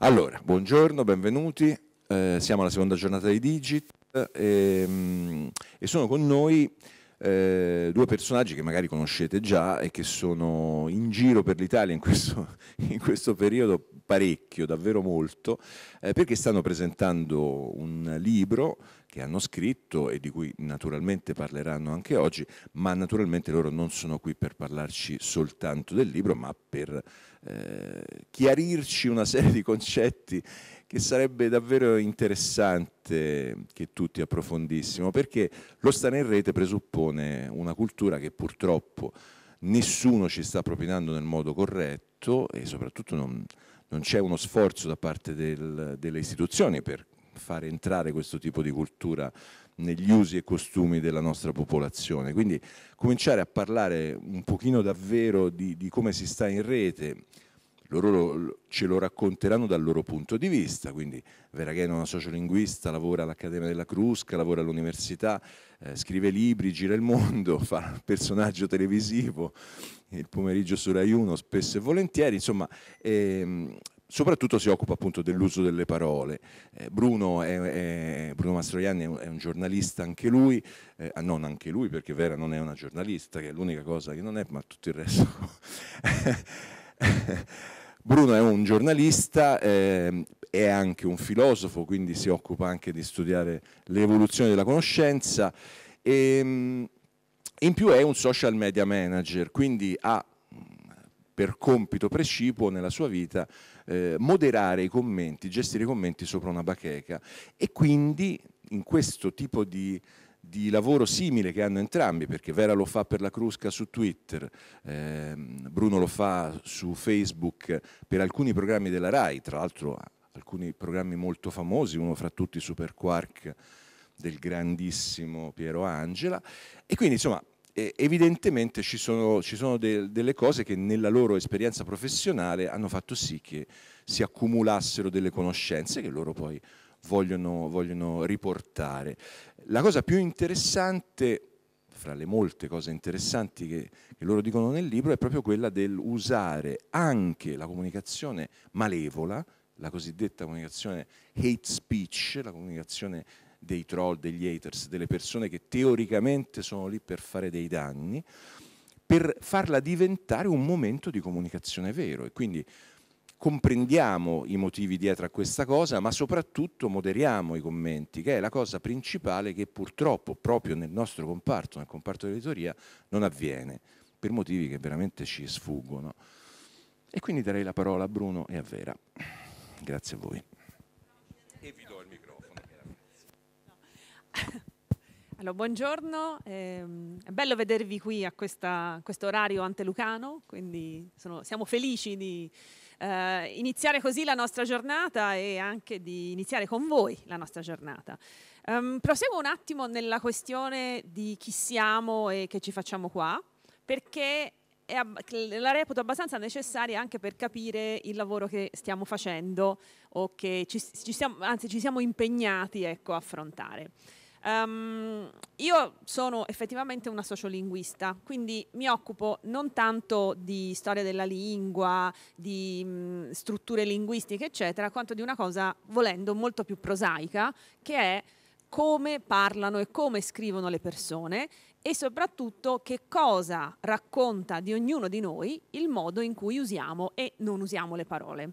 Allora, buongiorno, benvenuti, eh, siamo alla seconda giornata di Digit e, eh, ehm, e sono con noi eh, due personaggi che magari conoscete già e che sono in giro per l'Italia in questo, in questo periodo parecchio, davvero molto, eh, perché stanno presentando un libro che hanno scritto e di cui naturalmente parleranno anche oggi, ma naturalmente loro non sono qui per parlarci soltanto del libro, ma per eh, chiarirci una serie di concetti che sarebbe davvero interessante che tutti approfondissimo, perché lo stare in rete presuppone una cultura che purtroppo nessuno ci sta propinando nel modo corretto e soprattutto non, non c'è uno sforzo da parte del, delle istituzioni per far entrare questo tipo di cultura negli usi e costumi della nostra popolazione. Quindi cominciare a parlare un pochino davvero di, di come si sta in rete, loro lo, ce lo racconteranno dal loro punto di vista, quindi Vera Veraghen è una sociolinguista, lavora all'Accademia della Crusca, lavora all'università, eh, scrive libri, gira il mondo, fa personaggio televisivo, il pomeriggio su Rai 1 spesso e volentieri, insomma... Ehm, soprattutto si occupa appunto dell'uso delle parole. Eh, Bruno, è, è, Bruno, Mastroianni è un, è un, giornalista anche lui, eh, ah, non anche lui perché Vera non è una giornalista, che è l'unica cosa che non è, ma tutto il resto. Bruno è un giornalista, eh, è anche un filosofo, quindi si occupa anche di studiare l'evoluzione della conoscenza e ehm, in più è un social media manager, quindi ha per compito precipuo nella sua vita eh, moderare i commenti, gestire i commenti sopra una bacheca e quindi in questo tipo di di lavoro simile che hanno entrambi, perché Vera lo fa per la Crusca su Twitter, eh, Bruno lo fa su Facebook per alcuni programmi della RAI, tra l'altro alcuni programmi molto famosi, uno fra tutti Super Quark del grandissimo Piero Angela. E quindi insomma evidentemente ci sono, ci sono de, delle cose che nella loro esperienza professionale hanno fatto sì che si accumulassero delle conoscenze che loro poi vogliono, vogliono riportare. La cosa più interessante fra le molte cose interessanti che, che, loro dicono nel libro, è proprio quella dell'usare anche la comunicazione malevola la cosiddetta comunicazione hate speech, la comunicazione dei troll, degli haters, delle persone che teoricamente sono lì per fare dei danni, per farla diventare un momento di comunicazione vero e quindi comprendiamo i motivi dietro a questa cosa, ma soprattutto moderiamo i commenti, che è la cosa principale che purtroppo proprio nel nostro comparto, nel comparto dell'editoria, non avviene, per motivi che veramente ci sfuggono. E quindi darei la parola a Bruno e a Vera. Grazie a voi. Allora, buongiorno, eh, è bello vedervi qui a questo quest orario antelucano, quindi sono, siamo felici di eh, iniziare così la nostra giornata e anche di iniziare con voi la nostra giornata. Um, proseguo un attimo nella questione di chi siamo e che ci facciamo qua, perché la reputo abbastanza necessaria anche per capire il lavoro che stiamo facendo o che ci, ci siamo, anzi ci siamo impegnati ecco, a affrontare. Um, io sono effettivamente una sociolinguista, quindi mi occupo non tanto di storia della lingua, di mh, mm, strutture linguistiche, eccetera, quanto di una cosa, volendo, molto più prosaica, che è come parlano e come scrivono le persone e soprattutto che cosa racconta di ognuno di noi il modo in cui usiamo e non usiamo le parole.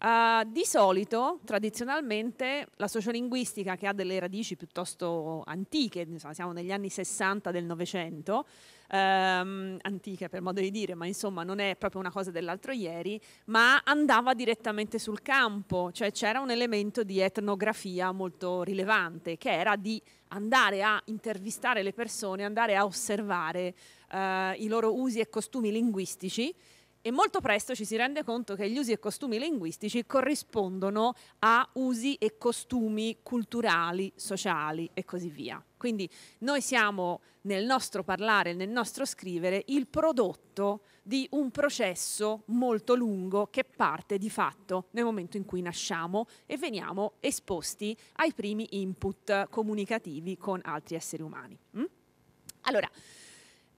Uh, di solito, tradizionalmente, la sociolinguistica, che ha delle radici piuttosto antiche, insomma, siamo negli anni 60 del Novecento, ehm, antiche per modo di dire, ma insomma non è proprio una cosa dell'altro ieri, ma andava direttamente sul campo, cioè c'era un elemento di etnografia molto rilevante che era di andare a intervistare le persone, andare a osservare eh, i loro usi e costumi linguistici e molto presto ci si rende conto che gli usi e costumi linguistici corrispondono a usi e costumi culturali, sociali e così via. Quindi noi siamo nel nostro parlare, nel nostro scrivere, il prodotto di un processo molto lungo che parte di fatto nel momento in cui nasciamo e veniamo esposti ai primi input comunicativi con altri esseri umani. Mm? Allora,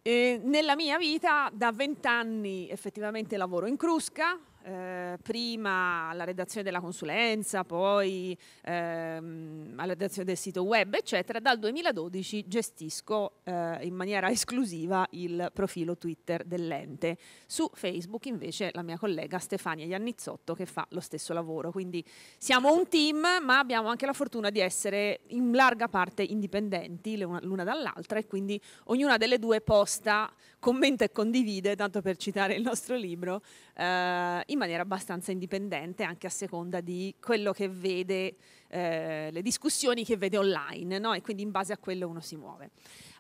nella mia vita da vent'anni effettivamente lavoro in crusca, eh, prima alla redazione della consulenza, poi ehm, alla redazione del sito web, eccetera. Dal 2012 gestisco eh, in maniera esclusiva il profilo Twitter dell'ente. Su Facebook invece la mia collega Stefania Iannizzotto che fa lo stesso lavoro. Quindi siamo un team, ma abbiamo anche la fortuna di essere in larga parte indipendenti l'una dall'altra e quindi ognuna delle due posta commenta e condivide, tanto per citare il nostro libro, eh, in maniera abbastanza indipendente anche a seconda di quello che vede, eh, le discussioni che vede online no? e quindi in base a quello uno si muove.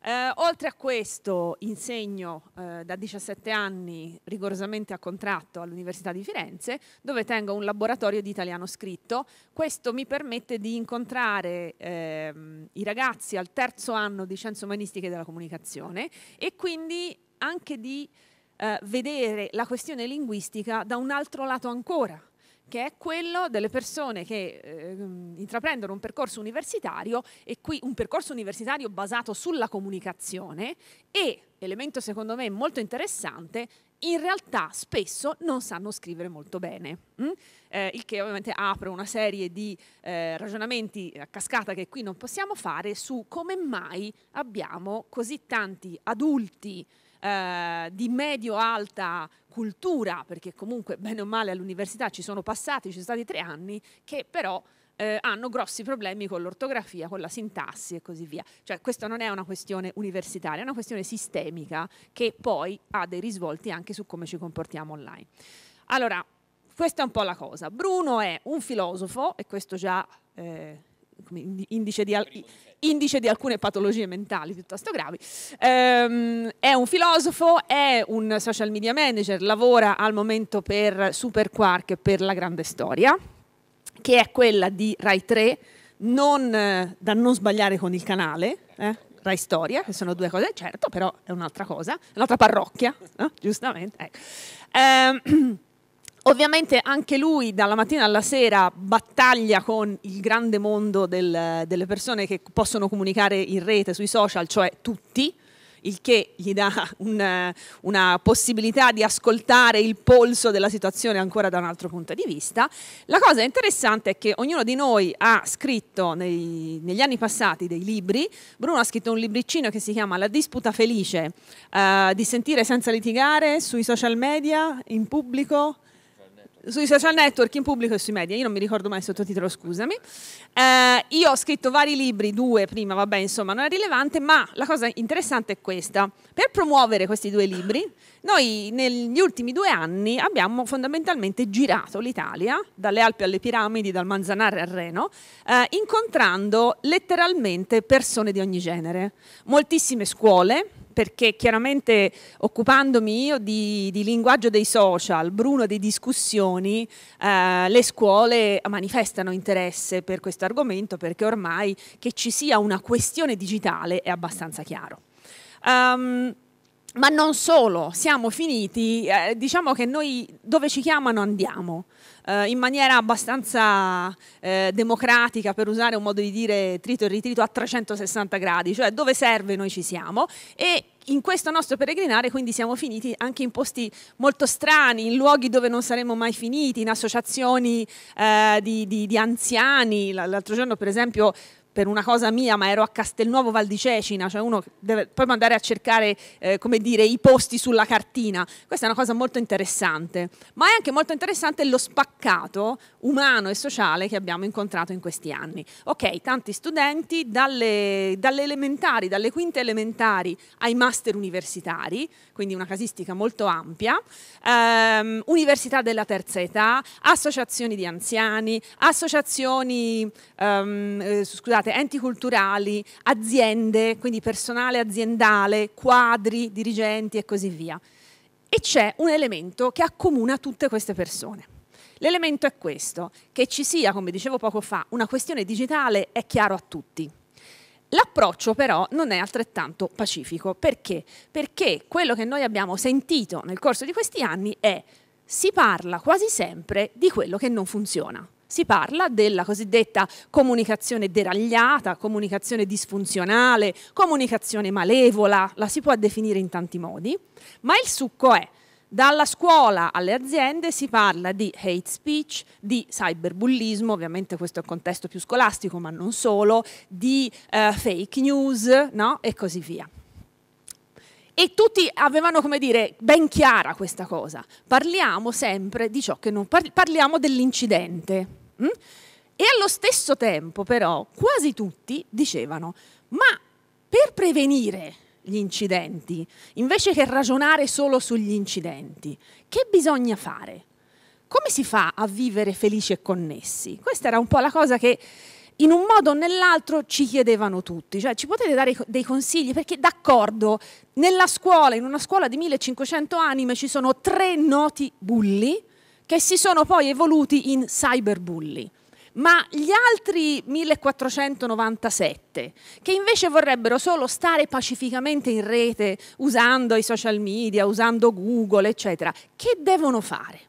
Eh, oltre a questo insegno eh, da 17 anni rigorosamente a contratto all'Università di Firenze dove tengo un laboratorio di italiano scritto. Questo mi permette di incontrare ehm, i ragazzi al terzo anno di scienze umanistiche della comunicazione e quindi anche di eh, vedere la questione linguistica da un altro lato ancora che è quello delle persone che eh, intraprendono un percorso universitario e qui un percorso universitario basato sulla comunicazione e, elemento secondo me molto interessante, in realtà spesso non sanno scrivere molto bene, mm? eh, il che ovviamente apre una serie di eh, ragionamenti a cascata che qui non possiamo fare su come mai abbiamo così tanti adulti eh, di medio-alta cultura, perché comunque bene o male all'università ci sono passati, ci sono stati tre anni, che però eh, hanno grossi problemi con l'ortografia, con la sintassi e così via. Cioè questa non è una questione universitaria, è una questione sistemica che poi ha dei risvolti anche su come ci comportiamo online. Allora, questa è un po' la cosa. Bruno è un filosofo, e questo già... Eh, indice di, al, indice di, alcune patologie mentali piuttosto gravi. Ehm, è un filosofo, è un social media manager, lavora al momento per Super Quark e per La Grande Storia, che è quella di Rai 3, non, da non sbagliare con il canale. Eh? Rai Storia, che sono due cose, certo, però è un'altra cosa, un'altra parrocchia, no? Eh, giustamente. Ecco. Ehm, Ovviamente anche lui dalla mattina alla sera battaglia con il grande mondo del, delle persone che possono comunicare in rete, sui social, cioè tutti, il che gli dà un, una possibilità di ascoltare il polso della situazione ancora da un altro punto di vista. La cosa interessante è che ognuno di noi ha scritto nei, negli anni passati dei libri, Bruno ha scritto un libricino che si chiama La disputa felice, eh, di sentire senza litigare sui social media, in pubblico sui social network, in pubblico e sui media, io non mi ricordo mai il sottotitolo, scusami. Eh, io ho scritto vari libri, due prima, vabbè, insomma, non è rilevante, ma la cosa interessante è questa. Per promuovere questi due libri, noi negli ultimi due anni abbiamo fondamentalmente girato l'Italia, dalle Alpi alle piramidi, dal Manzanare al Reno, eh, incontrando letteralmente persone di ogni genere, moltissime scuole, perché chiaramente occupandomi io di, di, linguaggio dei social, Bruno di discussioni, eh, le scuole manifestano interesse per questo argomento perché ormai che ci sia una questione digitale è abbastanza chiaro. Um, ma non solo, siamo finiti, eh, diciamo che noi dove ci chiamano andiamo eh, in maniera abbastanza eh, democratica, per usare un modo di dire trito e ritrito, a 360 gradi, cioè dove serve noi ci siamo e in questo nostro peregrinare quindi siamo finiti anche in posti molto strani, in luoghi dove non saremmo mai finiti, in associazioni eh, di, di, di anziani, l'altro giorno per esempio per una cosa mia, ma ero a Castelnuovo Val di Cecina, cioè uno deve poi andare a cercare eh, come dire, i posti sulla cartina. Questa è una cosa molto interessante, ma è anche molto interessante lo spaccato umano e sociale che abbiamo incontrato in questi anni. Ok, tanti studenti dalle, dalle elementari, dalle quinte elementari ai master universitari, quindi una casistica molto ampia, ehm, università della terza età, associazioni di anziani, associazioni, ehm, eh, scusate, scusate, enti culturali, aziende, quindi personale aziendale, quadri, dirigenti e così via. E c'è un elemento che accomuna tutte queste persone. L'elemento è questo, che ci sia, come dicevo poco fa, una questione digitale è chiaro a tutti. L'approccio però non è altrettanto pacifico. Perché? Perché quello che noi abbiamo sentito nel corso di questi anni è si parla quasi sempre di quello che non funziona si parla della cosiddetta comunicazione deragliata, comunicazione disfunzionale, comunicazione malevola, la si può definire in tanti modi, ma il succo è dalla scuola alle aziende si parla di hate speech, di cyberbullismo, ovviamente questo è il contesto più scolastico, ma non solo, di eh, fake news no? e così via. E tutti avevano, come dire, ben chiara questa cosa. Parliamo sempre di ciò che non parli, parliamo dell'incidente. Mm? E allo stesso tempo però quasi tutti dicevano, ma per prevenire gli incidenti, invece che ragionare solo sugli incidenti, che bisogna fare? Come si fa a vivere felici e connessi? Questa era un po' la cosa che in un modo o nell'altro ci chiedevano tutti, cioè ci potete dare dei consigli? Perché d'accordo, nella scuola, in una scuola di 1500 anime ci sono tre noti bulli, che si sono poi evoluti in cyberbulli ma gli altri 1497 che invece vorrebbero solo stare pacificamente in rete usando i social media, usando Google, eccetera, che devono fare?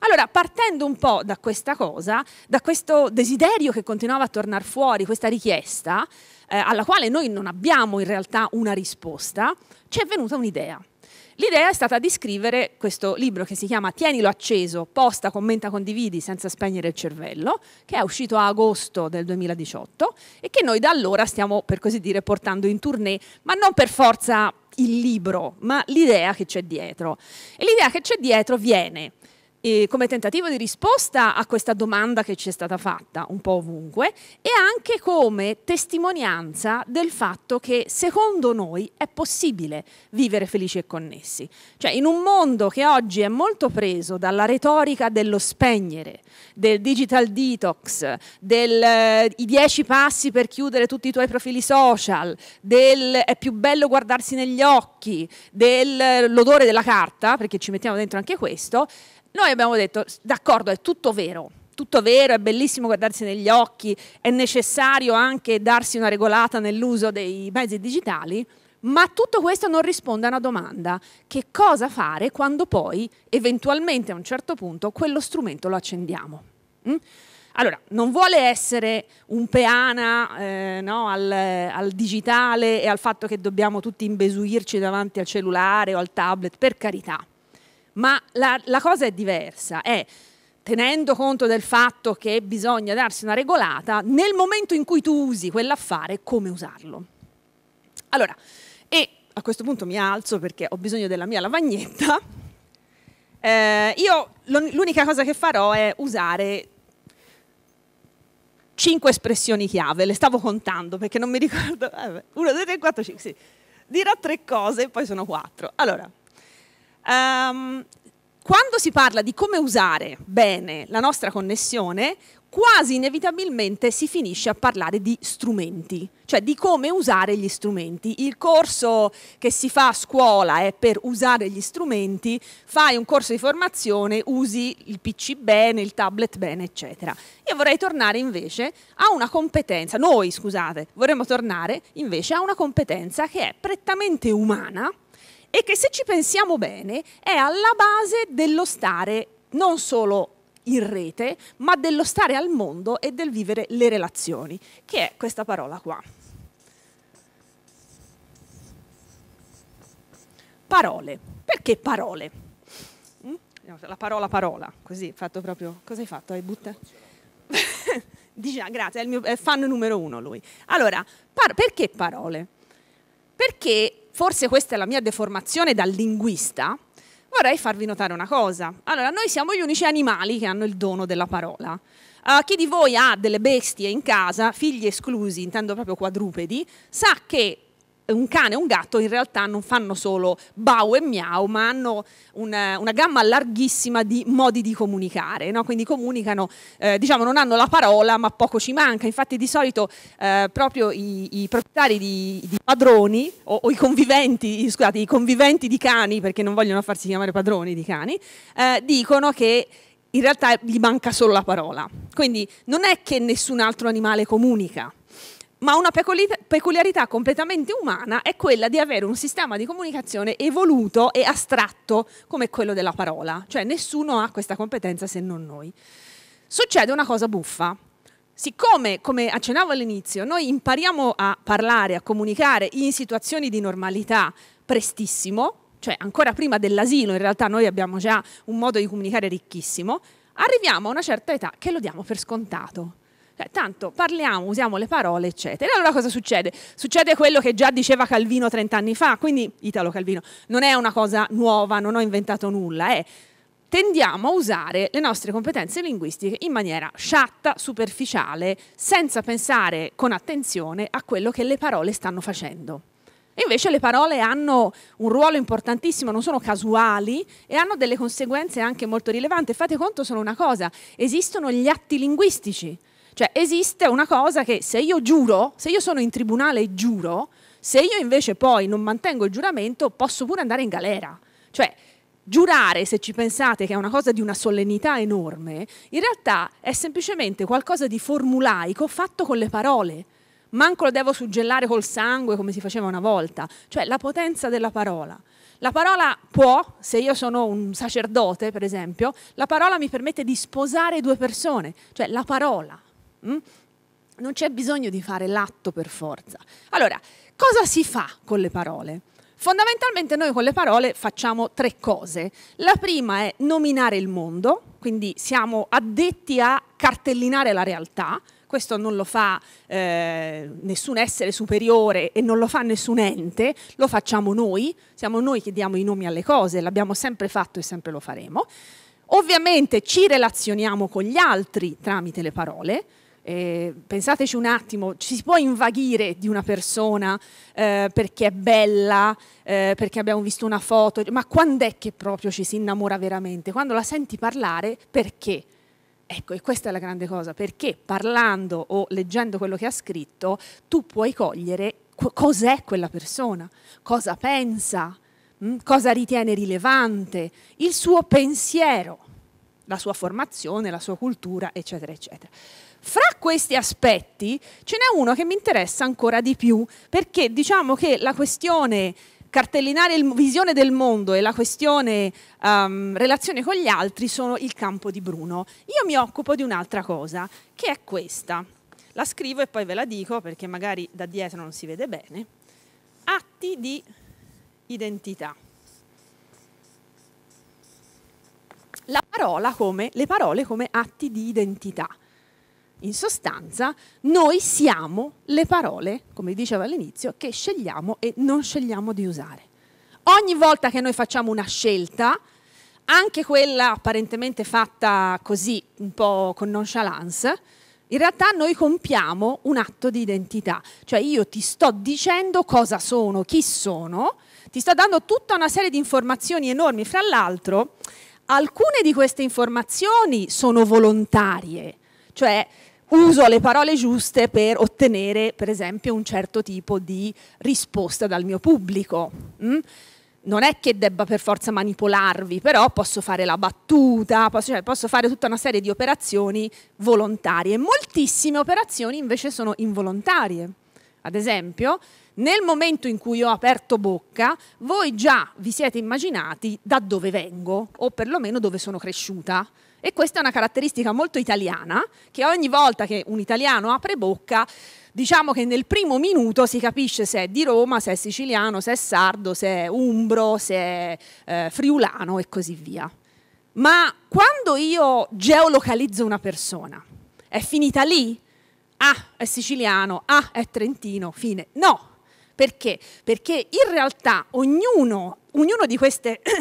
Allora, partendo un po' da questa cosa, da questo desiderio che continuava a tornare fuori, questa richiesta, eh, alla quale noi non abbiamo in realtà una risposta, ci è venuta un'idea. L'idea è stata di scrivere questo libro che si chiama Tienilo acceso, posta, commenta, condividi senza spegnere il cervello, che è uscito a agosto del 2018 e che noi da allora stiamo, per così dire, portando in tournée, ma non per forza il libro, ma l'idea che c'è dietro. E l'idea che c'è dietro viene eh, come tentativo di risposta a questa domanda che ci è stata fatta un po' ovunque e anche come testimonianza del fatto che secondo noi è possibile vivere felici e connessi. Cioè in un mondo che oggi è molto preso dalla retorica dello spegnere, del digital detox, dei eh, dieci passi per chiudere tutti i tuoi profili social, del è più bello guardarsi negli occhi, dell'odore eh, della carta, perché ci mettiamo dentro anche questo, noi abbiamo detto, d'accordo, è tutto vero, tutto vero, è bellissimo guardarsi negli occhi, è necessario anche darsi una regolata nell'uso dei mezzi digitali, ma tutto questo non risponde a una domanda, che cosa fare quando poi, eventualmente a un certo punto, quello strumento lo accendiamo? Mm? Allora, non vuole essere un peana eh, no, al, al, digitale e al fatto che dobbiamo tutti imbesuirci davanti al cellulare o al tablet, per carità ma la, la cosa è diversa, è tenendo conto del fatto che bisogna darsi una regolata, nel momento in cui tu usi quell'affare, come usarlo. Allora, e a questo punto mi alzo perché ho bisogno della mia lavagnetta. Eh, io l'unica cosa che farò è usare cinque espressioni chiave, le stavo contando perché non mi ricordo. 1, 2, 3, 4, 5, sì. Dirò tre cose e poi sono quattro. Allora, Um, quando si parla di come usare bene la nostra connessione, quasi inevitabilmente si finisce a parlare di strumenti, cioè di come usare gli strumenti. Il corso che si fa a scuola è per usare gli strumenti, fai un corso di formazione, usi il PC bene, il tablet bene, eccetera. Io vorrei tornare invece a una competenza, noi scusate, vorremmo tornare invece a una competenza che è prettamente umana, e che se ci pensiamo bene è alla base dello stare non solo in rete, ma dello stare al mondo e del vivere le relazioni, che è questa parola qua. Parole. Perché parole? Mm? La parola parola, così fatto proprio. Cosa hai fatto? Hai buttato? Diciamo, grazie, è il mio fan numero uno lui. Allora, par perché parole? Perché forse questa è la mia deformazione da linguista, vorrei farvi notare una cosa. Allora, noi siamo gli unici animali che hanno il dono della parola. Uh, chi di voi ha delle bestie in casa, figli esclusi, intendo proprio quadrupedi, sa che un cane e un gatto in realtà non fanno solo bau e miau, ma hanno una, una gamma larghissima di modi di comunicare, no? quindi comunicano, eh, diciamo non hanno la parola ma poco ci manca, infatti di solito eh, proprio i, i, proprietari di, di padroni o, o, i conviventi, scusate, i conviventi di cani, perché non vogliono farsi chiamare padroni di cani, eh, dicono che in realtà gli manca solo la parola. Quindi non è che nessun altro animale comunica, ma una peculiarità completamente umana è quella di avere un sistema di comunicazione evoluto e astratto come quello della parola, cioè nessuno ha questa competenza se non noi. Succede una cosa buffa. Siccome, come accennavo all'inizio, noi impariamo a parlare, a comunicare in situazioni di normalità prestissimo, cioè ancora prima dell'asilo in realtà noi abbiamo già un modo di comunicare ricchissimo, arriviamo a una certa età che lo diamo per scontato cioè, tanto parliamo, usiamo le parole, eccetera. E allora cosa succede? Succede quello che già diceva Calvino 30 anni fa, quindi Italo Calvino, non è una cosa nuova, non ho inventato nulla, è tendiamo a usare le nostre competenze linguistiche in maniera sciatta, superficiale, senza pensare con attenzione a quello che le parole stanno facendo. E invece le parole hanno un ruolo importantissimo, non sono casuali e hanno delle conseguenze anche molto rilevanti. Fate conto solo una cosa, esistono gli atti linguistici. Cioè esiste una cosa che se io giuro, se io sono in tribunale e giuro, se io invece poi non mantengo il giuramento posso pure andare in galera. Cioè giurare, se ci pensate, che è una cosa di una solennità enorme, in realtà è semplicemente qualcosa di formulaico fatto con le parole. Manco lo devo suggellare col sangue come si faceva una volta, cioè la potenza della parola. La parola può, se io sono un sacerdote per esempio, la parola mi permette di sposare due persone, cioè la parola. Mm? Non c'è bisogno di fare l'atto per forza. Allora, cosa si fa con le parole? Fondamentalmente noi con le parole facciamo tre cose. La prima è nominare il mondo, quindi siamo addetti a cartellinare la realtà. Questo non lo fa eh, nessun essere superiore e non lo fa nessun ente, lo facciamo noi, siamo noi che diamo i nomi alle cose, l'abbiamo sempre fatto e sempre lo faremo. Ovviamente ci relazioniamo con gli altri tramite le parole, eh, pensateci un attimo, ci si può invaghire di una persona eh, perché è bella, eh, perché abbiamo visto una foto, ma quando è che proprio ci si innamora veramente? Quando la senti parlare, perché? Ecco, e questa è la grande cosa, perché parlando o leggendo quello che ha scritto, tu puoi cogliere cos'è quella persona, cosa pensa, mh, mm, cosa ritiene rilevante, il suo pensiero, la sua formazione, la sua cultura, eccetera, eccetera. Fra questi aspetti ce n'è uno che mi interessa ancora di più, perché diciamo che la questione cartellinare il, visione del mondo e la questione um, relazione con gli altri sono il campo di Bruno. Io mi occupo di un'altra cosa, che è questa. La scrivo e poi ve la dico perché magari da dietro non si vede bene. Atti di identità. La parola come, le parole come atti di identità. In sostanza, noi siamo le parole, come dicevo all'inizio, che scegliamo e non scegliamo di usare. Ogni volta che noi facciamo una scelta, anche quella apparentemente fatta così, un po' con nonchalance, in realtà noi compiamo un atto di identità, cioè io ti sto dicendo cosa sono, chi sono, ti sto dando tutta una serie di informazioni enormi, fra l'altro alcune di queste informazioni sono volontarie, cioè uso le parole giuste per ottenere, per esempio, un certo tipo di risposta dal mio pubblico. Mm? Non è che debba per forza manipolarvi, però posso fare la battuta, posso, cioè, posso fare tutta una serie di operazioni volontarie. Moltissime operazioni invece sono involontarie. Ad esempio, nel momento in cui ho aperto bocca, voi già vi siete immaginati da dove vengo o perlomeno dove sono cresciuta. E questa è una caratteristica molto italiana, che ogni volta che un italiano apre bocca, diciamo che nel primo minuto si capisce se è di Roma, se è siciliano, se è sardo, se è umbro, se è eh, friulano e così via. Ma quando io geolocalizzo una persona, è finita lì? Ah, è siciliano, ah, è trentino, fine. No, perché? Perché in realtà ognuno, ognuno di queste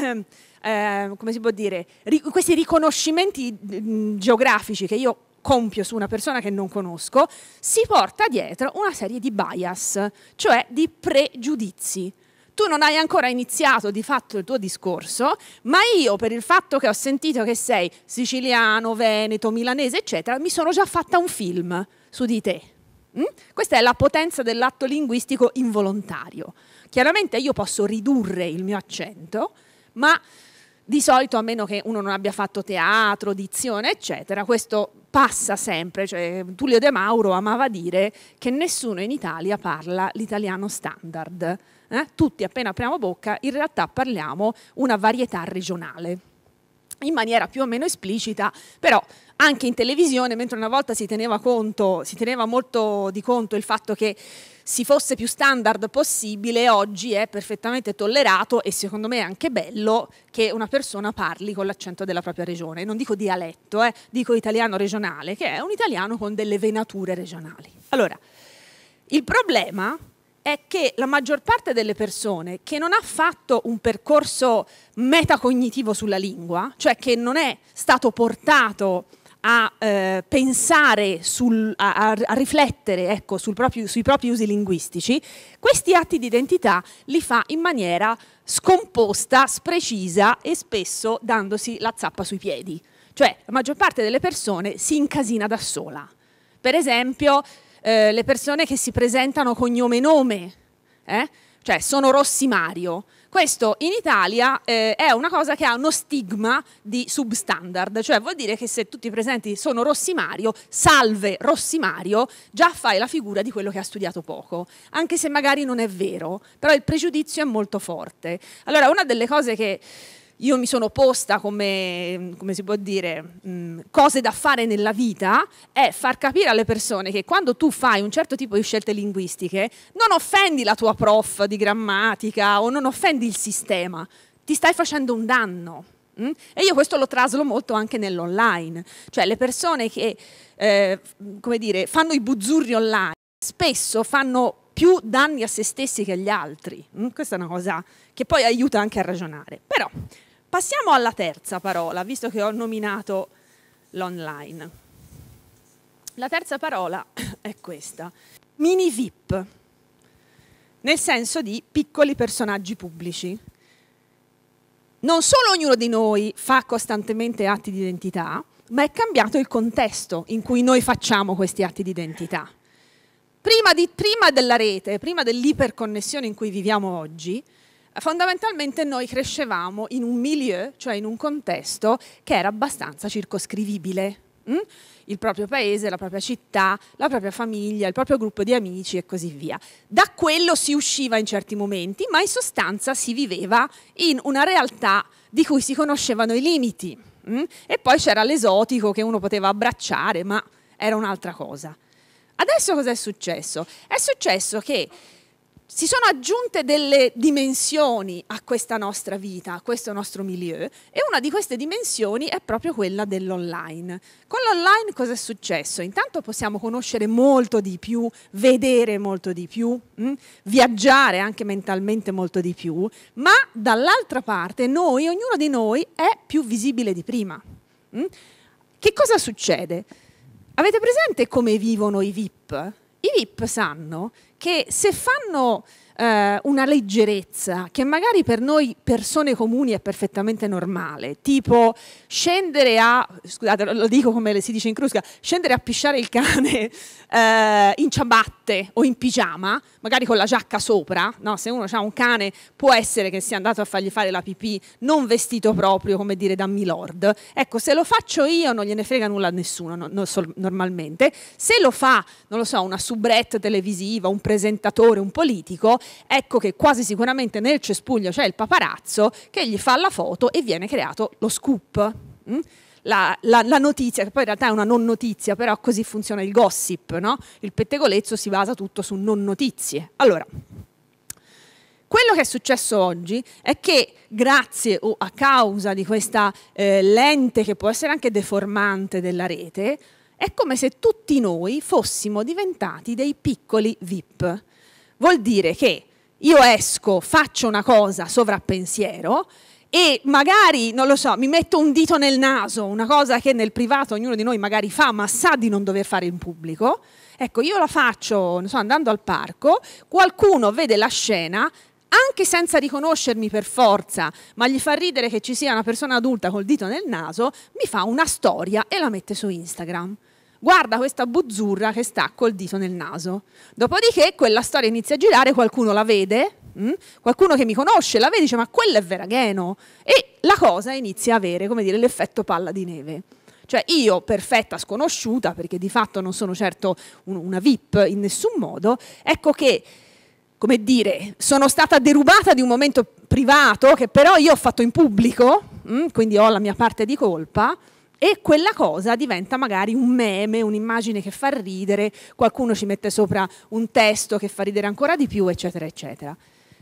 eh, come si può dire, ri questi riconoscimenti mh, mm, geografici che io compio su una persona che non conosco, si porta dietro una serie di bias, cioè di pregiudizi. Tu non hai ancora iniziato di fatto il tuo discorso, ma io per il fatto che ho sentito che sei siciliano, veneto, milanese, eccetera, mi sono già fatta un film su di te. Mm? Questa è la potenza dell'atto linguistico involontario. Chiaramente io posso ridurre il mio accento, ma di solito, a meno che uno non abbia fatto teatro, dizione, eccetera, questo passa sempre. Cioè, Tullio De Mauro amava dire che nessuno in Italia parla l'italiano standard. Eh? Tutti appena apriamo bocca, in realtà parliamo una varietà regionale in maniera più o meno esplicita, però anche in televisione, mentre una volta si teneva, conto, si teneva molto di conto il fatto che si fosse più standard possibile, oggi è perfettamente tollerato e secondo me è anche bello che una persona parli con l'accento della propria regione. Non dico dialetto, eh, dico italiano regionale, che è un italiano con delle venature regionali. Allora, il problema è che la maggior parte delle persone che non ha fatto un percorso metacognitivo sulla lingua, cioè che non è stato portato a eh, pensare, sul, a, a, riflettere ecco, proprio, sui propri usi linguistici, questi atti di identità li fa in maniera scomposta, sprecisa e spesso dandosi la zappa sui piedi. Cioè la maggior parte delle persone si incasina da sola. Per esempio, eh, le persone che si presentano cognome e nome, eh? cioè sono Rossi Mario. Questo in Italia eh, è una cosa che ha uno stigma di substandard, cioè vuol dire che se tutti i presenti sono Rossi Mario, salve Rossi Mario, già fai la figura di quello che ha studiato poco, anche se magari non è vero, però il pregiudizio è molto forte. Allora, una delle cose che io mi sono posta come, come si può dire, mm, cose da fare nella vita, è far capire alle persone che quando tu fai un certo tipo di scelte linguistiche, non offendi la tua prof di grammatica o non offendi il sistema, ti stai facendo un danno. Mm? E io questo lo traslo molto anche nell'online, cioè le persone che eh, come dire, fanno i buzzurri online spesso fanno più danni a se stessi che agli altri. Mm? Questa è una cosa che poi aiuta anche a ragionare. Però Passiamo alla terza parola, visto che ho nominato l'online. La terza parola è questa, mini VIP, nel senso di piccoli personaggi pubblici. Non solo ognuno di noi fa costantemente atti di identità, ma è cambiato il contesto in cui noi facciamo questi atti di identità. Prima, di, prima della rete, prima dell'iperconnessione in cui viviamo oggi, Fondamentalmente noi crescevamo in un milieu, cioè in un contesto che era abbastanza circoscrivibile. Mm? Il proprio paese, la propria città, la propria famiglia, il proprio gruppo di amici e così via. Da quello si usciva in certi momenti, ma in sostanza si viveva in una realtà di cui si conoscevano i limiti. Mm? E poi c'era l'esotico che uno poteva abbracciare, ma era un'altra cosa. Adesso cosa è successo? È successo che si sono aggiunte delle dimensioni a questa nostra vita, a questo nostro milieu, e una di queste dimensioni è proprio quella dell'online. Con l'online cosa è successo? Intanto possiamo conoscere molto di più, vedere molto di più, mh? Mm? viaggiare anche mentalmente molto di più, ma dall'altra parte noi, ognuno di noi, è più visibile di prima. Mh? Mm? Che cosa succede? Avete presente come vivono i VIP? I VIP sanno che se fanno eh, una leggerezza che magari per noi persone comuni è perfettamente normale, tipo scendere a, scusate lo dico come si dice in crusca, scendere a pisciare il cane eh, in ciabatte o in pigiama, magari con la giacca sopra, no? se uno ha un cane può essere che sia andato a fargli fare la pipì non vestito proprio, come dire, da milord. Ecco, se lo faccio io non gliene frega nulla a nessuno no, no, normalmente, se lo fa, non lo so, una soubrette televisiva, un pre presentatore, un politico, ecco che quasi sicuramente nel cespuglio c'è il paparazzo che gli fa la foto e viene creato lo scoop. Mm? La, la, la, notizia, che poi in realtà è una non notizia, però così funziona il gossip, no? Il pettegolezzo si basa tutto su non notizie. Allora, quello che è successo oggi è che grazie o a causa di questa eh, lente che può essere anche deformante della rete, è come se tutti noi fossimo diventati dei piccoli VIP. Vuol dire che io esco, faccio una cosa sovrappensiero e magari, non lo so, mi metto un dito nel naso, una cosa che nel privato ognuno di noi magari fa ma sa di non dover fare in pubblico. Ecco, io la faccio, non so, andando al parco, qualcuno vede la scena, anche senza riconoscermi per forza, ma gli fa ridere che ci sia una persona adulta col dito nel naso, mi fa una storia e la mette su Instagram guarda questa buzzurra che sta col dito nel naso. Dopodiché quella storia inizia a girare, qualcuno la vede, mh? Mm? qualcuno che mi conosce la vede e dice ma quello è Veragheno e la cosa inizia a avere, come dire, l'effetto palla di neve. Cioè io, perfetta sconosciuta, perché di fatto non sono certo una VIP in nessun modo, ecco che come dire, sono stata derubata di un momento privato che però io ho fatto in pubblico, mm? quindi ho la mia parte di colpa, e quella cosa diventa magari un meme, un'immagine che fa ridere, qualcuno ci mette sopra un testo che fa ridere ancora di più, eccetera, eccetera.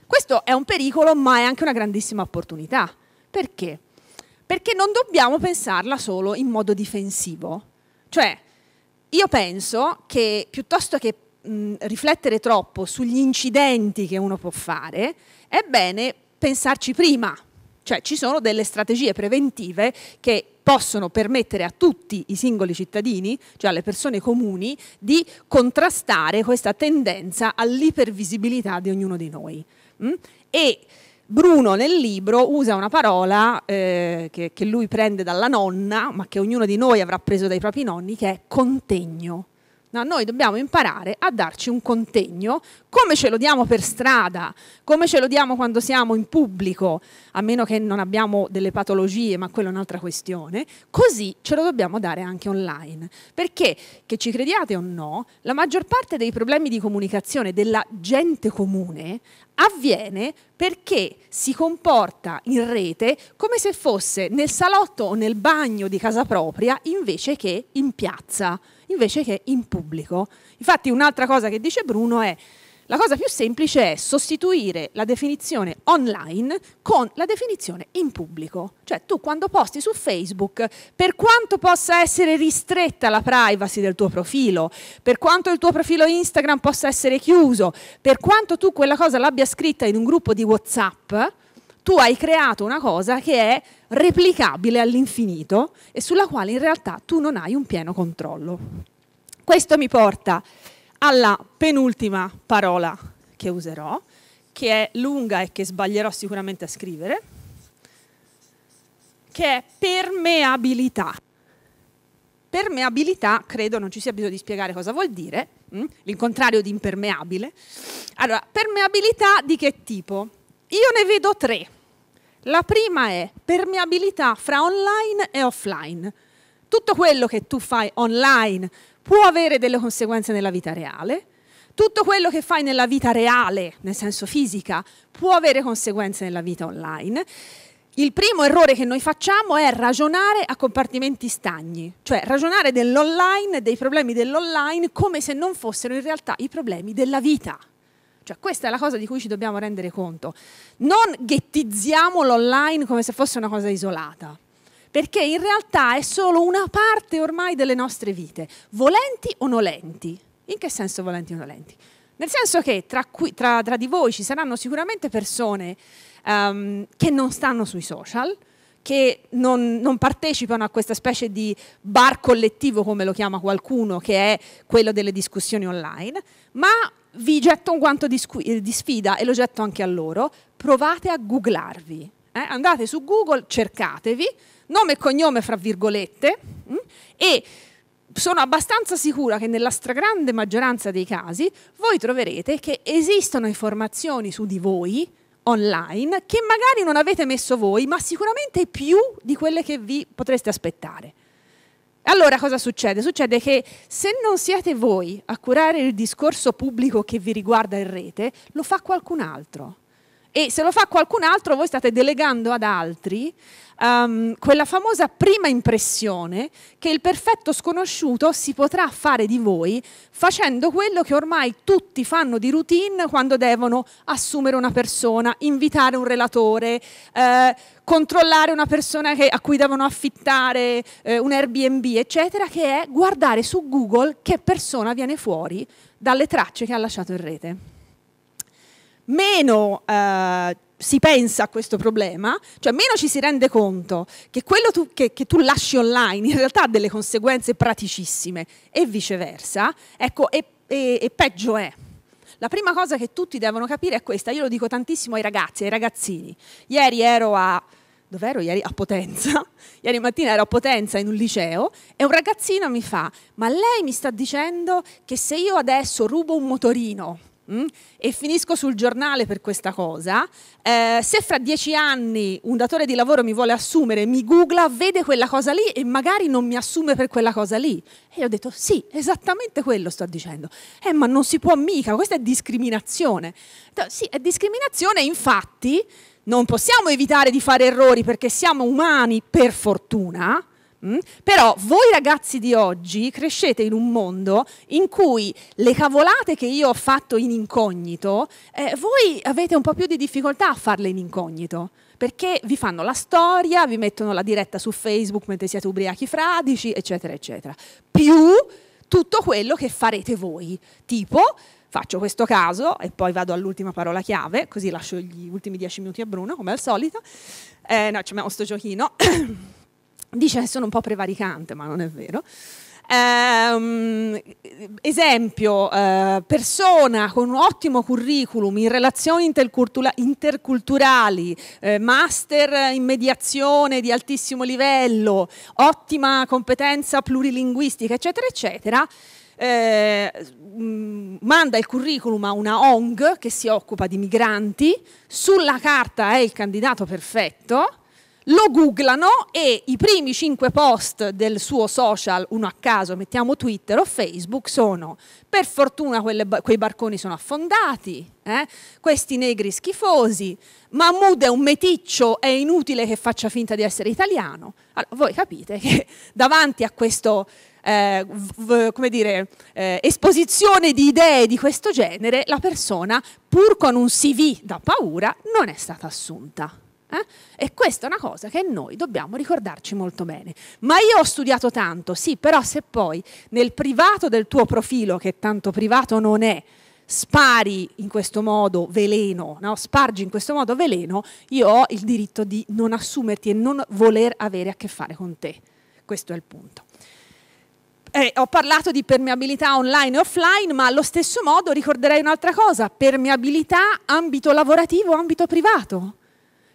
Questo è un pericolo, ma è anche una grandissima opportunità. Perché? Perché non dobbiamo pensarla solo in modo difensivo. Cioè, io penso che piuttosto che mh, riflettere troppo sugli incidenti che uno può fare, è bene pensarci prima. Cioè, ci sono delle strategie preventive che possono permettere a tutti i singoli cittadini, cioè alle persone comuni, di contrastare questa tendenza all'ipervisibilità di ognuno di noi. Mm? E Bruno nel libro usa una parola eh, che, che lui prende dalla nonna, ma che ognuno di noi avrà preso dai propri nonni, che è contegno. No, noi dobbiamo imparare a darci un contegno, come ce lo diamo per strada, come ce lo diamo quando siamo in pubblico, a meno che non abbiamo delle patologie, ma quella è un'altra questione, così ce lo dobbiamo dare anche online. Perché, che ci crediate o no, la maggior parte dei problemi di comunicazione della gente comune avviene perché si comporta in rete come se fosse nel salotto o nel bagno di casa propria invece che in piazza invece che in pubblico. Infatti un'altra cosa che dice Bruno è la cosa più semplice è sostituire la definizione online con la definizione in pubblico. Cioè tu quando posti su Facebook, per quanto possa essere ristretta la privacy del tuo profilo, per quanto il tuo profilo Instagram possa essere chiuso, per quanto tu quella cosa l'abbia scritta in un gruppo di Whatsapp, tu hai creato una cosa che è replicabile all'infinito e sulla quale in realtà tu non hai un pieno controllo. Questo mi porta alla penultima parola che userò, che è lunga e che sbaglierò sicuramente a scrivere, che è permeabilità. Permeabilità, credo non ci sia bisogno di spiegare cosa vuol dire, mm? il contrario di impermeabile. Allora, permeabilità di che tipo? Io ne vedo tre. La prima è permeabilità fra online e offline. Tutto quello che tu fai online può avere delle conseguenze nella vita reale, tutto quello che fai nella vita reale, nel senso fisica, può avere conseguenze nella vita online. Il primo errore che noi facciamo è ragionare a compartimenti stagni, cioè ragionare dell'online, dei problemi dell'online, come se non fossero in realtà i problemi della vita. Cioè, questa è la cosa di cui ci dobbiamo rendere conto. Non ghettizziamo l'online come se fosse una cosa isolata, perché in realtà è solo una parte ormai delle nostre vite, volenti o nolenti. In che senso volenti o nolenti? Nel senso che tra, qui, tra, tra di voi ci saranno sicuramente persone um, che non stanno sui social, che non, non, partecipano a questa specie di bar collettivo, come lo chiama qualcuno, che è quello delle discussioni online, ma vi getto un guanto di, eh, di, sfida e lo getto anche a loro, provate a googlarvi. Eh? Andate su Google, cercatevi, nome e cognome fra virgolette, mh? Mm, e sono abbastanza sicura che nella stragrande maggioranza dei casi voi troverete che esistono informazioni su di voi online che magari non avete messo voi, ma sicuramente più di quelle che vi potreste aspettare. Allora cosa succede? Succede che se non siete voi a curare il discorso pubblico che vi riguarda in rete, lo fa qualcun altro e se lo fa qualcun altro voi state delegando ad altri um, quella famosa prima impressione che il perfetto sconosciuto si potrà fare di voi facendo quello che ormai tutti fanno di routine quando devono assumere una persona, invitare un relatore, eh, controllare una persona che, a cui devono affittare eh, un Airbnb, eccetera, che è guardare su Google che persona viene fuori dalle tracce che ha lasciato in rete meno eh, si pensa a questo problema, cioè meno ci si rende conto che quello tu, che, che, tu lasci online in realtà ha delle conseguenze praticissime e viceversa, ecco, e, e, e peggio è. La prima cosa che tutti devono capire è questa, io lo dico tantissimo ai ragazzi, ai ragazzini. Ieri ero a dove ieri? A Potenza. Ieri mattina ero a Potenza in un liceo e un ragazzino mi fa, ma lei mi sta dicendo che se io adesso rubo un motorino Mm? e finisco sul giornale per questa cosa, eh, se fra dieci anni un datore di lavoro mi vuole assumere, mi googla, vede quella cosa lì e magari non mi assume per quella cosa lì. E io ho detto sì, esattamente quello sto dicendo. Eh ma non si può mica, questa è discriminazione. Sì, è discriminazione, infatti non possiamo evitare di fare errori perché siamo umani per fortuna Mm? Però voi ragazzi di oggi crescete in un mondo in cui le cavolate che io ho fatto in incognito, eh, voi avete un po' più di difficoltà a farle in incognito, perché vi fanno la storia, vi mettono la diretta su Facebook mentre siete ubriachi fradici, eccetera, eccetera. Più tutto quello che farete voi, tipo faccio questo caso e poi vado all'ultima parola chiave, così lascio gli ultimi dieci minuti a Bruno, come al solito. Eh, no, ci abbiamo sto giochino. Dice che eh, sono un po' prevaricante, ma non è vero. Eh, esempio, eh, persona con un ottimo curriculum in relazioni intercultura interculturali, eh, master in mediazione di altissimo livello, ottima competenza plurilinguistica, eccetera, eccetera. Eh, mm, manda il curriculum a una ONG che si occupa di migranti, sulla carta è il candidato perfetto, lo googlano e i primi 5 post del suo social, uno a caso, mettiamo Twitter o Facebook, sono per fortuna quelle, quei barconi sono affondati, eh? questi negri schifosi, Mahmoud è un meticcio, è inutile che faccia finta di essere italiano. Allora, voi capite che davanti a questa eh, eh, esposizione di idee di questo genere, la persona, pur con un CV da paura, non è stata assunta. Eh? E questa è una cosa che noi dobbiamo ricordarci molto bene. Ma io ho studiato tanto, sì, però se poi nel privato del tuo profilo, che tanto privato non è, spari in questo modo veleno, no? spargi in questo modo veleno, io ho il diritto di non assumerti e non voler avere a che fare con te. Questo è il punto. Eh, ho parlato di permeabilità online e offline, ma allo stesso modo ricorderei un'altra cosa, permeabilità ambito lavorativo, ambito privato.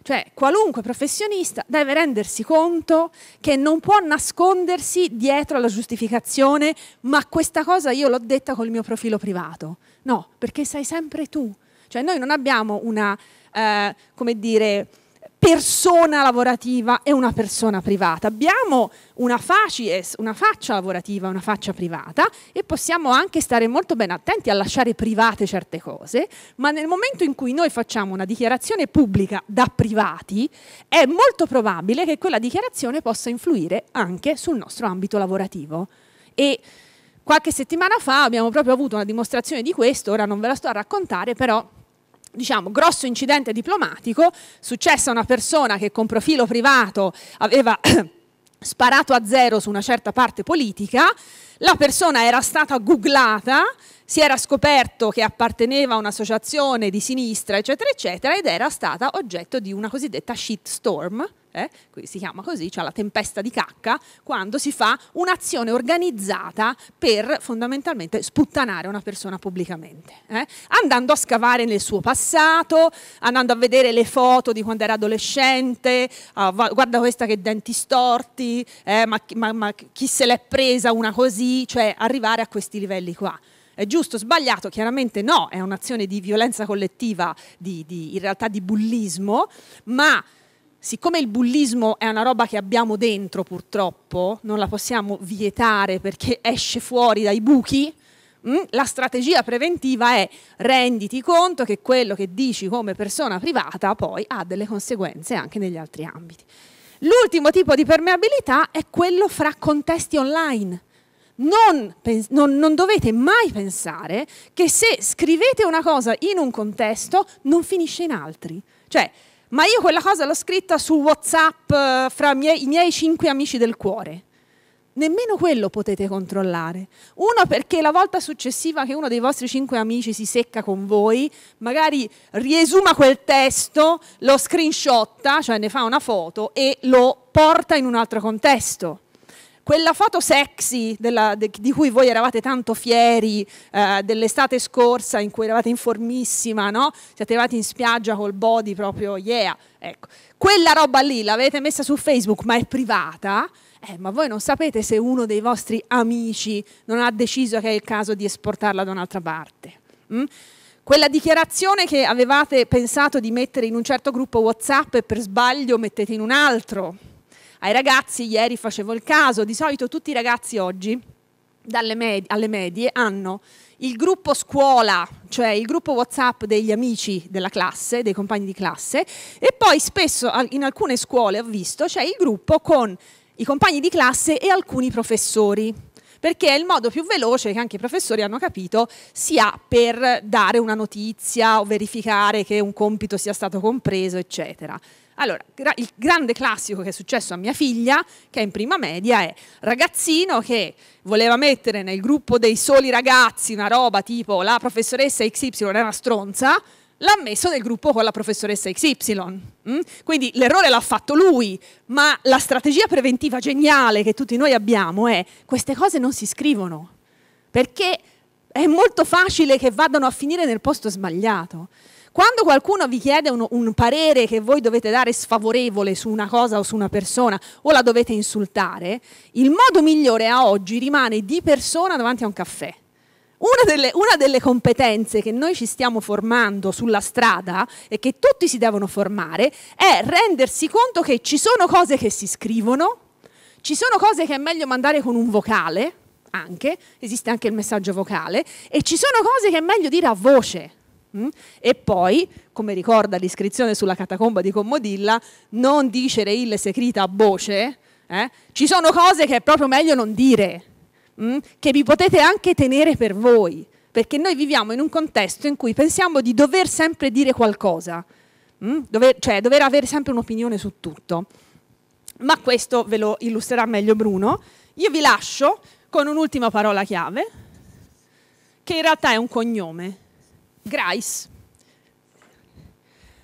Cioè, qualunque professionista deve rendersi conto che non può nascondersi dietro alla giustificazione, ma questa cosa io l'ho detta col mio profilo privato. No, perché sei sempre tu. Cioè, noi non abbiamo una, eh, come dire, persona lavorativa e una persona privata. Abbiamo una, facies, eh, una faccia lavorativa e una faccia privata e possiamo anche stare molto ben attenti a lasciare private certe cose, ma nel momento in cui noi facciamo una dichiarazione pubblica da privati, è molto probabile che quella dichiarazione possa influire anche sul nostro ambito lavorativo. E qualche settimana fa abbiamo proprio avuto una dimostrazione di questo, ora non ve la sto a raccontare, però diciamo, grosso incidente diplomatico, successo a una persona che con profilo privato aveva sparato a zero su una certa parte politica, la persona era stata googlata, si era scoperto che apparteneva a un'associazione di sinistra, eccetera, eccetera, ed era stata oggetto di una cosiddetta shitstorm, eh, si chiama così, cioè la tempesta di cacca, quando si fa un'azione organizzata per fondamentalmente sputtanare una persona pubblicamente, eh, andando a scavare nel suo passato, andando a vedere le foto di quando era adolescente, ah, guarda questa che denti storti, eh, ma, ma, ma chi se l'è presa una così, cioè arrivare a questi livelli qua. È giusto, sbagliato? Chiaramente no, è un'azione di violenza collettiva, di, di, in realtà di bullismo, ma siccome il bullismo è una roba che abbiamo dentro purtroppo, non la possiamo vietare perché esce fuori dai buchi, mm, la strategia preventiva è renditi conto che quello che dici come persona privata poi ha delle conseguenze anche negli altri ambiti. L'ultimo tipo di permeabilità è quello fra contesti online. Non, non, non, dovete mai pensare che se scrivete una cosa in un contesto non finisce in altri. Cioè, ma io quella cosa l'ho scritta su WhatsApp eh, fra miei, i miei cinque amici del cuore. Nemmeno quello potete controllare. Uno perché la volta successiva che uno dei vostri cinque amici si secca con voi, magari riesuma quel testo, lo screenshotta, cioè ne fa una foto e lo porta in un altro contesto quella foto sexy della, de, di cui voi eravate tanto fieri eh, dell'estate scorsa in cui eravate in formissima, no? Siete arrivati in spiaggia col body proprio, yeah, ecco. Quella roba lì l'avete messa su Facebook ma è privata, eh, ma voi non sapete se uno dei vostri amici non ha deciso che è il caso di esportarla da un'altra parte. Mm? quella dichiarazione che avevate pensato di mettere in un certo gruppo WhatsApp e per sbaglio mettete in un altro ai ragazzi, ieri facevo il caso, di solito tutti i ragazzi oggi med alle medie hanno il gruppo scuola, cioè il gruppo WhatsApp degli amici della classe, dei compagni di classe, e poi spesso in alcune scuole ho visto c'è il gruppo con i compagni di classe e alcuni professori perché è il modo più veloce che anche i professori hanno capito si ha per dare una notizia o verificare che un compito sia stato compreso, eccetera. Allora, il grande classico che è successo a mia figlia, che è in prima media, è ragazzino che voleva mettere nel gruppo dei soli ragazzi una roba tipo la professoressa XY era una stronza, l'ha messo nel gruppo con la professoressa XY. Mm? Quindi l'errore l'ha fatto lui, ma la strategia preventiva geniale che tutti noi abbiamo è queste cose non si scrivono, perché è molto facile che vadano a finire nel posto sbagliato. Quando qualcuno vi chiede un, un parere che voi dovete dare sfavorevole su una cosa o su una persona o la dovete insultare, il modo migliore a oggi rimane di persona davanti a un caffè. Una delle, una delle, competenze che noi ci stiamo formando sulla strada e che tutti si devono formare è rendersi conto che ci sono cose che si scrivono, ci sono cose che è meglio mandare con un vocale, anche, esiste anche il messaggio vocale, e ci sono cose che è meglio dire a voce. Mm? E poi, come ricorda l'iscrizione sulla catacomba di Commodilla, non dicere il secrita a voce, eh? ci sono cose che è proprio meglio non dire, mm? che vi potete anche tenere per voi, perché noi viviamo in un contesto in cui pensiamo di dover sempre dire qualcosa, mm? dover, cioè dover avere sempre un'opinione su tutto. Ma questo ve lo illustrerà meglio Bruno. Io vi lascio con un'ultima parola chiave, che in realtà è un cognome, Grice.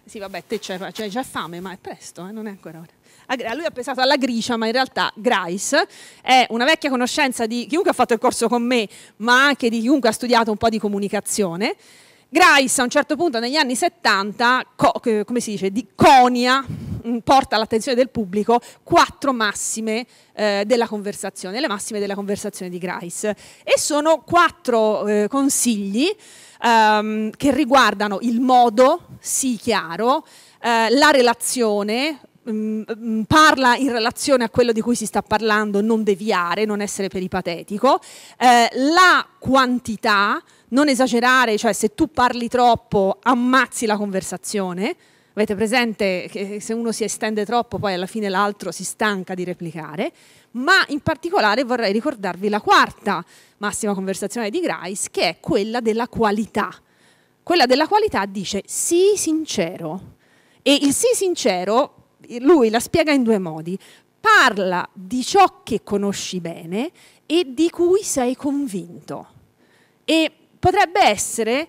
Sì, vabbè, te c'è, già fame, ma è presto, eh? non è ancora ora. Ah, a lui ha pensato alla gricia, ma in realtà Grice è una vecchia conoscenza di chiunque ha fatto il corso con me, ma anche di chiunque ha studiato un po' di comunicazione. Grice a un certo punto negli anni 70, eh, come si dice, di conia, mm, porta all'attenzione del pubblico quattro massime eh, della conversazione, le massime della conversazione di Grice. E sono quattro eh, consigli ehm, che riguardano il modo, sì chiaro, eh, la relazione, mh, mm, mm, parla in relazione a quello di cui si sta parlando, non deviare, non essere peripatetico, eh, la quantità, non esagerare, cioè se tu parli troppo ammazzi la conversazione, Avete presente che eh, se uno si estende troppo poi alla fine l'altro si stanca di replicare, ma in particolare vorrei ricordarvi la quarta massima conversazione di Grice che è quella della qualità. Quella della qualità dice sii sincero e il sii sincero lui la spiega in due modi. Parla di ciò che conosci bene e di cui sei convinto. E potrebbe essere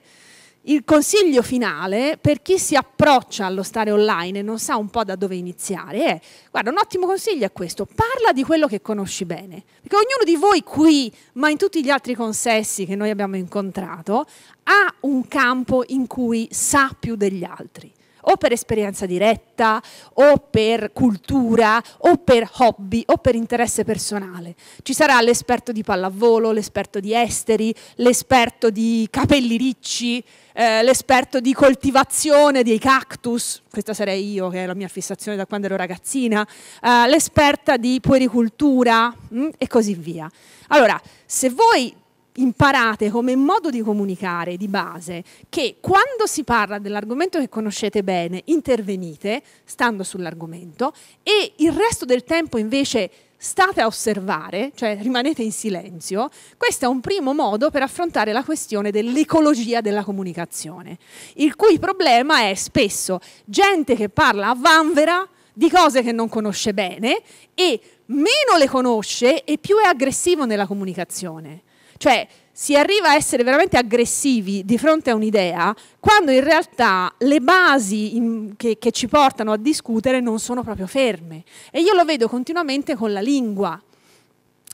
il consiglio finale per chi si approccia allo stare online e non sa un po' da dove iniziare è, guarda, un ottimo consiglio è questo, parla di quello che conosci bene, perché ognuno di voi qui, ma in tutti gli altri consessi che noi abbiamo incontrato, ha un campo in cui sa più degli altri o per esperienza diretta, o per cultura, o per hobby, o per interesse personale. Ci sarà l'esperto di pallavolo, l'esperto di esteri, l'esperto di capelli ricci, eh, l'esperto di coltivazione dei cactus, questa sarei io che è la mia fissazione da quando ero ragazzina, eh, l'esperta di puericultura mh, mm, e così via. Allora, se voi imparate come modo di comunicare di base che quando si parla dell'argomento che conoscete bene intervenite stando sull'argomento e il resto del tempo invece state a osservare, cioè rimanete in silenzio, questo è un primo modo per affrontare la questione dell'ecologia della comunicazione, il cui problema è spesso gente che parla a vanvera di cose che non conosce bene e meno le conosce e più è aggressivo nella comunicazione. Cioè, si arriva a essere veramente aggressivi di fronte a un'idea quando in realtà le basi in, che, che ci portano a discutere non sono proprio ferme. E io lo vedo continuamente con la lingua.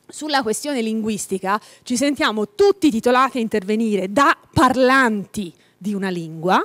Sulla questione linguistica ci sentiamo tutti titolati a intervenire da parlanti di una lingua,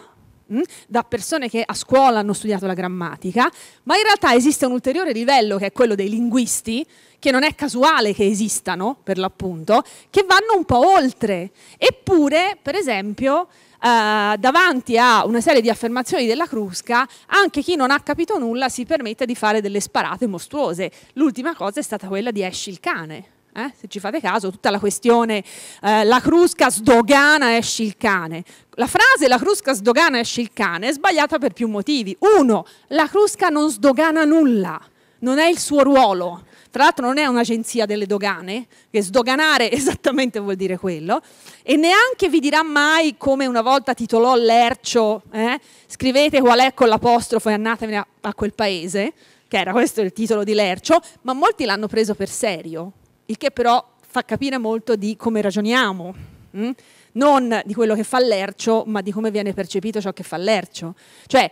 Mm? da persone che a scuola hanno studiato la grammatica, ma in realtà esiste un ulteriore livello che è quello dei linguisti, che non è casuale che esistano, per l'appunto, che vanno un po' oltre. Eppure, per esempio, Uh, davanti a una serie di affermazioni della Crusca, anche chi non ha capito nulla si permette di fare delle sparate mostruose. L'ultima cosa è stata quella di Esci il cane. Eh? se ci fate caso, tutta la questione eh, la crusca sdogana esce il cane. La frase la crusca sdogana esce il cane è sbagliata per più motivi. Uno, la crusca non sdogana nulla, non è il suo ruolo. Tra l'altro non è un'agenzia delle dogane, che sdoganare esattamente vuol dire quello, e neanche vi dirà mai, come una volta titolò Lercio, eh? scrivete qual è con l'apostrofo e andatevene a, a quel paese, che era questo il titolo di Lercio, ma molti l'hanno preso per serio, il che però fa capire molto di come ragioniamo, mh? Mm? non di quello che fa Lercio, ma di come viene percepito ciò che fa Lercio. Cioè,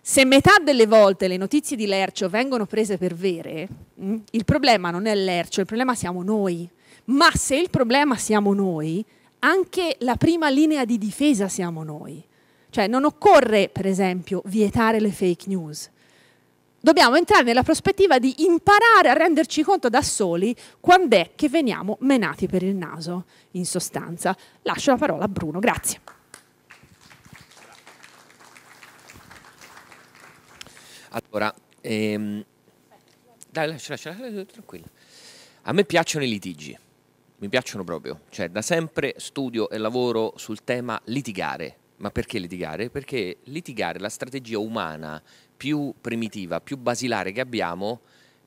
se metà delle volte le notizie di Lercio vengono prese per vere, mh? Mm, il problema non è Lercio, il problema siamo noi. Ma se il problema siamo noi, anche la prima linea di difesa siamo noi. Cioè non occorre, per esempio, vietare le fake news dobbiamo entrare nella prospettiva di imparare a renderci conto da soli quando è che veniamo menati per il naso, in sostanza. Lascio la parola a Bruno, grazie. Allora, ehm, dai, lascia, lascia, tranquilla. A me piacciono i litigi, mi piacciono proprio. Cioè, da sempre studio e lavoro sul tema litigare. Ma perché litigare? Perché litigare, è la strategia umana più primitiva, più basilare che abbiamo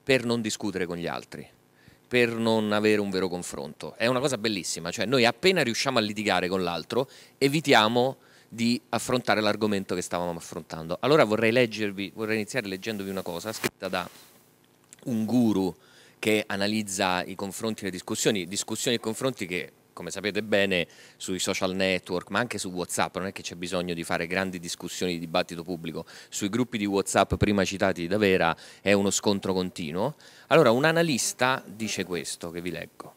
per non discutere con gli altri per non avere un vero confronto. È una cosa bellissima, cioè noi appena riusciamo a litigare con l'altro evitiamo di affrontare l'argomento che stavamo affrontando. Allora vorrei leggervi, vorrei iniziare leggendovi una cosa scritta da un guru che analizza i confronti e le discussioni, discussioni e confronti che come sapete bene, sui social network, ma anche su WhatsApp, non è che c'è bisogno di fare grandi discussioni di dibattito pubblico, sui gruppi di WhatsApp prima citati da Vera è uno scontro continuo. Allora, un analista dice questo che vi leggo.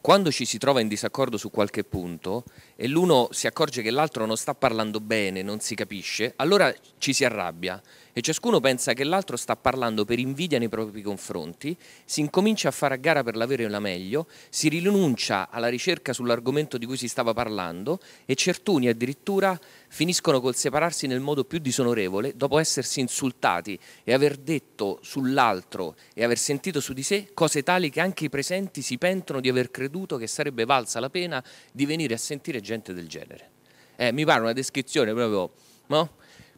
Quando ci si trova in disaccordo su qualche punto, e l'uno si accorge che l'altro non sta parlando bene, non si capisce, allora ci si arrabbia e ciascuno pensa che l'altro sta parlando per invidia nei propri confronti, si incomincia a fare a gara per l'avere la meglio, si rinuncia alla ricerca sull'argomento di cui si stava parlando e certuni addirittura finiscono col separarsi nel modo più disonorevole dopo essersi insultati e aver detto sull'altro e aver sentito su di sé cose tali che anche i presenti si pentono di aver creduto che sarebbe valsa la pena di venire a sentire gente del genere. Eh, mi pare una descrizione proprio no?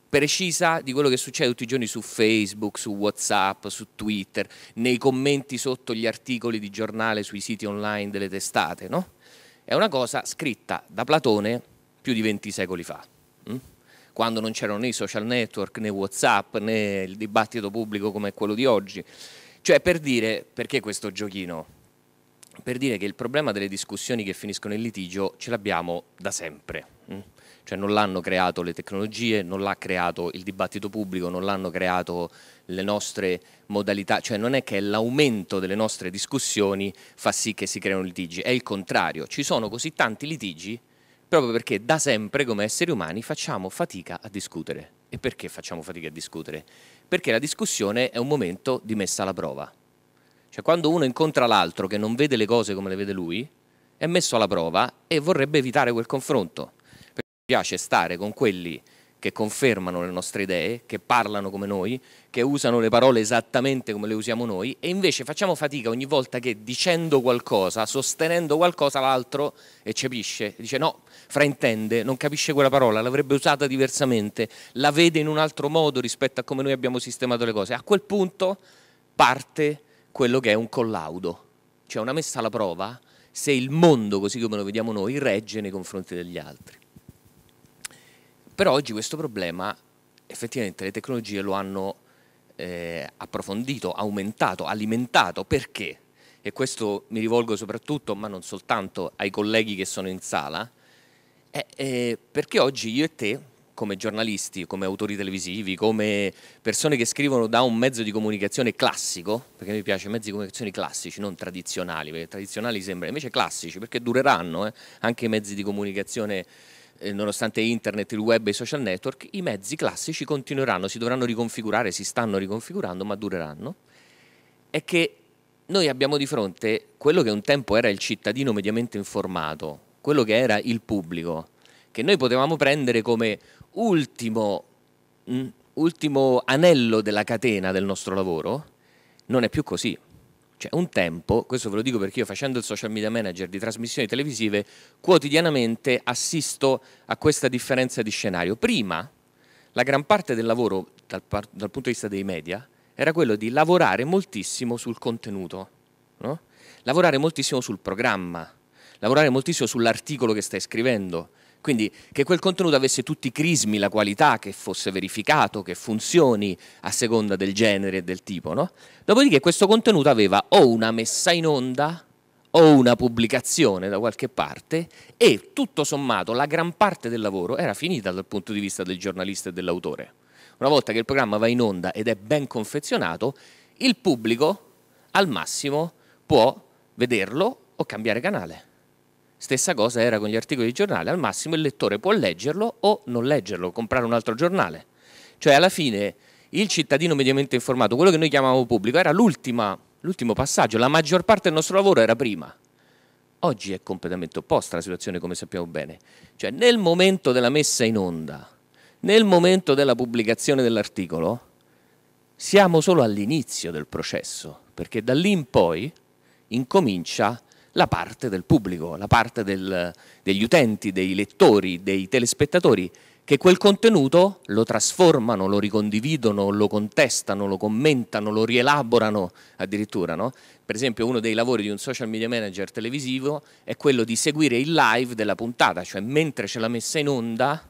precisa di quello che succede tutti i giorni su Facebook, su WhatsApp, su Twitter, nei commenti sotto gli articoli di giornale sui siti online delle testate. No? È una cosa scritta da Platone più di 20 secoli fa. Mm? quando non c'erano né i social network né Whatsapp né il dibattito pubblico come quello di oggi. Cioè per dire perché questo giochino per dire che il problema delle discussioni che finiscono in litigio ce l'abbiamo da sempre. Mm? Cioè non l'hanno creato le tecnologie, non l'ha creato il dibattito pubblico, non l'hanno creato le nostre modalità, cioè non è che l'aumento delle nostre discussioni fa sì che si creano litigi, è il contrario, ci sono così tanti litigi proprio perché da sempre come esseri umani facciamo fatica a discutere. E perché facciamo fatica a discutere? Perché la discussione è un momento di messa alla prova. Cioè quando uno incontra l'altro che non vede le cose come le vede lui, è messo alla prova e vorrebbe evitare quel confronto. Perché ci piace stare con quelli che confermano le nostre idee, che parlano come noi, che usano le parole esattamente come le usiamo noi e invece facciamo fatica ogni volta che dicendo qualcosa, sostenendo qualcosa l'altro eccepisce, dice no, fraintende, non capisce quella parola, l'avrebbe usata diversamente, la vede in un altro modo rispetto a come noi abbiamo sistemato le cose. A quel punto parte quello che è un collaudo, cioè una messa alla prova se il mondo, così come lo vediamo noi, regge nei confronti degli altri. Però oggi questo problema effettivamente le tecnologie lo hanno eh, approfondito, aumentato, alimentato. Perché? E questo mi rivolgo soprattutto, ma non soltanto, ai colleghi che sono in sala, eh, eh, perché oggi io e te come giornalisti, come autori televisivi, come persone che scrivono da un mezzo di comunicazione classico, perché mi piace mezzi di comunicazione classici, non tradizionali, perché tradizionali sembra invece classici, perché dureranno eh, anche i mezzi di comunicazione eh, nonostante internet, il web e i social network, i mezzi classici continueranno, si dovranno riconfigurare, si stanno riconfigurando, ma dureranno. È che noi abbiamo di fronte quello che un tempo era il cittadino mediamente informato, quello che era il pubblico, che noi potevamo prendere come ultimo, mh, mm, ultimo anello della catena del nostro lavoro, non è più così. Cioè, un tempo, questo ve lo dico perché io facendo il social media manager di trasmissioni televisive, quotidianamente assisto a questa differenza di scenario. Prima, la gran parte del lavoro dal, dal punto di vista dei media era quello di lavorare moltissimo sul contenuto, no? lavorare moltissimo sul programma, lavorare moltissimo sull'articolo che stai scrivendo, quindi che quel contenuto avesse tutti i crismi, la qualità, che fosse verificato, che funzioni a seconda del genere e del tipo. No? Dopodiché questo contenuto aveva o una messa in onda o una pubblicazione da qualche parte e tutto sommato la gran parte del lavoro era finita dal punto di vista del giornalista e dell'autore. Una volta che il programma va in onda ed è ben confezionato, il pubblico al massimo può vederlo o cambiare canale. Stessa cosa era con gli articoli di giornale, al massimo il lettore può leggerlo o non leggerlo, comprare un altro giornale. Cioè alla fine il cittadino mediamente informato, quello che noi chiamavamo pubblico, era l'ultimo passaggio, la maggior parte del nostro lavoro era prima. Oggi è completamente opposta la situazione come sappiamo bene, cioè nel momento della messa in onda, nel momento della pubblicazione dell'articolo, siamo solo all'inizio del processo, perché da lì in poi incomincia la parte del pubblico, la parte del, degli utenti, dei lettori, dei telespettatori, che quel contenuto lo trasformano, lo ricondividono, lo contestano, lo commentano, lo rielaborano addirittura. No? Per esempio uno dei lavori di un social media manager televisivo è quello di seguire il live della puntata, cioè mentre c'è la messa in onda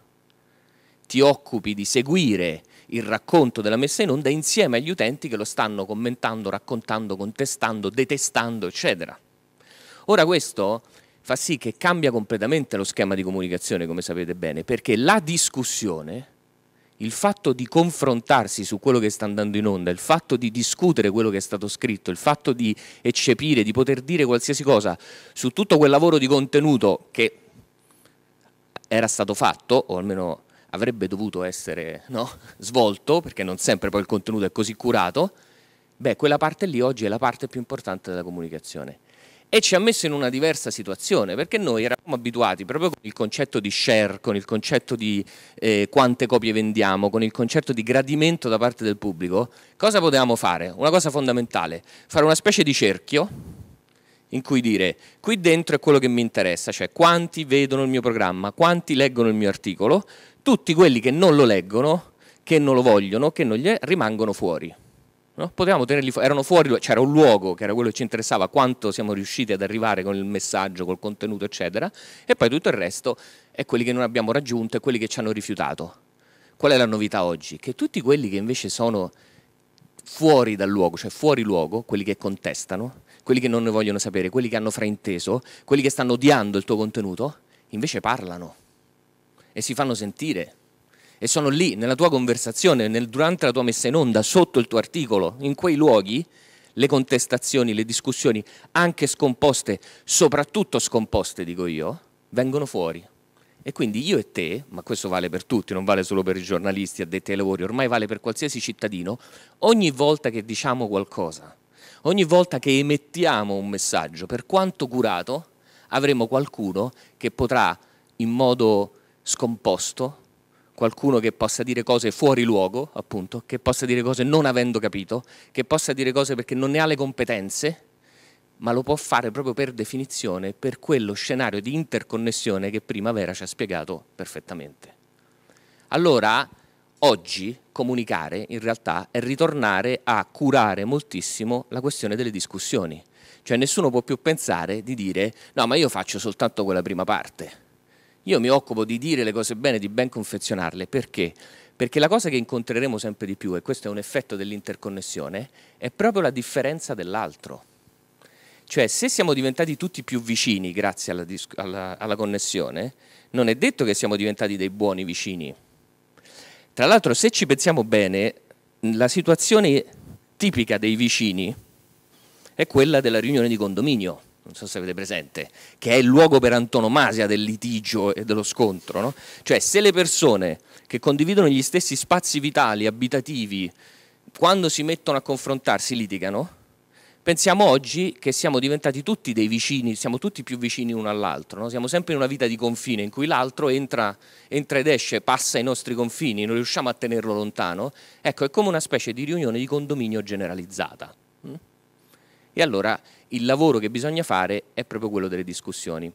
ti occupi di seguire il racconto della messa in onda insieme agli utenti che lo stanno commentando, raccontando, contestando, detestando, eccetera. Ora questo fa sì che cambia completamente lo schema di comunicazione, come sapete bene, perché la discussione, il fatto di confrontarsi su quello che sta andando in onda, il fatto di discutere quello che è stato scritto, il fatto di eccepire, di poter dire qualsiasi cosa su tutto quel lavoro di contenuto che era stato fatto, o almeno avrebbe dovuto essere no? svolto, perché non sempre poi il contenuto è così curato, beh, quella parte lì oggi è la parte più importante della comunicazione e ci ha messo in una diversa situazione, perché noi eravamo abituati proprio con il concetto di share, con il concetto di eh, quante copie vendiamo, con il concetto di gradimento da parte del pubblico, cosa potevamo fare? Una cosa fondamentale, fare una specie di cerchio in cui dire qui dentro è quello che mi interessa, cioè quanti vedono il mio programma, quanti leggono il mio articolo, tutti quelli che non lo leggono, che non lo vogliono, che non gli è, rimangono fuori. No? Potevamo tenerli fuori, erano fuori, c'era un luogo che era quello che ci interessava, quanto siamo riusciti ad arrivare con il messaggio, col contenuto, eccetera, e poi tutto il resto è quelli che non abbiamo raggiunto e quelli che ci hanno rifiutato. Qual è la novità oggi? Che tutti quelli che invece sono fuori dal luogo, cioè fuori luogo, quelli che contestano, quelli che non ne vogliono sapere, quelli che hanno frainteso, quelli che stanno odiando il tuo contenuto, invece parlano e si fanno sentire e sono lì nella tua conversazione, nel, durante la tua messa in onda, sotto il tuo articolo, in quei luoghi, le contestazioni, le discussioni, anche scomposte, soprattutto scomposte, dico io, vengono fuori. E quindi io e te, ma questo vale per tutti, non vale solo per i giornalisti addetti ai lavori, ormai vale per qualsiasi cittadino, ogni volta che diciamo qualcosa, ogni volta che emettiamo un messaggio, per quanto curato, avremo qualcuno che potrà in modo scomposto qualcuno che possa dire cose fuori luogo, appunto, che possa dire cose non avendo capito, che possa dire cose perché non ne ha le competenze, ma lo può fare proprio per definizione, per quello scenario di interconnessione che Primavera ci ha spiegato perfettamente. Allora, oggi comunicare in realtà è ritornare a curare moltissimo la questione delle discussioni. Cioè nessuno può più pensare di dire no, ma io faccio soltanto quella prima parte io mi occupo di dire le cose bene, di ben confezionarle, perché? Perché la cosa che incontreremo sempre di più, e questo è un effetto dell'interconnessione, è proprio la differenza dell'altro. Cioè, se siamo diventati tutti più vicini grazie alla, alla, alla, connessione, non è detto che siamo diventati dei buoni vicini. Tra l'altro, se ci pensiamo bene, la situazione tipica dei vicini è quella della riunione di condominio non so se avete presente, che è il luogo per antonomasia del litigio e dello scontro. No? Cioè, se le persone che condividono gli stessi spazi vitali, abitativi, quando si mettono a confrontarsi litigano, pensiamo oggi che siamo diventati tutti dei vicini, siamo tutti più vicini uno all'altro, no? siamo sempre in una vita di confine in cui l'altro entra, entra, ed esce, passa i nostri confini, non riusciamo a tenerlo lontano. Ecco, è come una specie di riunione di condominio generalizzata. E allora il lavoro che bisogna fare è proprio quello delle discussioni.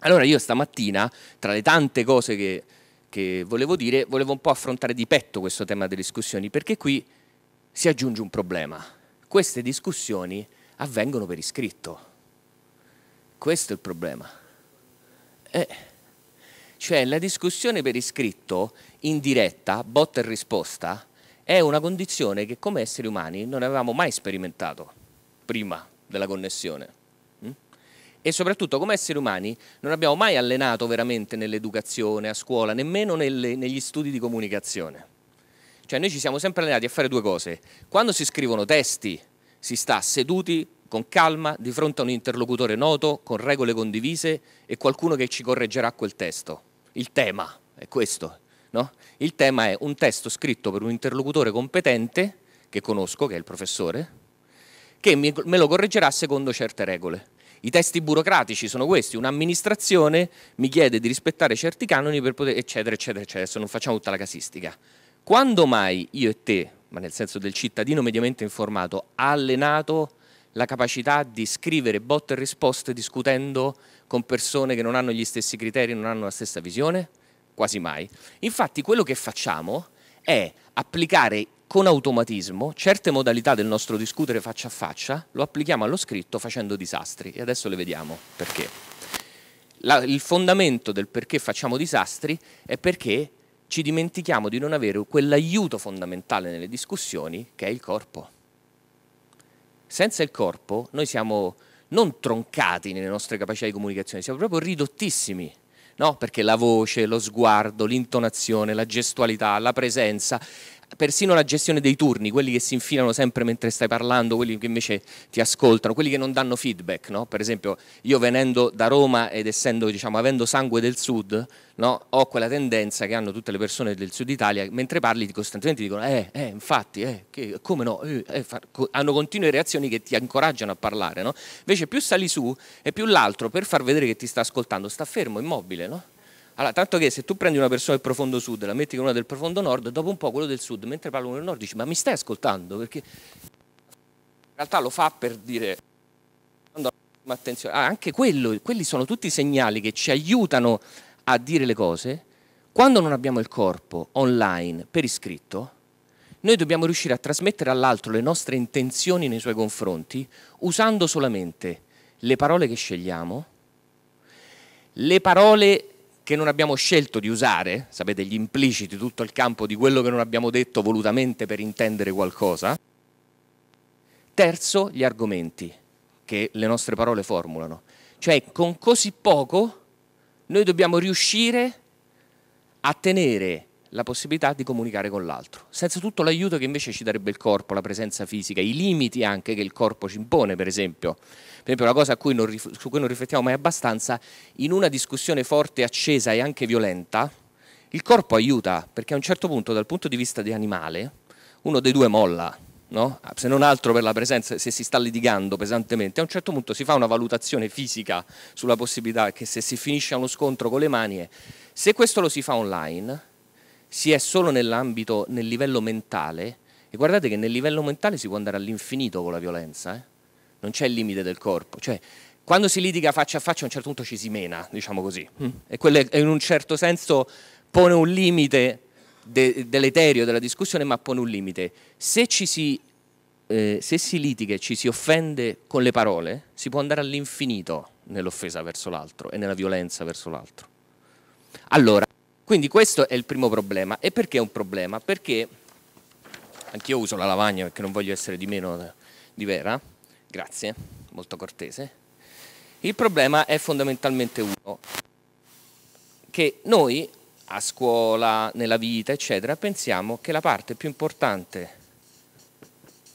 Allora io stamattina, tra le tante cose che, che volevo dire, volevo un po' affrontare di petto questo tema delle discussioni, perché qui si aggiunge un problema. Queste discussioni avvengono per iscritto. Questo è il problema. Eh, cioè la discussione per iscritto, in diretta, botta e risposta, è una condizione che come esseri umani non avevamo mai sperimentato prima della connessione. Mm? E soprattutto come esseri umani non abbiamo mai allenato veramente nell'educazione, a scuola, nemmeno nelle, negli studi di comunicazione. Cioè noi ci siamo sempre allenati a fare due cose. Quando si scrivono testi si sta seduti con calma di fronte a un interlocutore noto, con regole condivise e qualcuno che ci correggerà quel testo. Il tema è questo, No? Il tema è un testo scritto per un interlocutore competente, che conosco, che è il professore, che me lo correggerà secondo certe regole. I testi burocratici sono questi, un'amministrazione mi chiede di rispettare certi canoni per poter, eccetera, eccetera, eccetera, adesso non facciamo tutta la casistica. Quando mai io e te, ma nel senso del cittadino mediamente informato, ha allenato la capacità di scrivere botte e risposte discutendo con persone che non hanno gli stessi criteri, non hanno la stessa visione? Quasi mai. Infatti quello che facciamo è applicare con automatismo certe modalità del nostro discutere faccia a faccia lo applichiamo allo scritto facendo disastri e adesso le vediamo perché. La, il fondamento del perché facciamo disastri è perché ci dimentichiamo di non avere quell'aiuto fondamentale nelle discussioni che è il corpo. Senza il corpo noi siamo non troncati nelle nostre capacità di comunicazione, siamo proprio ridottissimi no? Perché la voce, lo sguardo, l'intonazione, la gestualità, la presenza persino la gestione dei turni, quelli che si infilano sempre mentre stai parlando, quelli che invece ti ascoltano, quelli che non danno feedback, no? per esempio io venendo da Roma ed essendo, diciamo, avendo sangue del sud, no? ho quella tendenza che hanno tutte le persone del sud Italia, mentre parli costantemente dicono, eh, eh infatti, eh, che, come no, eh, eh hanno continue reazioni che ti incoraggiano a parlare, no? invece più sali su e più l'altro per far vedere che ti sta ascoltando sta fermo, immobile, no? Allora, tanto che se tu prendi una persona del profondo sud e la metti con una del profondo nord, dopo un po' quello del sud, mentre parlo con il nord, dici ma mi stai ascoltando? Perché in realtà lo fa per dire ma attenzione, ah, anche quello, quelli sono tutti segnali che ci aiutano a dire le cose. Quando non abbiamo il corpo online per iscritto, noi dobbiamo riuscire a trasmettere all'altro le nostre intenzioni nei suoi confronti usando solamente le parole che scegliamo, le parole che non abbiamo scelto di usare, sapete gli impliciti, tutto il campo di quello che non abbiamo detto volutamente per intendere qualcosa. Terzo, gli argomenti che le nostre parole formulano. Cioè con così poco noi dobbiamo riuscire a tenere la possibilità di comunicare con l'altro, senza tutto l'aiuto che invece ci darebbe il corpo, la presenza fisica, i limiti anche che il corpo ci impone, per esempio per esempio una cosa cui rif- su cui non riflettiamo mai abbastanza, in una discussione forte, accesa e anche violenta, il corpo aiuta, perché a un certo punto dal punto di vista di animale, uno dei due molla, no? se non altro per la presenza, se si sta litigando pesantemente, a un certo punto si fa una valutazione fisica sulla possibilità che se si finisce uno scontro con le mani, se questo lo si fa online, si è solo nell'ambito, nel livello mentale, e guardate che nel livello mentale si può andare all'infinito con la violenza. Eh? non c'è il limite del corpo. Cioè, quando si litiga faccia a faccia a un certo punto ci si mena, diciamo così. Mm. E quello è, in un certo senso pone un limite de, dell'eterio della discussione, ma pone un limite. Se, si, eh, se si litiga e ci si offende con le parole, si può andare all'infinito nell'offesa verso l'altro e nella violenza verso l'altro. Allora, quindi questo è il primo problema. E perché è un problema? Perché anch'io uso la lavagna perché non voglio essere di meno di vera Grazie, molto cortese. Il problema è fondamentalmente uno, che noi a scuola, nella vita, eccetera, pensiamo che la parte più importante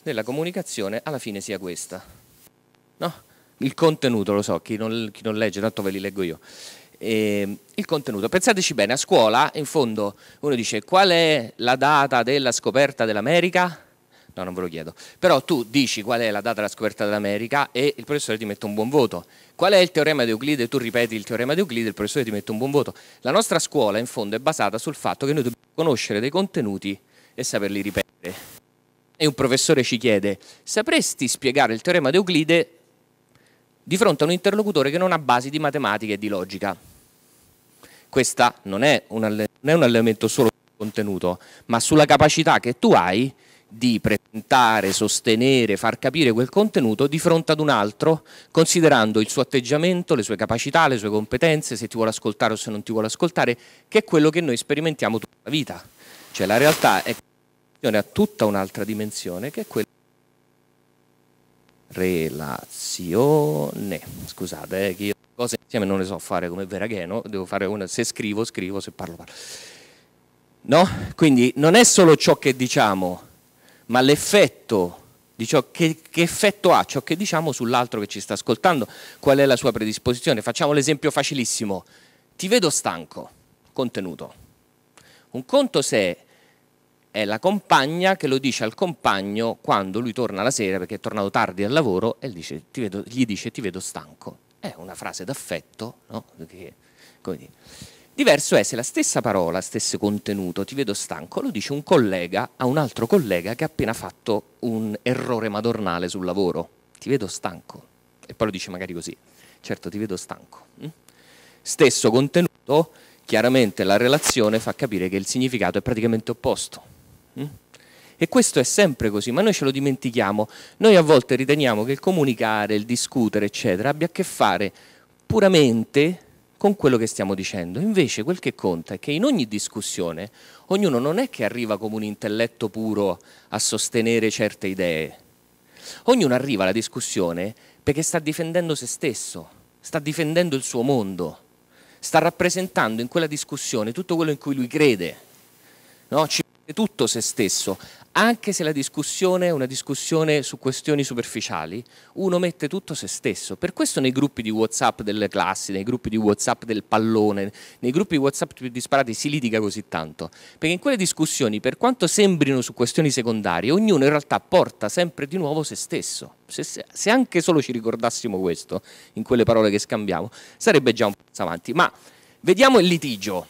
della comunicazione alla fine sia questa. No? Il contenuto, lo so, chi non, chi non legge, tanto ve li leggo io. E, ehm, il contenuto, pensateci bene, a scuola in fondo uno dice qual è la data della scoperta dell'America? No, non ve lo chiedo. Però tu dici qual è la data della scoperta dell'America e il professore ti mette un buon voto. Qual è il teorema di Euclide? Tu ripeti il teorema di Euclide e il professore ti mette un buon voto. La nostra scuola in fondo è basata sul fatto che noi dobbiamo conoscere dei contenuti e saperli ripetere. E un professore ci chiede, sapresti spiegare il teorema di Euclide di fronte a un interlocutore che non ha basi di matematica e di logica? Questa non è un, non è un allenamento solo sul contenuto, ma sulla capacità che tu hai di presentare, sostenere, far capire quel contenuto di fronte ad un altro, considerando il suo atteggiamento, le sue capacità, le sue competenze, se ti vuole ascoltare o se non ti vuole ascoltare, che è quello che noi sperimentiamo tutta la vita. Cioè la realtà è che ha tutta un'altra dimensione che è quella relazione. Scusate, eh, che io cose insieme non le so fare come Veragheno, devo fare una se scrivo, scrivo, se parlo, parlo. No? Quindi non è solo ciò che diciamo, ma l'effetto di ciò che, che effetto ha ciò che diciamo sull'altro che ci sta ascoltando, qual è la sua predisposizione. Facciamo l'esempio facilissimo. Ti vedo stanco, contenuto. Un conto se è la compagna che lo dice al compagno quando lui torna la sera perché è tornato tardi al lavoro e dice, vedo, gli dice ti vedo stanco. È una frase d'affetto, no? Perché, Diverso è se la stessa parola, stesso contenuto, ti vedo stanco, lo dice un collega a un altro collega che ha appena fatto un errore madornale sul lavoro. Ti vedo stanco. E poi lo dice magari così. Certo, ti vedo stanco. Mm? Stesso contenuto, chiaramente la relazione fa capire che il significato è praticamente opposto. Mm? E questo è sempre così, ma noi ce lo dimentichiamo. Noi a volte riteniamo che il comunicare, il discutere, eccetera, abbia a che fare puramente con quello che stiamo dicendo. Invece quel che conta è che in ogni discussione ognuno non è che arriva come un intelletto puro a sostenere certe idee. Ognuno arriva alla discussione perché sta difendendo se stesso, sta difendendo il suo mondo, sta rappresentando in quella discussione tutto quello in cui lui crede. No? Ci tutto se stesso, anche se la discussione è una discussione su questioni superficiali, uno mette tutto se stesso. Per questo nei gruppi di Whatsapp delle classi, nei gruppi di Whatsapp del pallone, nei gruppi di Whatsapp più disparati si litiga così tanto. Perché in quelle discussioni, per quanto sembrino su questioni secondarie, ognuno in realtà porta sempre di nuovo se stesso. Se, se anche solo ci ricordassimo questo in quelle parole che scambiamo, sarebbe già un passo avanti. Ma vediamo il litigio.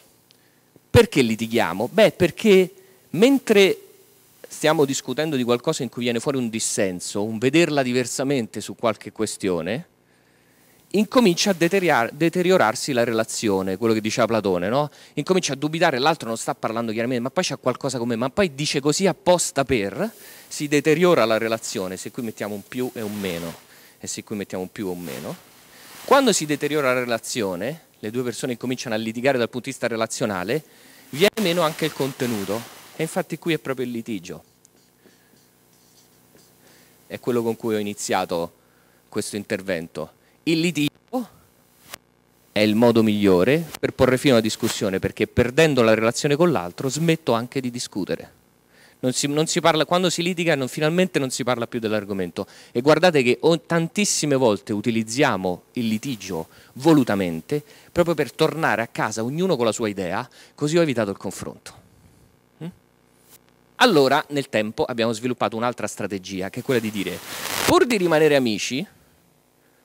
Perché litighiamo? Beh, perché Mentre stiamo discutendo di qualcosa in cui viene fuori un dissenso, un vederla diversamente su qualche questione, incomincia a deteriorarsi la relazione, quello che diceva Platone, no? incomincia a dubitare, l'altro non sta parlando chiaramente, ma poi c'è qualcosa con me, ma poi dice così apposta per, si deteriora la relazione, se qui mettiamo un più e un meno, e se qui mettiamo un più o un meno. Quando si deteriora la relazione, le due persone incominciano a litigare dal punto di vista relazionale, viene meno anche il contenuto. E infatti qui è proprio il litigio. È quello con cui ho iniziato questo intervento. Il litigio è il modo migliore per porre fine alla discussione, perché perdendo la relazione con l'altro smetto anche di discutere. Non si, non si parla, quando si litiga non, finalmente non si parla più dell'argomento. E guardate che o, tantissime volte utilizziamo il litigio volutamente proprio per tornare a casa ognuno con la sua idea, così ho evitato il confronto. Allora, nel tempo, abbiamo sviluppato un'altra strategia, che è quella di dire, pur di rimanere amici,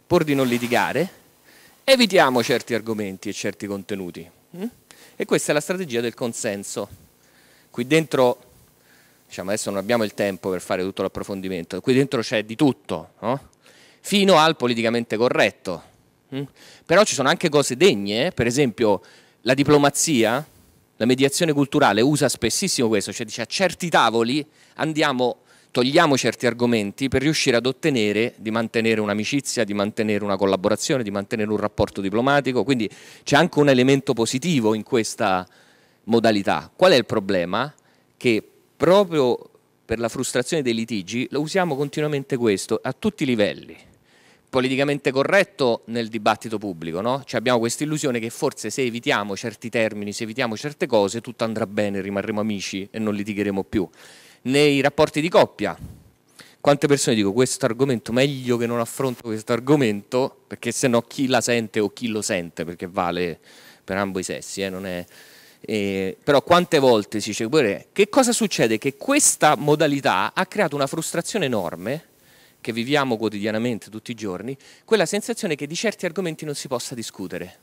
pur di non litigare, evitiamo certi argomenti e certi contenuti. Mm? E questa è la strategia del consenso. Qui dentro, diciamo adesso non abbiamo il tempo per fare tutto l'approfondimento, qui dentro c'è di tutto, no? fino al politicamente corretto. Mm? Però ci sono anche cose degne, eh? per esempio la diplomazia, la mediazione culturale usa spessissimo questo, cioè dice a certi tavoli andiamo, togliamo certi argomenti per riuscire ad ottenere di mantenere un'amicizia, di mantenere una collaborazione, di mantenere un rapporto diplomatico, quindi c'è anche un elemento positivo in questa modalità. Qual è il problema? Che proprio per la frustrazione dei litigi lo usiamo continuamente questo a tutti i livelli politicamente corretto nel dibattito pubblico, no? Cioè abbiamo questa illusione che forse se evitiamo certi termini, se evitiamo certe cose, tutto andrà bene, rimarremo amici e non litigheremo più. Nei rapporti di coppia, quante persone dico questo argomento meglio che non affronto questo argomento perché se no chi la sente o chi lo sente perché vale per ambo i sessi eh, è... eh, però quante volte si dice che cosa succede che questa modalità ha creato una frustrazione enorme che viviamo quotidianamente tutti i giorni, quella sensazione che di certi argomenti non si possa discutere.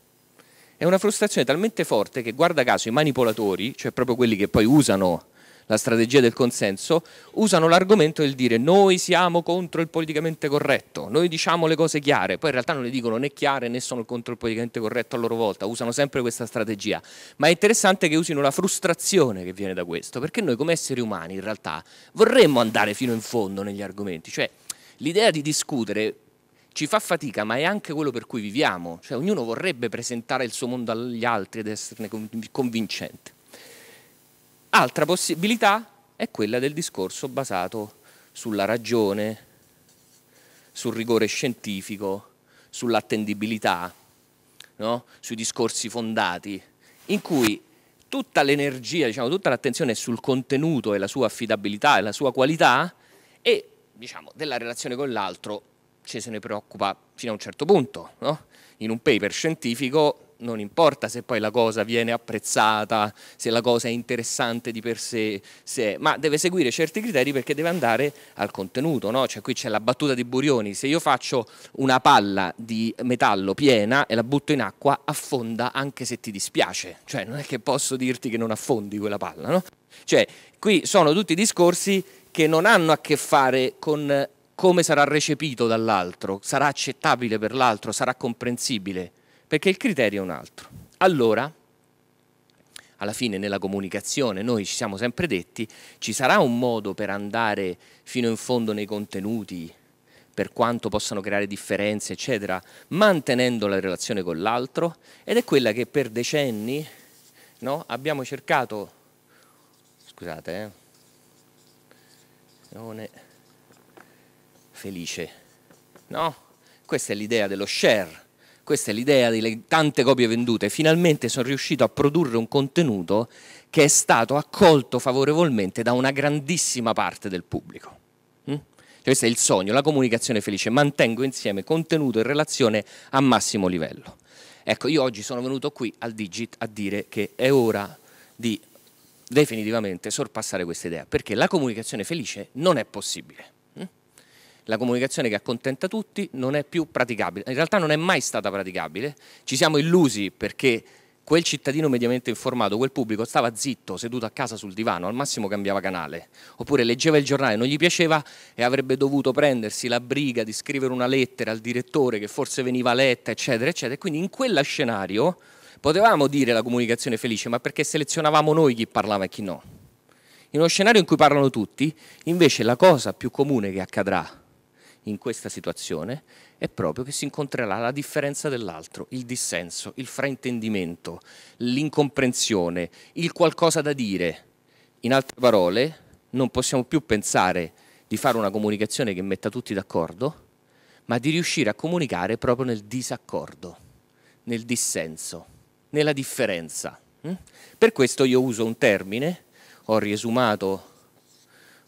È una frustrazione talmente forte che, guarda caso, i manipolatori, cioè proprio quelli che poi usano la strategia del consenso, usano l'argomento del dire noi siamo contro il politicamente corretto, noi diciamo le cose chiare, poi in realtà non le dicono né chiare né sono contro il politicamente corretto a loro volta, usano sempre questa strategia. Ma è interessante che usino la frustrazione che viene da questo, perché noi come esseri umani in realtà vorremmo andare fino in fondo negli argomenti, cioè L'idea di discutere ci fa fatica, ma è anche quello per cui viviamo, cioè ognuno vorrebbe presentare il suo mondo agli altri ed esserne convincente. Altra possibilità è quella del discorso basato sulla ragione, sul rigore scientifico, sull'attendibilità, no? sui discorsi fondati, in cui tutta l'energia, diciamo, tutta l'attenzione è sul contenuto e la sua affidabilità e la sua qualità e diciamo, della relazione con l'altro ci se ne preoccupa fino a un certo punto. No? In un paper scientifico non importa se poi la cosa viene apprezzata, se la cosa è interessante di per sé, è, ma deve seguire certi criteri perché deve andare al contenuto. No? Cioè, qui c'è la battuta di Burioni, se io faccio una palla di metallo piena e la butto in acqua, affonda anche se ti dispiace. Cioè, non è che posso dirti che non affondi quella palla. No? Cioè, qui sono tutti discorsi che non hanno a che fare con eh, come sarà recepito dall'altro, sarà accettabile per l'altro, sarà comprensibile, perché il criterio è un altro. Allora, alla fine nella comunicazione noi ci siamo sempre detti, ci sarà un modo per andare fino in fondo nei contenuti, per quanto possano creare differenze, eccetera, mantenendo la relazione con l'altro ed è quella che per decenni no, abbiamo cercato, scusate, eh, relazione felice. No? Questa è l'idea dello share, questa è l'idea delle tante copie vendute. Finalmente sono riuscito a produrre un contenuto che è stato accolto favorevolmente da una grandissima parte del pubblico. Cioè, questo è il sogno, la comunicazione felice. Mantengo insieme contenuto e relazione a massimo livello. Ecco, io oggi sono venuto qui al Digit a dire che è ora di definitivamente sorpassare questa idea, perché la comunicazione felice non è possibile. Hm? La comunicazione che accontenta tutti non è più praticabile, in realtà non è mai stata praticabile, ci siamo illusi perché quel cittadino mediamente informato, quel pubblico stava zitto, seduto a casa sul divano, al massimo cambiava canale, oppure leggeva il giornale, non gli piaceva e avrebbe dovuto prendersi la briga di scrivere una lettera al direttore che forse veniva letta, eccetera, eccetera. Quindi in quella scenario potevamo dire la comunicazione felice, ma perché selezionavamo noi chi parlava e chi no. In uno scenario in cui parlano tutti, invece la cosa più comune che accadrà in questa situazione è proprio che si incontrerà la differenza dell'altro, il dissenso, il fraintendimento, l'incomprensione, il qualcosa da dire. In altre parole, non possiamo più pensare di fare una comunicazione che metta tutti d'accordo, ma di riuscire a comunicare proprio nel disaccordo, nel dissenso nella differenza. Mm? Per questo io uso un termine, ho riesumato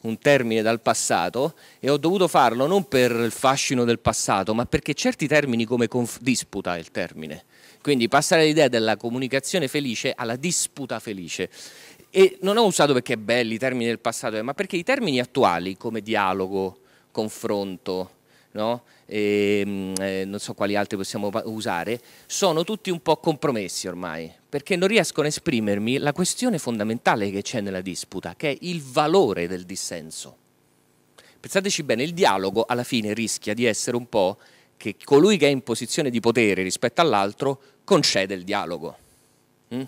un termine dal passato e ho dovuto farlo non per il fascino del passato, ma perché certi termini come conf- disputa è il termine. Quindi passare l'idea della comunicazione felice alla disputa felice. E non ho usato perché belli i termini del passato, eh, ma perché i termini attuali come dialogo, confronto, no? e, ehm, eh, non so quali altri possiamo usare, sono tutti un po' compromessi ormai, perché non riescono a esprimermi la questione fondamentale che c'è nella disputa, che è il valore del dissenso. Pensateci bene, il dialogo alla fine rischia di essere un po' che colui che è in posizione di potere rispetto all'altro concede il dialogo. Mm?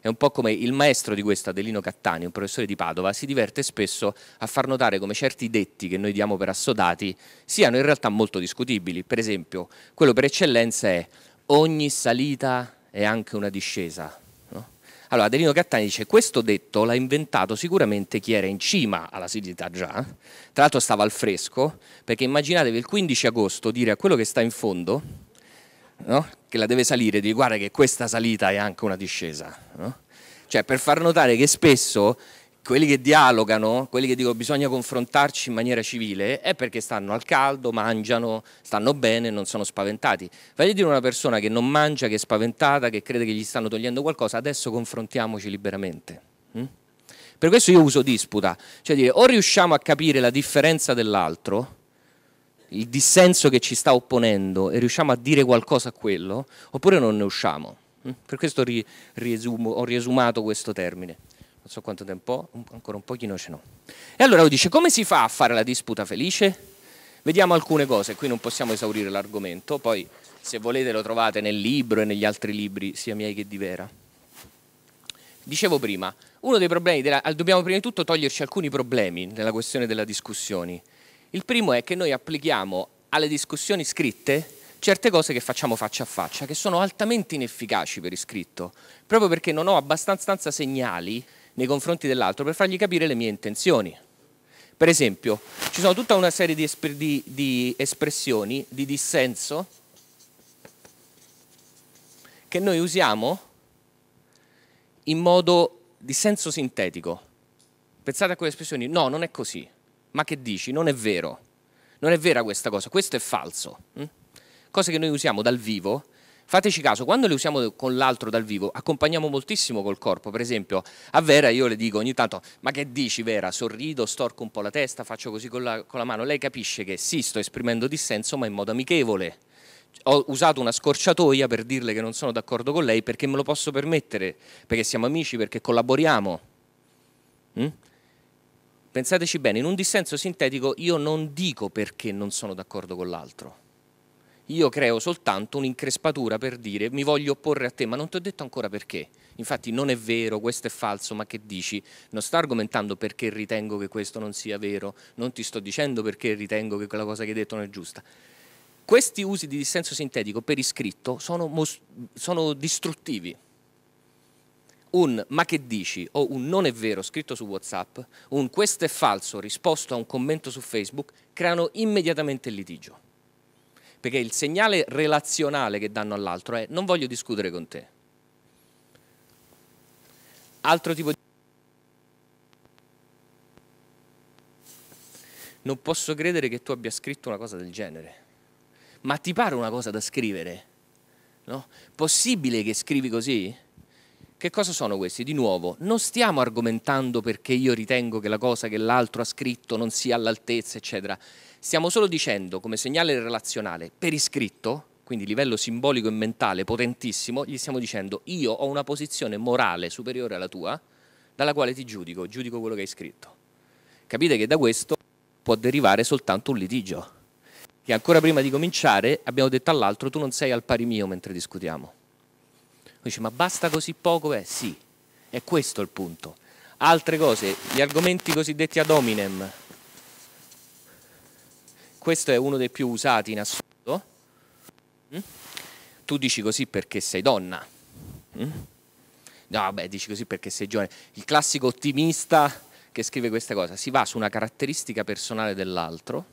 È un po' come il maestro di questo, Adelino Cattani, un professore di Padova, si diverte spesso a far notare come certi detti che noi diamo per assodati siano in realtà molto discutibili. Per esempio, quello per eccellenza è ogni salita è anche una discesa. No? Allora, Adelino Cattani dice: Questo detto l'ha inventato sicuramente chi era in cima alla sedita già. Tra l'altro, stava al fresco, perché immaginatevi il 15 agosto dire a quello che sta in fondo no? che la deve salire, di guarda che questa salita è anche una discesa. No? Cioè per far notare che spesso quelli che dialogano, quelli che dicono bisogna confrontarci in maniera civile, è perché stanno al caldo, mangiano, stanno bene, non sono spaventati. Fai dire a una persona che non mangia, che è spaventata, che crede che gli stanno togliendo qualcosa, adesso confrontiamoci liberamente. Mm? Per questo io uso disputa, cioè dire o riusciamo a capire la differenza dell'altro, il dissenso che ci sta opponendo e riusciamo a dire qualcosa a quello, oppure non ne usciamo. Mm? Per questo ri, riesumo, ho riesumato questo termine. Non so quanto tempo, un, ancora un pochino ce n'ho. E allora lui dice, come si fa a fare la disputa felice? Vediamo alcune cose, qui non possiamo esaurire l'argomento, poi se volete lo trovate nel libro e negli altri libri, sia miei che di Vera. Dicevo prima, uno dei problemi, della, dobbiamo prima di tutto toglierci alcuni problemi nella questione della discussione il primo è che noi applichiamo alle discussioni scritte certe cose che facciamo faccia a faccia, che sono altamente inefficaci per iscritto, proprio perché non ho abbastanza segnali nei confronti dell'altro per fargli capire le mie intenzioni. Per esempio, ci sono tutta una serie di, espr di, di espressioni di dissenso che noi usiamo in modo di senso sintetico. Pensate a quelle espressioni, no, non è così ma che dici? Non è vero, non è vera questa cosa, questo è falso. Hm? Cose che noi usiamo dal vivo, fateci caso, quando le usiamo con l'altro dal vivo, accompagniamo moltissimo col corpo, per esempio a Vera io le dico ogni tanto, ma che dici Vera? Sorrido, storco un po' la testa, faccio così con la, con la mano, lei capisce che sì, sto esprimendo dissenso, ma in modo amichevole ho usato una scorciatoia per dirle che non sono d'accordo con lei perché me lo posso permettere, perché siamo amici, perché collaboriamo. Mm? Pensateci bene, in un dissenso sintetico io non dico perché non sono d'accordo con l'altro. Io creo soltanto un'increspatura per dire mi voglio opporre a te, ma non ti ho detto ancora perché. Infatti non è vero, questo è falso, ma che dici? Non sto argomentando perché ritengo che questo non sia vero, non ti sto dicendo perché ritengo che quella cosa che hai detto non è giusta. Questi usi di dissenso sintetico per iscritto sono, sono distruttivi un ma che dici o un non è vero scritto su WhatsApp, un questo è falso risposto a un commento su Facebook, creano immediatamente il litigio. Perché il segnale relazionale che danno all'altro è non voglio discutere con te. Altro tipo di... Non posso credere che tu abbia scritto una cosa del genere. Ma ti pare una cosa da scrivere? No? Possibile che scrivi così? Che cosa sono questi? Di nuovo, non stiamo argomentando perché io ritengo che la cosa che l'altro ha scritto non sia all'altezza, eccetera. Stiamo solo dicendo, come segnale relazionale, per iscritto, quindi livello simbolico e mentale potentissimo, gli stiamo dicendo io ho una posizione morale superiore alla tua, dalla quale ti giudico, giudico quello che hai scritto. Capite che da questo può derivare soltanto un litigio, che ancora prima di cominciare abbiamo detto all'altro tu non sei al pari mio mentre discutiamo. Dice, ma basta così poco? Eh sì, è questo il punto. Altre cose, gli argomenti cosiddetti ad hominem, questo è uno dei più usati in assoluto. Mm? Tu dici così perché sei donna. Mm? No, beh, dici così perché sei giovane. Il classico ottimista che scrive questa cosa, si va su una caratteristica personale dell'altro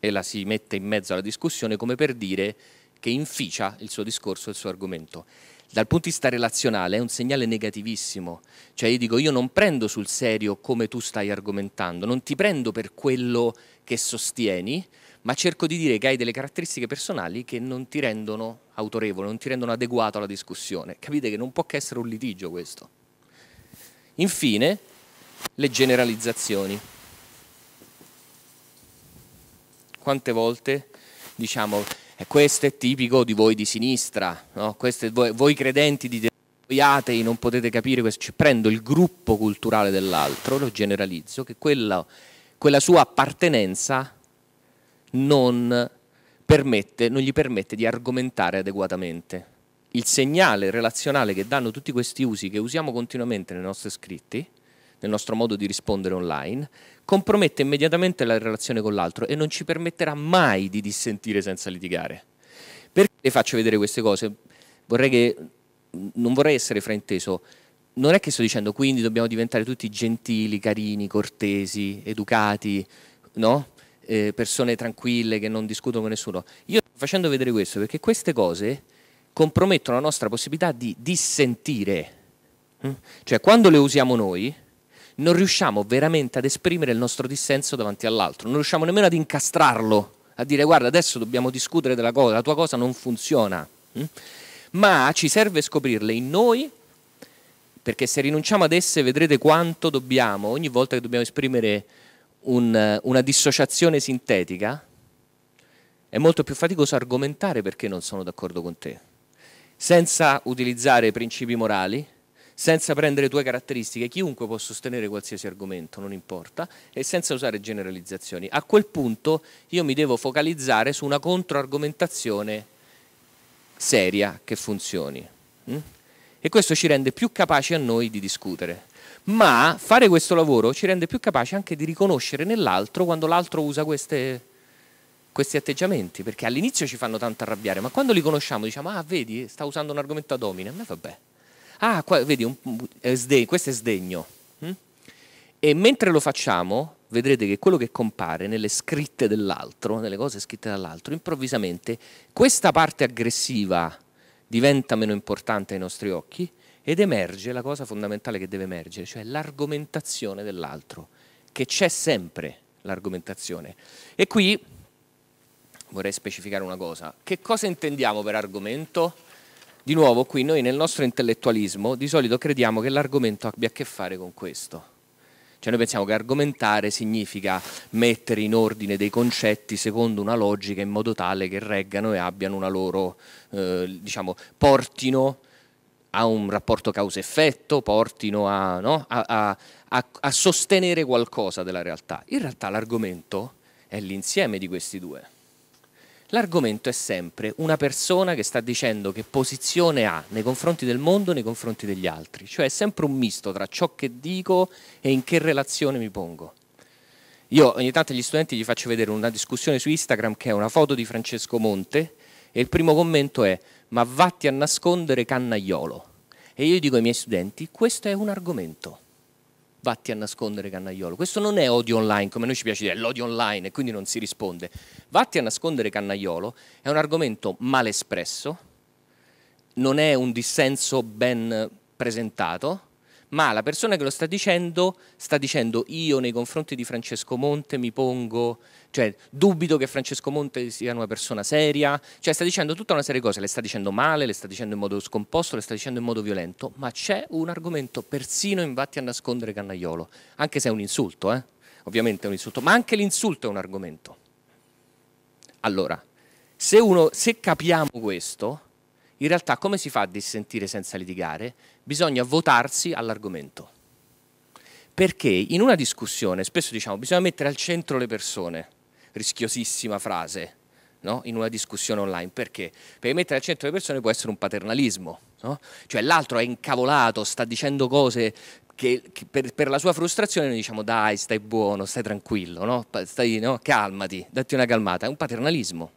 e la si mette in mezzo alla discussione come per dire che inficia il suo discorso, il suo argomento dal punto di vista relazionale è un segnale negativissimo, cioè io dico io non prendo sul serio come tu stai argomentando, non ti prendo per quello che sostieni, ma cerco di dire che hai delle caratteristiche personali che non ti rendono autorevole, non ti rendono adeguato alla discussione. Capite che non può che essere un litigio questo. Infine, le generalizzazioni. Quante volte diciamo e eh, questo è tipico di voi di sinistra, no? Queste, voi, voi, credenti di voi atei non potete capire questo. Cioè, prendo il gruppo culturale dell'altro, lo generalizzo, che quella, quella sua appartenenza non, permette, non gli permette di argomentare adeguatamente. Il segnale relazionale che danno tutti questi usi che usiamo continuamente nei nostri scritti nel nostro modo di rispondere online, compromette immediatamente la relazione con l'altro e non ci permetterà mai di dissentire senza litigare. Perché le faccio vedere queste cose? Vorrei che, non vorrei essere frainteso. Non è che sto dicendo quindi dobbiamo diventare tutti gentili, carini, cortesi, educati, no? Eh, persone tranquille che non discutono con nessuno. Io sto facendo vedere questo perché queste cose compromettono la nostra possibilità di dissentire. Mm? Cioè, quando le usiamo noi, non riusciamo veramente ad esprimere il nostro dissenso davanti all'altro, non riusciamo nemmeno ad incastrarlo, a dire guarda adesso dobbiamo discutere della cosa, la tua cosa non funziona, mm? ma ci serve scoprirle in noi perché se rinunciamo ad esse vedrete quanto dobbiamo, ogni volta che dobbiamo esprimere un, una dissociazione sintetica, è molto più faticoso argomentare perché non sono d'accordo con te, senza utilizzare principi morali, senza prendere tue caratteristiche, chiunque può sostenere qualsiasi argomento, non importa, e senza usare generalizzazioni. A quel punto io mi devo focalizzare su una controargomentazione seria che funzioni. Mm? E questo ci rende più capaci a noi di discutere. Ma fare questo lavoro ci rende più capaci anche di riconoscere nell'altro quando l'altro usa queste questi atteggiamenti, perché all'inizio ci fanno tanto arrabbiare, ma quando li conosciamo diciamo, ah vedi, sta usando un argomento a domine, a me va bene ah, qua, vedi, un, è sdegno, questo è sdegno. Hm? E mentre lo facciamo, vedrete che quello che compare nelle scritte dell'altro, nelle cose scritte dall'altro, improvvisamente questa parte aggressiva diventa meno importante ai nostri occhi ed emerge la cosa fondamentale che deve emergere, cioè l'argomentazione dell'altro, che c'è sempre l'argomentazione. E qui vorrei specificare una cosa, che cosa intendiamo per argomento? Di nuovo, qui noi nel nostro intellettualismo di solito crediamo che l'argomento abbia a che fare con questo. Cioè noi pensiamo che argomentare significa mettere in ordine dei concetti secondo una logica in modo tale che reggano e abbiano una loro, eh, diciamo, portino a un rapporto causa-effetto, portino a, no? a, a, a sostenere qualcosa della realtà. In realtà l'argomento è l'insieme di questi due. L'argomento è sempre una persona che sta dicendo che posizione ha nei confronti del mondo, nei confronti degli altri, cioè è sempre un misto tra ciò che dico e in che relazione mi pongo. Io ogni tanto agli studenti gli faccio vedere una discussione su Instagram che è una foto di Francesco Monte e il primo commento è ma vatti a nascondere cannaiolo. E io dico ai miei studenti questo è un argomento vatti a nascondere Cannaiolo. Questo non è odio online, come noi ci piace dire, è l'odio online e quindi non si risponde. Vatti a nascondere Cannaiolo è un argomento mal espresso, non è un dissenso ben presentato, ma la persona che lo sta dicendo sta dicendo io nei confronti di Francesco Monte mi pongo cioè, dubito che Francesco Monte sia una persona seria, cioè sta dicendo tutta una serie di cose, le sta dicendo male, le sta dicendo in modo scomposto, le sta dicendo in modo violento, ma c'è un argomento persino invatti a nascondere Cannaiolo, anche se è un insulto, eh? ovviamente è un insulto, ma anche l'insulto è un argomento. Allora, se, uno, se capiamo questo, in realtà come si fa a dissentire senza litigare? Bisogna votarsi all'argomento. Perché in una discussione spesso diciamo bisogna mettere al centro le persone rischiosissima frase no? in una discussione online. Perché? Perché mettere al centro le persone può essere un paternalismo. No? Cioè l'altro è incavolato, sta dicendo cose che, che per, per, la sua frustrazione noi diciamo dai, stai buono, stai tranquillo, no? Stai, no? calmati, datti una calmata, è un paternalismo.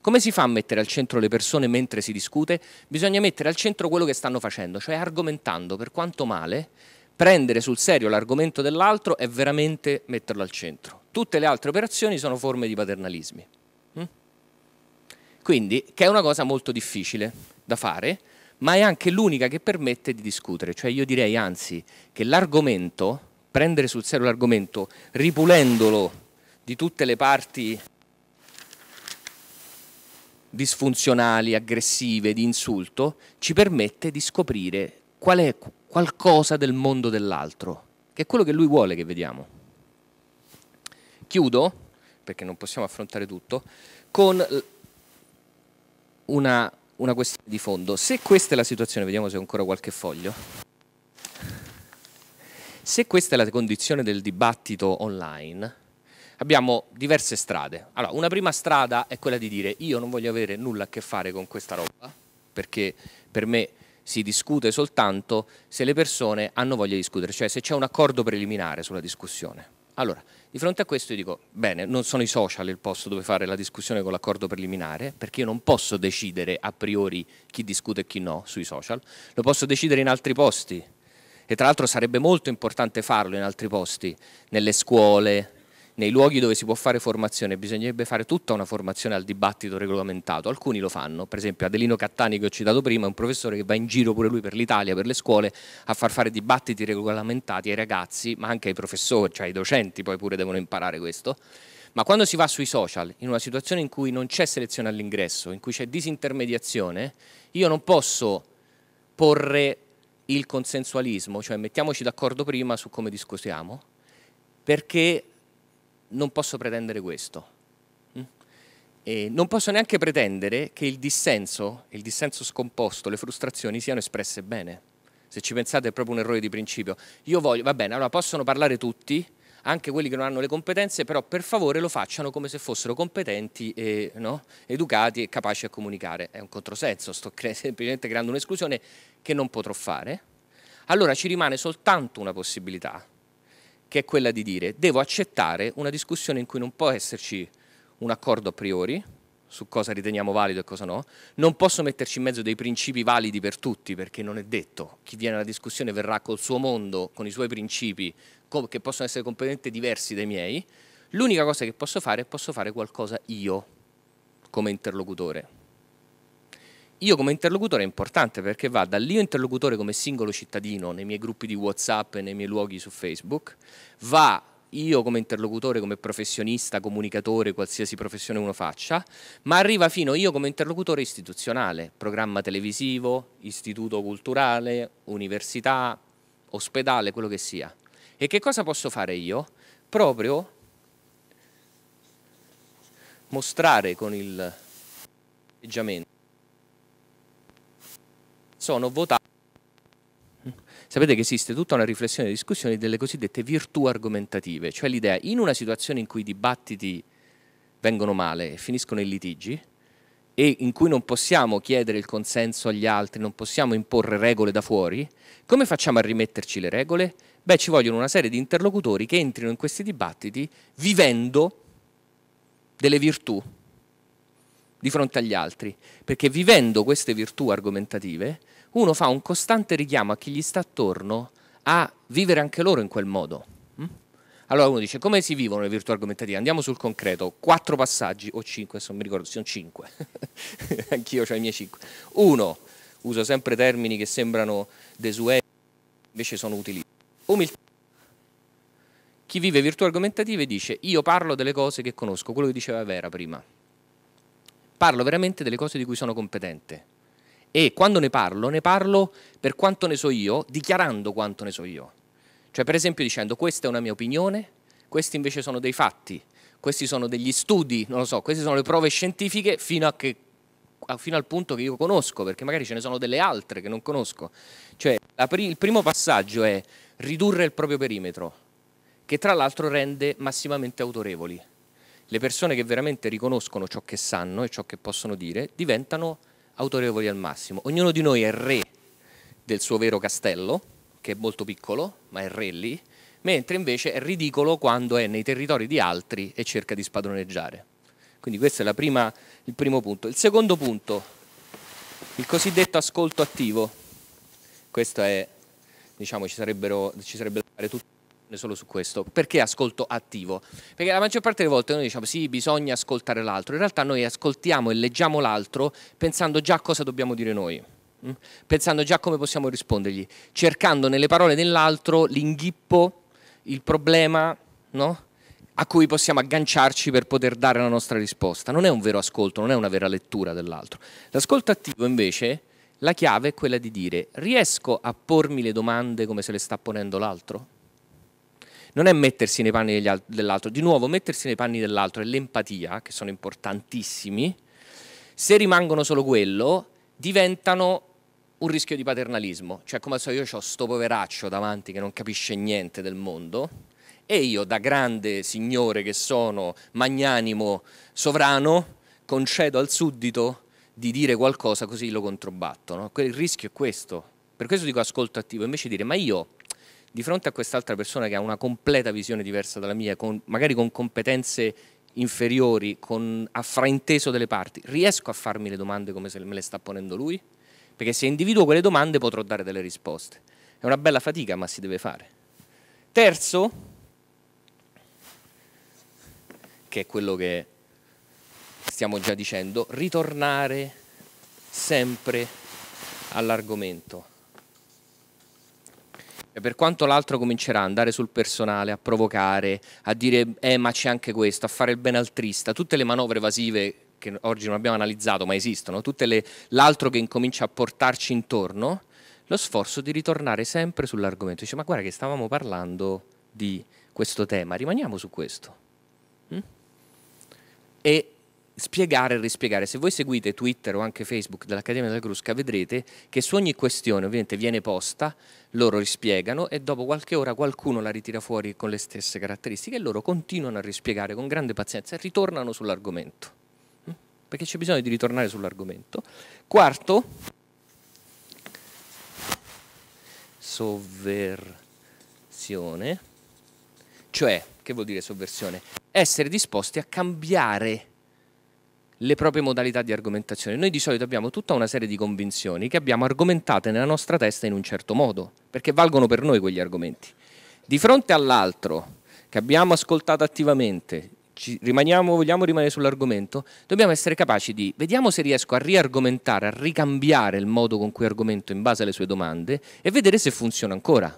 Come si fa a mettere al centro le persone mentre si discute? Bisogna mettere al centro quello che stanno facendo, cioè argomentando per quanto male, prendere sul serio l'argomento dell'altro e veramente metterlo al centro. Tutte le altre operazioni sono forme di paternalismi. Mm? Quindi, che è una cosa molto difficile da fare, ma è anche l'unica che permette di discutere. Cioè io direi anzi che l'argomento, prendere sul serio l'argomento, ripulendolo di tutte le parti disfunzionali, aggressive, di insulto, ci permette di scoprire qual è qualcosa del mondo dell'altro, che è quello che lui vuole che vediamo. Chiudo, perché non possiamo affrontare tutto, con una, una questione di fondo. Se questa è la situazione, vediamo se ho ancora qualche foglio. Se questa è la condizione del dibattito online, abbiamo diverse strade. Allora, una prima strada è quella di dire io non voglio avere nulla a che fare con questa roba, perché per me si discute soltanto se le persone hanno voglia di discutere, cioè se c'è un accordo preliminare sulla discussione. Allora, di fronte a questo io dico, bene, non sono i social il posto dove fare la discussione con l'accordo preliminare, perché io non posso decidere a priori chi discute e chi no sui social, lo posso decidere in altri posti. E tra l'altro sarebbe molto importante farlo in altri posti, nelle scuole, nei luoghi dove si può fare formazione bisognerebbe fare tutta una formazione al dibattito regolamentato, alcuni lo fanno, per esempio Adelino Cattani che ho citato prima è un professore che va in giro pure lui per l'Italia, per le scuole, a far fare dibattiti regolamentati ai ragazzi, ma anche ai professori, cioè ai docenti poi pure devono imparare questo. Ma quando si va sui social, in una situazione in cui non c'è selezione all'ingresso, in cui c'è disintermediazione, io non posso porre il consensualismo, cioè mettiamoci d'accordo prima su come discutiamo, perché non posso pretendere questo. Mm? E non posso neanche pretendere che il dissenso, il dissenso scomposto, le frustrazioni siano espresse bene. Se ci pensate è proprio un errore di principio. Io voglio, va bene, allora possono parlare tutti, anche quelli che non hanno le competenze, però per favore lo facciano come se fossero competenti, e, no? educati e capaci a comunicare. È un controsenso, sto cre semplicemente creando un'esclusione che non potrò fare. Allora ci rimane soltanto una possibilità, che è quella di dire devo accettare una discussione in cui non può esserci un accordo a priori su cosa riteniamo valido e cosa no, non posso metterci in mezzo dei principi validi per tutti perché non è detto, chi viene alla discussione verrà col suo mondo, con i suoi principi che possono essere completamente diversi dai miei, l'unica cosa che posso fare è posso fare qualcosa io come interlocutore io come interlocutore è importante perché va dall'io interlocutore come singolo cittadino nei miei gruppi di Whatsapp e nei miei luoghi su Facebook, va io come interlocutore, come professionista, comunicatore, qualsiasi professione uno faccia, ma arriva fino io come interlocutore istituzionale, programma televisivo, istituto culturale, università, ospedale, quello che sia. E che cosa posso fare io? Proprio mostrare con il atteggiamento sono votate. Sapete che esiste tutta una riflessione e discussione delle cosiddette virtù argomentative, cioè l'idea in una situazione in cui i dibattiti vengono male e finiscono in litigi e in cui non possiamo chiedere il consenso agli altri, non possiamo imporre regole da fuori, come facciamo a rimetterci le regole? Beh, ci vogliono una serie di interlocutori che entrino in questi dibattiti vivendo delle virtù di fronte agli altri, perché vivendo queste virtù argomentative uno fa un costante richiamo a chi gli sta attorno a vivere anche loro in quel modo. Mm? Allora uno dice come si vivono le virtù argomentative? Andiamo sul concreto, quattro passaggi o cinque, adesso non mi ricordo, sono cinque, anch'io ho i miei cinque. Uno, uso sempre termini che sembrano desueti, invece sono utili. Umiltà. Chi vive virtù argomentative dice io parlo delle cose che conosco, quello che diceva Vera prima. Parlo veramente delle cose di cui sono competente e quando ne parlo, ne parlo per quanto ne so io, dichiarando quanto ne so io. Cioè, per esempio, dicendo questa è una mia opinione, questi invece sono dei fatti, questi sono degli studi, non lo so, queste sono le prove scientifiche fino, che, fino al punto che io conosco, perché magari ce ne sono delle altre che non conosco. Cioè, pri- il primo passaggio è ridurre il proprio perimetro, che tra l'altro rende massimamente autorevoli. Le persone che veramente riconoscono ciò che sanno e ciò che possono dire diventano autorevoli al massimo. Ognuno di noi è re del suo vero castello, che è molto piccolo, ma è re lì, mentre invece è ridicolo quando è nei territori di altri e cerca di spadroneggiare. Quindi questo è prima, il primo punto. Il secondo punto, il cosiddetto ascolto attivo. Questo è, diciamo, ci, sarebbero, ci sarebbe da fare tutto solo su questo, perché ascolto attivo? Perché la maggior parte delle volte noi diciamo sì, bisogna ascoltare l'altro, in realtà noi ascoltiamo e leggiamo l'altro pensando già a cosa dobbiamo dire noi, mm? pensando già a come possiamo rispondergli, cercando nelle parole dell'altro l'inghippo, il problema, no? a cui possiamo agganciarci per poter dare la nostra risposta. Non è un vero ascolto, non è una vera lettura dell'altro. L'ascolto attivo invece, la chiave è quella di dire riesco a pormi le domande come se le sta ponendo l'altro? non è mettersi nei panni dell'altro, di nuovo mettersi nei panni dell'altro e l'empatia, che sono importantissimi, se rimangono solo quello, diventano un rischio di paternalismo, cioè come so, io ho sto poveraccio davanti che non capisce niente del mondo e io da grande signore che sono, magnanimo, sovrano, concedo al suddito di dire qualcosa così lo controbattono. Il rischio è questo. Per questo dico ascolto attivo, invece di dire ma io di fronte a quest'altra persona che ha una completa visione diversa dalla mia, con, magari con competenze inferiori, con, ha frainteso delle parti, riesco a farmi le domande come se me le sta ponendo lui? Perché se individuo quelle domande potrò dare delle risposte. È una bella fatica, ma si deve fare. Terzo, che è quello che stiamo già dicendo, ritornare sempre all'argomento. E per quanto l'altro comincerà a andare sul personale, a provocare, a dire eh ma c'è anche questo, a fare il benaltrista, tutte le manovre evasive che oggi non abbiamo analizzato ma esistono, tutte l'altro che incomincia a portarci intorno, lo sforzo di ritornare sempre sull'argomento. Dice ma guarda che stavamo parlando di questo tema, rimaniamo su questo. Mm? E spiegare e rispiegare. Se voi seguite Twitter o anche Facebook dell'Accademia della Crusca vedrete che su ogni questione ovviamente viene posta, loro rispiegano e dopo qualche ora qualcuno la ritira fuori con le stesse caratteristiche e loro continuano a rispiegare con grande pazienza e ritornano sull'argomento. Mm? Perché c'è bisogno di ritornare sull'argomento. Quarto, sovversione, cioè, che vuol dire sovversione? Essere disposti a cambiare le proprie modalità di argomentazione. Noi di solito abbiamo tutta una serie di convinzioni che abbiamo argomentate nella nostra testa in un certo modo, perché valgono per noi quegli argomenti. Di fronte all'altro che abbiamo ascoltato attivamente, vogliamo rimanere sull'argomento, dobbiamo essere capaci di, vediamo se riesco a riargomentare, a ricambiare il modo con cui argomento in base alle sue domande e vedere se funziona ancora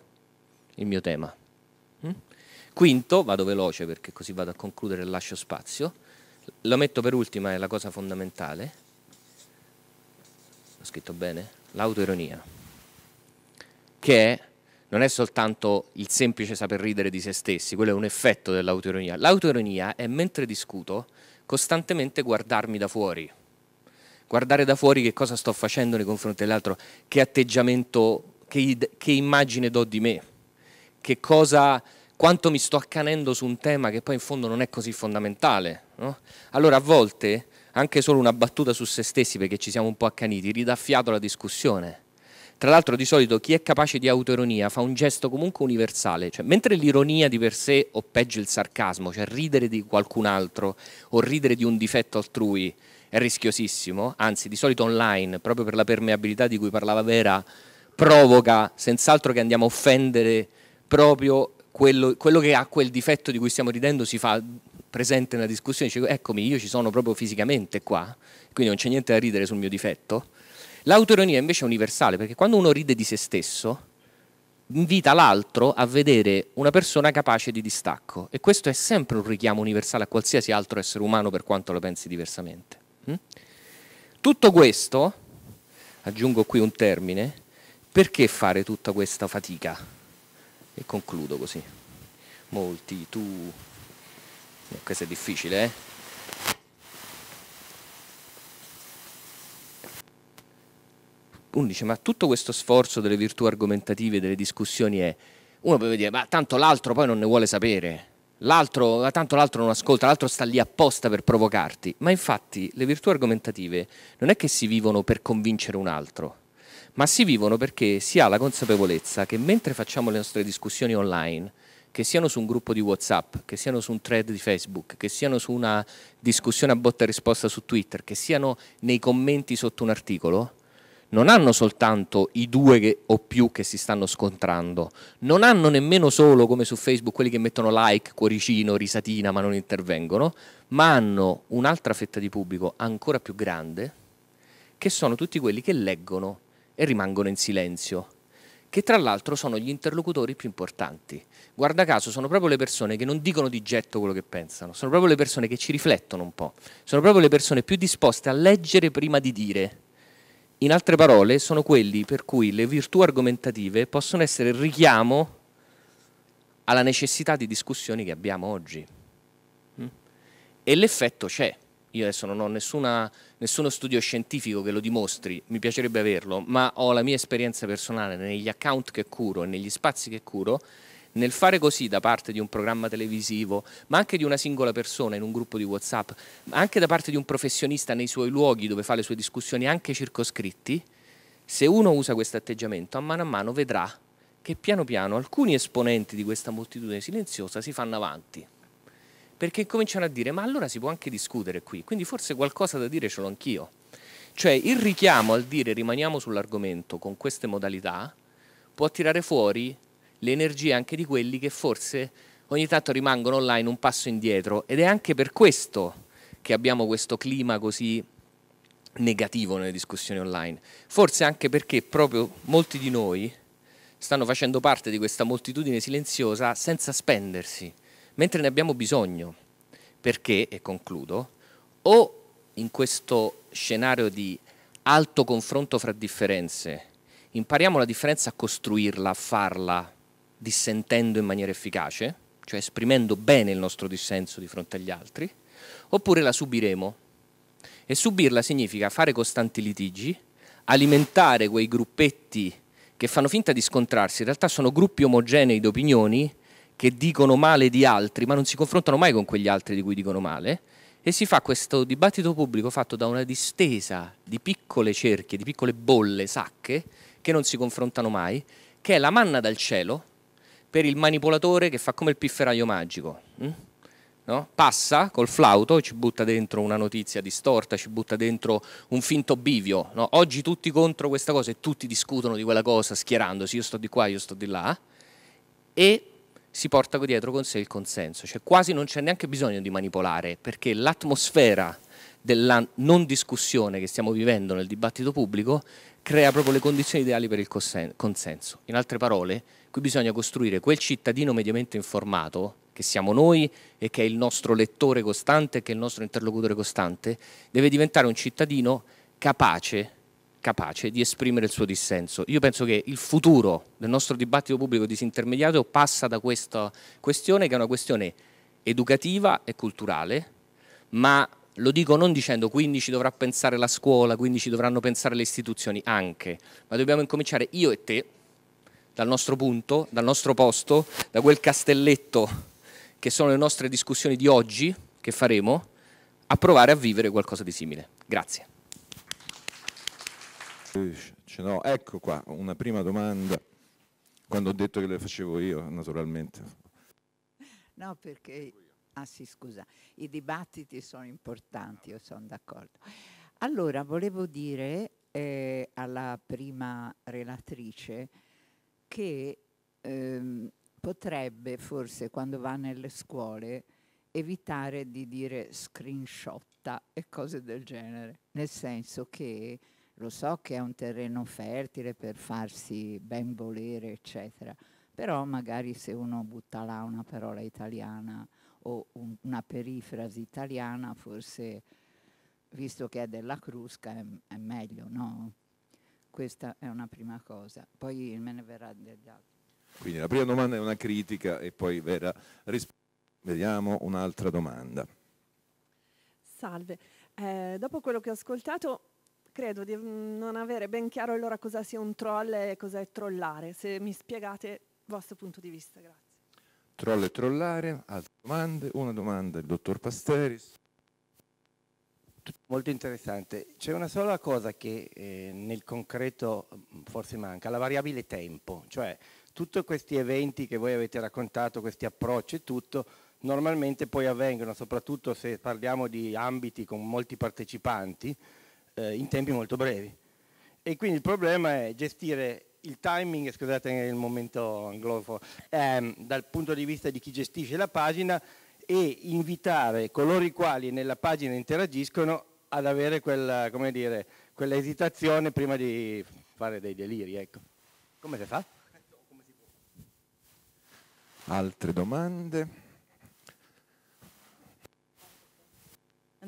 il mio tema. Mm? Quinto, vado veloce perché così vado a concludere e lascio spazio lo metto per ultima, è la cosa fondamentale. L'ho scritto bene? L'autoironia. Che è, non è soltanto il semplice saper ridere di se stessi, quello è un effetto dell'autoironia. L'autoironia è, mentre discuto, costantemente guardarmi da fuori. Guardare da fuori che cosa sto facendo nei confronti dell'altro, che atteggiamento, che, che immagine do di me, che cosa, quanto mi sto accanendo su un tema che poi in fondo non è così fondamentale No? Allora a volte anche solo una battuta su se stessi perché ci siamo un po' accaniti ridà fiato alla discussione. Tra l'altro di solito chi è capace di autoironia fa un gesto comunque universale, cioè, mentre l'ironia di per sé o peggio il sarcasmo, cioè ridere di qualcun altro o ridere di un difetto altrui è rischiosissimo, anzi di solito online, proprio per la permeabilità di cui parlava Vera, provoca senz'altro che andiamo a offendere proprio quello, quello che ha quel difetto di cui stiamo ridendo si fa presente nella discussione, dice eccomi, io ci sono proprio fisicamente qua, quindi non c'è niente da ridere sul mio difetto. L'autoironia invece è universale, perché quando uno ride di se stesso, invita l'altro a vedere una persona capace di distacco e questo è sempre un richiamo universale a qualsiasi altro essere umano per quanto lo pensi diversamente. Hm? Tutto questo, aggiungo qui un termine, perché fare tutta questa fatica? E concludo così. Molti, tu, questo è difficile, eh? Uno dice, ma tutto questo sforzo delle virtù argomentative, delle discussioni è... Uno potrebbe dire, ma tanto l'altro poi non ne vuole sapere, l'altro, tanto l'altro non ascolta, l'altro sta lì apposta per provocarti. Ma infatti le virtù argomentative non è che si vivono per convincere un altro, ma si vivono perché si ha la consapevolezza che mentre facciamo le nostre discussioni online, che siano su un gruppo di Whatsapp, che siano su un thread di Facebook, che siano su una discussione a botta e risposta su Twitter, che siano nei commenti sotto un articolo, non hanno soltanto i due che, o più che si stanno scontrando, non hanno nemmeno solo come su Facebook quelli che mettono like, cuoricino, risatina ma non intervengono, ma hanno un'altra fetta di pubblico ancora più grande, che sono tutti quelli che leggono e rimangono in silenzio che tra l'altro sono gli interlocutori più importanti. Guarda caso, sono proprio le persone che non dicono di getto quello che pensano, sono proprio le persone che ci riflettono un po', sono proprio le persone più disposte a leggere prima di dire. In altre parole, sono quelli per cui le virtù argomentative possono essere il richiamo alla necessità di discussioni che abbiamo oggi. Mm? E l'effetto c'è io adesso non ho nessuna, nessuno studio scientifico che lo dimostri, mi piacerebbe averlo, ma ho la mia esperienza personale negli account che curo e negli spazi che curo, nel fare così da parte di un programma televisivo, ma anche di una singola persona in un gruppo di WhatsApp, ma anche da parte di un professionista nei suoi luoghi dove fa le sue discussioni, anche circoscritti, se uno usa questo atteggiamento, a mano a mano vedrà che piano piano alcuni esponenti di questa moltitudine silenziosa si fanno avanti perché cominciano a dire ma allora si può anche discutere qui, quindi forse qualcosa da dire ce l'ho anch'io. Cioè il richiamo al dire rimaniamo sull'argomento con queste modalità può tirare fuori le energie anche di quelli che forse ogni tanto rimangono online un passo indietro ed è anche per questo che abbiamo questo clima così negativo nelle discussioni online, forse anche perché proprio molti di noi stanno facendo parte di questa moltitudine silenziosa senza spendersi mentre ne abbiamo bisogno, perché, e concludo, o in questo scenario di alto confronto fra differenze impariamo la differenza a costruirla, a farla, dissentendo in maniera efficace, cioè esprimendo bene il nostro dissenso di fronte agli altri, oppure la subiremo. E subirla significa fare costanti litigi, alimentare quei gruppetti che fanno finta di scontrarsi, in realtà sono gruppi omogenei di opinioni che dicono male di altri, ma non si confrontano mai con quegli altri di cui dicono male, e si fa questo dibattito pubblico fatto da una distesa di piccole cerchie, di piccole bolle, sacche, che non si confrontano mai, che è la manna dal cielo per il manipolatore che fa come il pifferaio magico. Hm? No? Passa col flauto, ci butta dentro una notizia distorta, ci butta dentro un finto bivio. No? Oggi tutti contro questa cosa e tutti discutono di quella cosa schierandosi, io sto di qua, io sto di là. E si porta dietro con sé il consenso, cioè quasi non c'è neanche bisogno di manipolare perché l'atmosfera della non discussione che stiamo vivendo nel dibattito pubblico crea proprio le condizioni ideali per il consenso. In altre parole, qui bisogna costruire quel cittadino mediamente informato, che siamo noi e che è il nostro lettore costante, che è il nostro interlocutore costante, deve diventare un cittadino capace capace di esprimere il suo dissenso. Io penso che il futuro del nostro dibattito pubblico disintermediato passa da questa questione che è una questione educativa e culturale, ma lo dico non dicendo quindi ci dovrà pensare la scuola, quindi ci dovranno pensare le istituzioni, anche, ma dobbiamo incominciare io e te dal nostro punto, dal nostro posto, da quel castelletto che sono le nostre discussioni di oggi, che faremo, a provare a vivere qualcosa di simile. Grazie no, ecco qua una prima domanda, quando ho detto che le facevo io, naturalmente. No, perché... Ah sì, scusa, i dibattiti sono importanti, io sono d'accordo. Allora, volevo dire eh, alla prima relatrice che ehm, potrebbe forse quando va nelle scuole evitare di dire screenshotta e cose del genere, nel senso che lo so che è un terreno fertile per farsi ben volere, eccetera, però magari se uno butta là una parola italiana o un, una perifrasi italiana, forse visto che è della Crusca è, è, meglio, no? Questa è una prima cosa, poi me ne verrà degli altri. Quindi la prima domanda è una critica e poi verrà risposta. Vediamo un'altra domanda. Salve, eh, dopo quello che ho ascoltato credo di mm, non avere ben chiaro allora cosa sia un troll e cosa è trollare. Se mi spiegate il vostro punto di vista, grazie. Troll e trollare, altre domande. Una domanda il dottor Pasteris. Molto interessante. C'è una sola cosa che eh, nel concreto mm, forse manca, la variabile tempo, cioè tutti questi eventi che voi avete raccontato, questi approcci e tutto, normalmente poi avvengono, soprattutto se parliamo di ambiti con molti partecipanti, eh, in tempi molto brevi. E quindi il problema è gestire il timing, scusate il momento anglofo, ehm, dal punto di vista di chi gestisce la pagina e invitare coloro i quali nella pagina interagiscono ad avere quella, dire, quella esitazione prima di fare dei deliri. Ecco. Come si fa? Altre domande?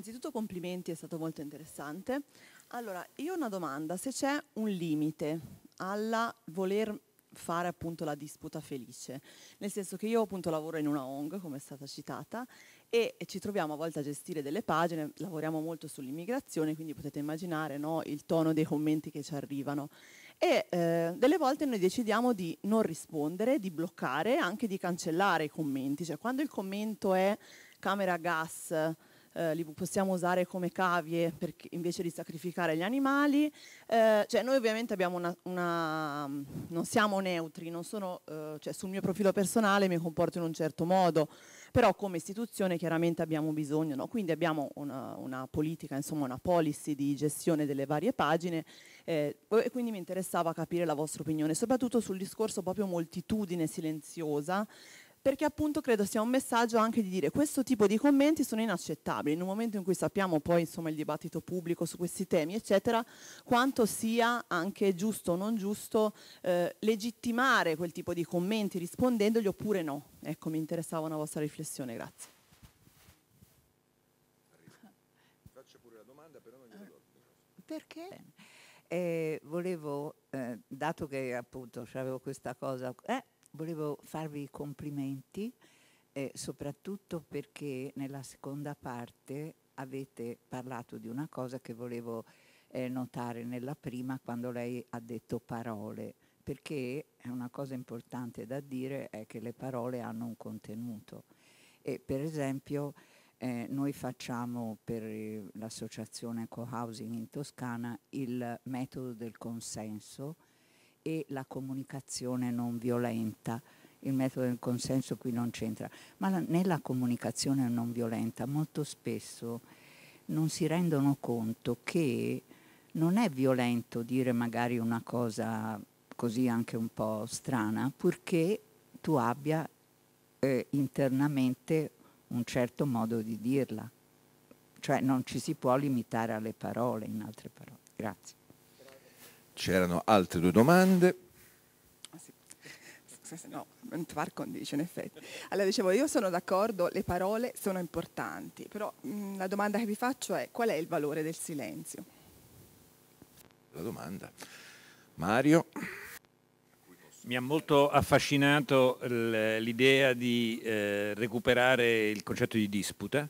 Innanzitutto complimenti, è stato molto interessante. Allora, io ho una domanda, se c'è un limite alla voler fare appunto la disputa felice, nel senso che io appunto lavoro in una ONG, come è stata citata, e ci troviamo a volte a gestire delle pagine, lavoriamo molto sull'immigrazione, quindi potete immaginare no, il tono dei commenti che ci arrivano. E eh, delle volte noi decidiamo di non rispondere, di bloccare, anche di cancellare i commenti, cioè quando il commento è camera gas, eh, li possiamo usare come cavie perché, invece di sacrificare gli animali. Eh, cioè noi ovviamente abbiamo una, una non siamo neutri, non sono, eh, cioè sul mio profilo personale mi comporto in un certo modo, però come istituzione chiaramente abbiamo bisogno, no? quindi abbiamo una, una, politica, insomma una policy di gestione delle varie pagine eh, e quindi mi interessava capire la vostra opinione, soprattutto sul discorso proprio moltitudine silenziosa perché appunto credo sia un messaggio anche di dire questo tipo di commenti sono inaccettabili, in un momento in cui sappiamo poi insomma il dibattito pubblico su questi temi eccetera, quanto sia anche giusto o non giusto eh, legittimare quel tipo di commenti rispondendogli oppure no. Ecco, mi interessava una vostra riflessione, grazie. faccio pure la domanda perché? Eh, volevo, eh, dato che appunto avevo questa cosa, eh, volevo farvi i complimenti, eh, soprattutto perché nella seconda parte avete parlato di una cosa che volevo eh, notare nella prima quando lei ha detto parole, perché una cosa importante da dire è che le parole hanno un contenuto. E per esempio eh, noi facciamo per eh, l'associazione co-housing in Toscana il metodo del consenso, e la comunicazione non violenta. Il metodo del consenso qui non c'entra, ma la, nella comunicazione non violenta molto spesso non si rendono conto che non è violento dire magari una cosa così anche un po' strana, purché tu abbia eh, internamente un certo modo di dirla. Cioè non ci si può limitare alle parole, in altre parole. Grazie. C'erano altre due domande. Ah, no, non far condicio in effetti. Allora dicevo, io sono d'accordo, le parole sono importanti, però mh, mm, la domanda che vi faccio è qual è il valore del silenzio? La domanda. Mario. Mi ha molto affascinato l'idea di eh, recuperare il concetto di disputa,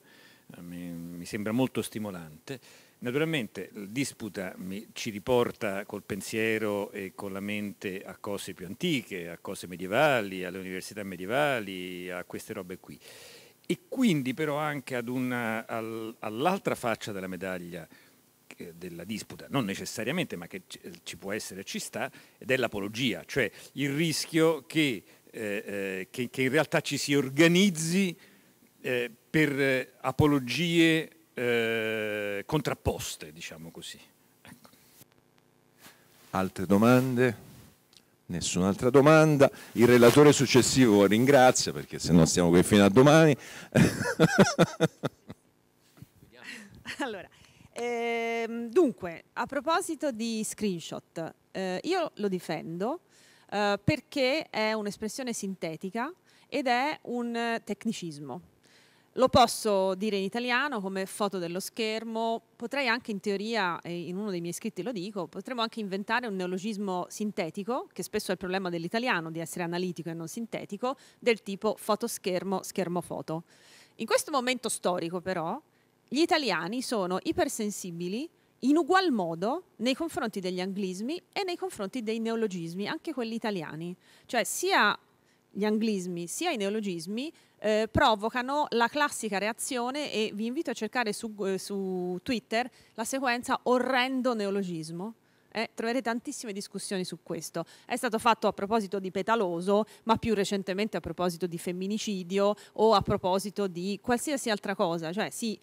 mi, mi sembra molto stimolante. Naturalmente la disputa ci riporta col pensiero e con la mente a cose più antiche, a cose medievali, alle università medievali, a queste robe qui. E quindi però anche ad una, all'altra faccia della medaglia della disputa, non necessariamente, ma che ci può essere, ci sta, ed è l'apologia, cioè il rischio che, eh, eh, che, che in realtà ci si organizzi eh, per apologie eh, contrapposte, diciamo così. Ecco. Altre domande? Nessun'altra domanda. Il relatore successivo ringrazia perché se no stiamo qui fino a domani. allora, ehm, dunque, a proposito di screenshot, eh, io lo difendo eh, perché è un'espressione sintetica ed è un tecnicismo. Lo posso dire in italiano come foto dello schermo, potrei anche in teoria, e in uno dei miei scritti lo dico, potremmo anche inventare un neologismo sintetico, che spesso è il problema dell'italiano, di essere analitico e non sintetico, del tipo fotoschermo, schermo foto. In questo momento storico però, gli italiani sono ipersensibili in ugual modo nei confronti degli anglismi e nei confronti dei neologismi, anche quelli italiani. Cioè sia gli anglismi sia i neologismi eh, provocano la classica reazione e vi invito a cercare su, eh, su Twitter la sequenza orrendo neologismo. Eh, troverete tantissime discussioni su questo. È stato fatto a proposito di Petaloso, ma più recentemente a proposito di femminicidio o a proposito di qualsiasi altra cosa. Cioè, si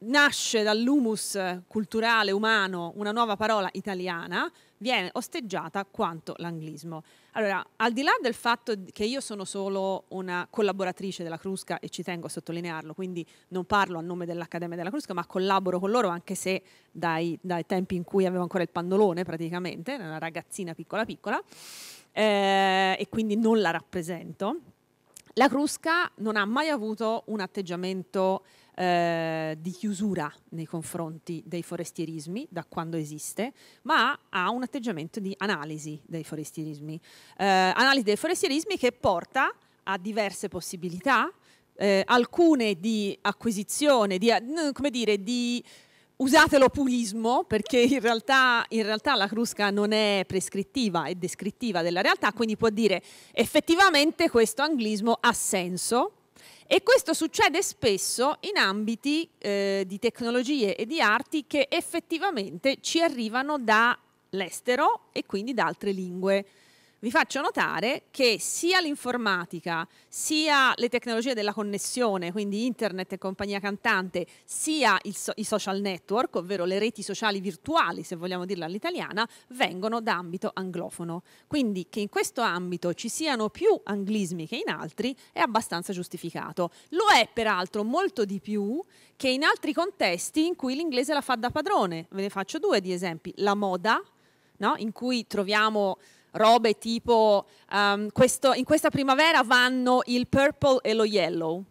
nasce dall'humus culturale umano una nuova parola italiana, viene osteggiata quanto l'anglismo. Allora, al di là del fatto che io sono solo una collaboratrice della Crusca e ci tengo a sottolinearlo, quindi non parlo a nome dell'Accademia della Crusca, ma collaboro con loro anche se dai, dai tempi in cui avevo ancora il pandolone praticamente, una ragazzina piccola piccola, eh, e quindi non la rappresento. La Crusca non ha mai avuto un atteggiamento eh, di chiusura nei confronti dei forestierismi da quando esiste, ma ha un atteggiamento di analisi dei forestierismi. Eh, analisi dei forestierismi che porta a diverse possibilità, eh, alcune di acquisizione, di, eh, come dire, di usatelo pulismo perché in realtà, in realtà, la crusca non è prescrittiva, è descrittiva della realtà, quindi può dire effettivamente questo anglismo ha senso e questo succede spesso in ambiti eh, di tecnologie e di arti che effettivamente ci arrivano dall'estero e quindi da altre lingue vi faccio notare che sia l'informatica, sia le tecnologie della connessione, quindi internet e compagnia cantante, sia so i social network, ovvero le reti sociali virtuali, se vogliamo dirla all'italiana, vengono da ambito anglofono. Quindi che in questo ambito ci siano più anglismi che in altri è abbastanza giustificato. Lo è peraltro molto di più che in altri contesti in cui l'inglese la fa da padrone. Ve ne faccio due di esempi. La moda, no? in cui troviamo robe tipo um, questo, in questa primavera vanno il purple e lo yellow,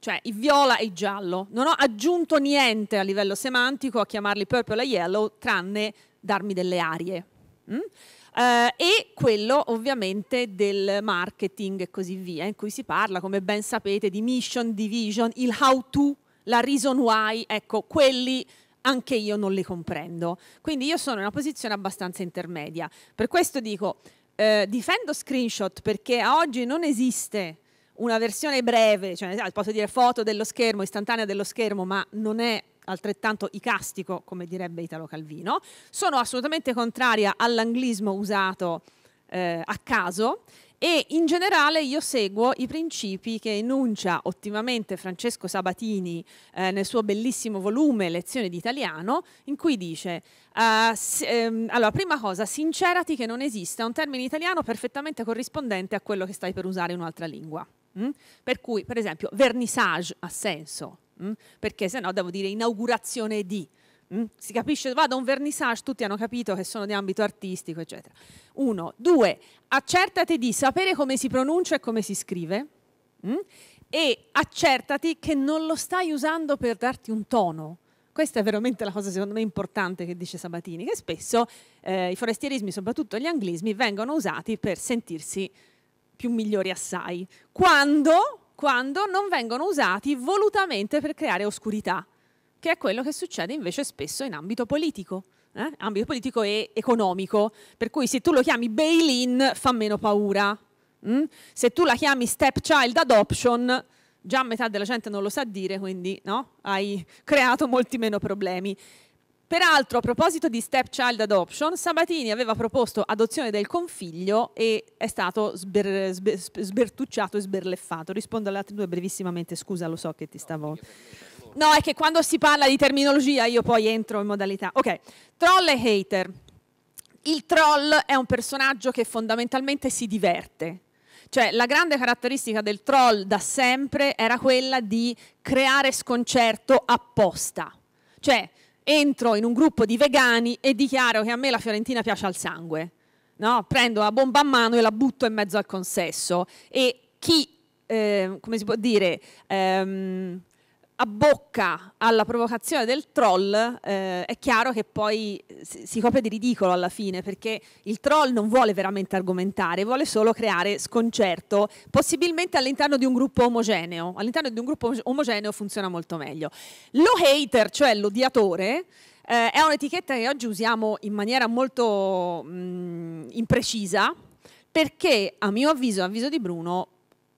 cioè il viola e il giallo. Non ho aggiunto niente a livello semantico a chiamarli purple e yellow, tranne darmi delle arie. Mm? Uh, e quello ovviamente del marketing e così via, in cui si parla, come ben sapete, di mission, division, il how to, la reason why, ecco, quelli anche io non le comprendo. Quindi io sono in una posizione abbastanza intermedia. Per questo dico, eh, difendo screenshot perché a oggi non esiste una versione breve, cioè posso dire foto dello schermo, istantanea dello schermo, ma non è altrettanto icastico, come direbbe Italo Calvino. Sono assolutamente contraria all'anglismo usato eh, a caso e in generale io seguo i principi che enuncia ottimamente Francesco Sabatini eh, nel suo bellissimo volume Lezione di in cui dice, uh, ah, se, ehm, allora prima cosa, sincerati che non esista un termine italiano perfettamente corrispondente a quello che stai per usare in un'altra lingua. Mm? Per cui, per esempio, vernissage ha senso, mm? perché se no devo dire inaugurazione di, Mm? Si capisce, vado a un vernissage, tutti hanno capito che sono di ambito artistico, eccetera. Uno. Due, accertati di sapere come si pronuncia e come si scrive mm? e accertati che non lo stai usando per darti un tono. Questa è veramente la cosa secondo me importante che dice Sabatini, che spesso eh, i forestierismi, soprattutto gli anglismi, vengono usati per sentirsi più migliori assai, quando, quando non vengono usati volutamente per creare oscurità che è quello che succede invece spesso in ambito politico. Eh? ambito politico e economico, per cui se tu lo chiami bail-in fa meno paura, mm? se tu la chiami stepchild adoption già metà della gente non lo sa dire, quindi no? hai creato molti meno problemi. Peraltro, a proposito di stepchild adoption, Sabatini aveva proposto adozione del configlio e è stato sber, sber, sbertucciato e sberleffato. Rispondo alle altre due brevissimamente, scusa, lo so che ti stavo... No, è che quando si parla di terminologia io poi entro in modalità. Ok, troll e hater. Il troll è un personaggio che fondamentalmente si diverte. Cioè, la grande caratteristica del troll da sempre era quella di creare sconcerto apposta. Cioè, entro in un gruppo di vegani e dichiaro che a me la Fiorentina piace al sangue. No? Prendo la bomba a mano e la butto in mezzo al consesso. E chi, eh, come si può dire, ehm, abbocca alla provocazione del troll, eh, è chiaro che poi eh, si, copre di ridicolo alla fine, perché il troll non vuole veramente argomentare, vuole solo creare sconcerto, possibilmente all'interno di un gruppo omogeneo. All'interno di un gruppo omogeneo funziona molto meglio. Lo hater, cioè l'odiatore, eh, è un'etichetta che oggi usiamo in maniera molto mh, mm, imprecisa, perché a mio avviso, avviso di Bruno,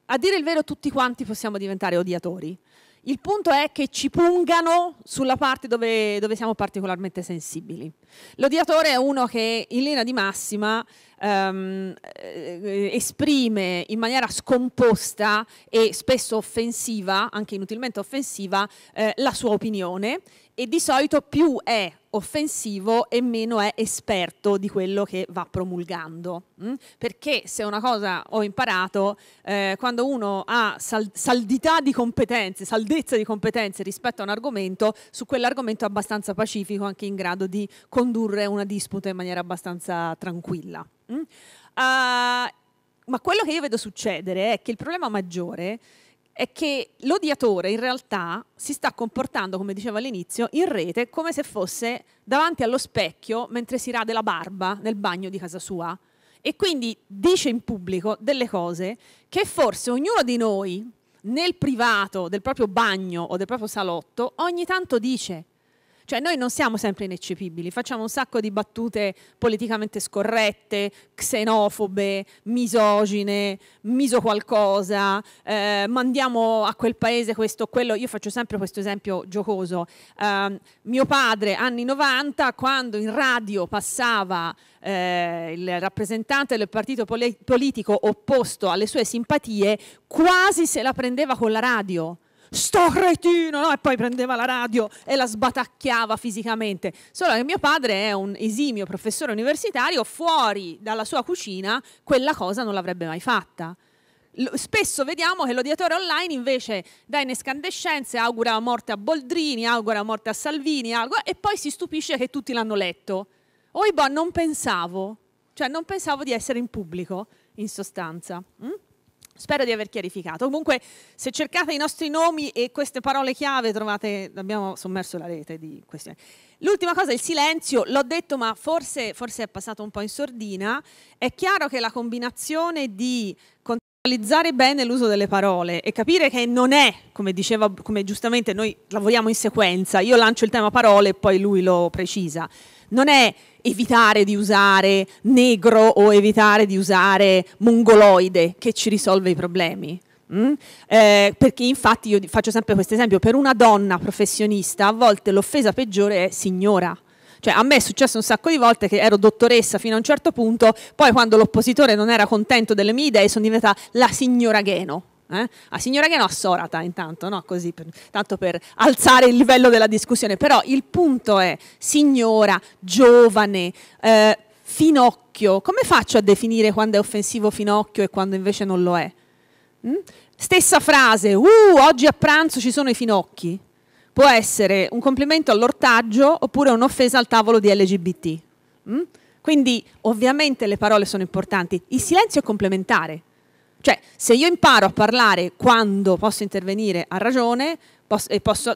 a dire il vero tutti quanti possiamo diventare odiatori. Il punto è che ci pungano sulla parte dove, dove siamo particolarmente sensibili. L'odiatore è uno che in linea di massima ehm, eh, esprime in maniera scomposta e spesso offensiva, anche inutilmente offensiva, eh, la sua opinione e di solito più è offensivo e meno è esperto di quello che va promulgando. Mm? Perché se una cosa ho imparato, eh, quando uno ha sal saldità di competenze, saldezza di competenze rispetto a un argomento, su quell'argomento è abbastanza pacifico, anche in grado di condurre una disputa in maniera abbastanza tranquilla. Uh, ma quello che io vedo succedere è che il problema maggiore è che l'odiatore in realtà si sta comportando, come dicevo all'inizio, in rete come se fosse davanti allo specchio mentre si rade la barba nel bagno di casa sua e quindi dice in pubblico delle cose che forse ognuno di noi nel privato del proprio bagno o del proprio salotto ogni tanto dice cioè noi non siamo sempre ineccepibili, facciamo un sacco di battute politicamente scorrette, xenofobe, misogine, miso qualcosa, eh, mandiamo a quel paese questo o quello. Io faccio sempre questo esempio giocoso. Eh, mio padre, anni 90, quando in radio passava eh, il rappresentante del partito politico opposto alle sue simpatie, quasi se la prendeva con la radio sto cretino, no? E poi prendeva la radio e la sbatacchiava fisicamente. Solo che mio padre è un esimio professore universitario, fuori dalla sua cucina quella cosa non l'avrebbe mai fatta spesso vediamo che l'odiatore online invece dà in escandescenze, augura morte a Boldrini, augura morte a Salvini, augura, e poi si stupisce che tutti l'hanno letto. Oiba, boh, non pensavo, cioè non pensavo di essere in pubblico, in sostanza. Mm? Spero di aver chiarificato. Comunque, se cercate i nostri nomi e queste parole chiave, trovate, abbiamo sommerso la rete di questioni. L'ultima cosa, il silenzio, l'ho detto ma forse, forse, è passato un po' in sordina, è chiaro che la combinazione di Analizzare bene l'uso delle parole e capire che non è, come diceva, come giustamente noi lavoriamo in sequenza, io lancio il tema parole e poi lui lo precisa, non è evitare di usare negro o evitare di usare mongoloide che ci risolve i problemi. Mm? Eh, perché infatti io faccio sempre questo esempio, per una donna professionista a volte l'offesa peggiore è signora. Cioè, a me è successo un sacco di volte che ero dottoressa fino a un certo punto, poi quando l'oppositore non era contento delle mie idee sono diventata la signora Geno. Eh? A signora Geno a Sorata intanto, no? Così, per, tanto per alzare il livello della discussione. Però il punto è, signora, giovane, eh, finocchio, come faccio a definire quando è offensivo finocchio e quando invece non lo è? Mm? Stessa frase, uh, oggi a pranzo ci sono i finocchi può essere un complimento all'ortaggio oppure un'offesa al tavolo di LGBT. Mm? Quindi ovviamente le parole sono importanti. Il silenzio è complementare. Cioè, se io imparo a parlare quando posso intervenire a ragione,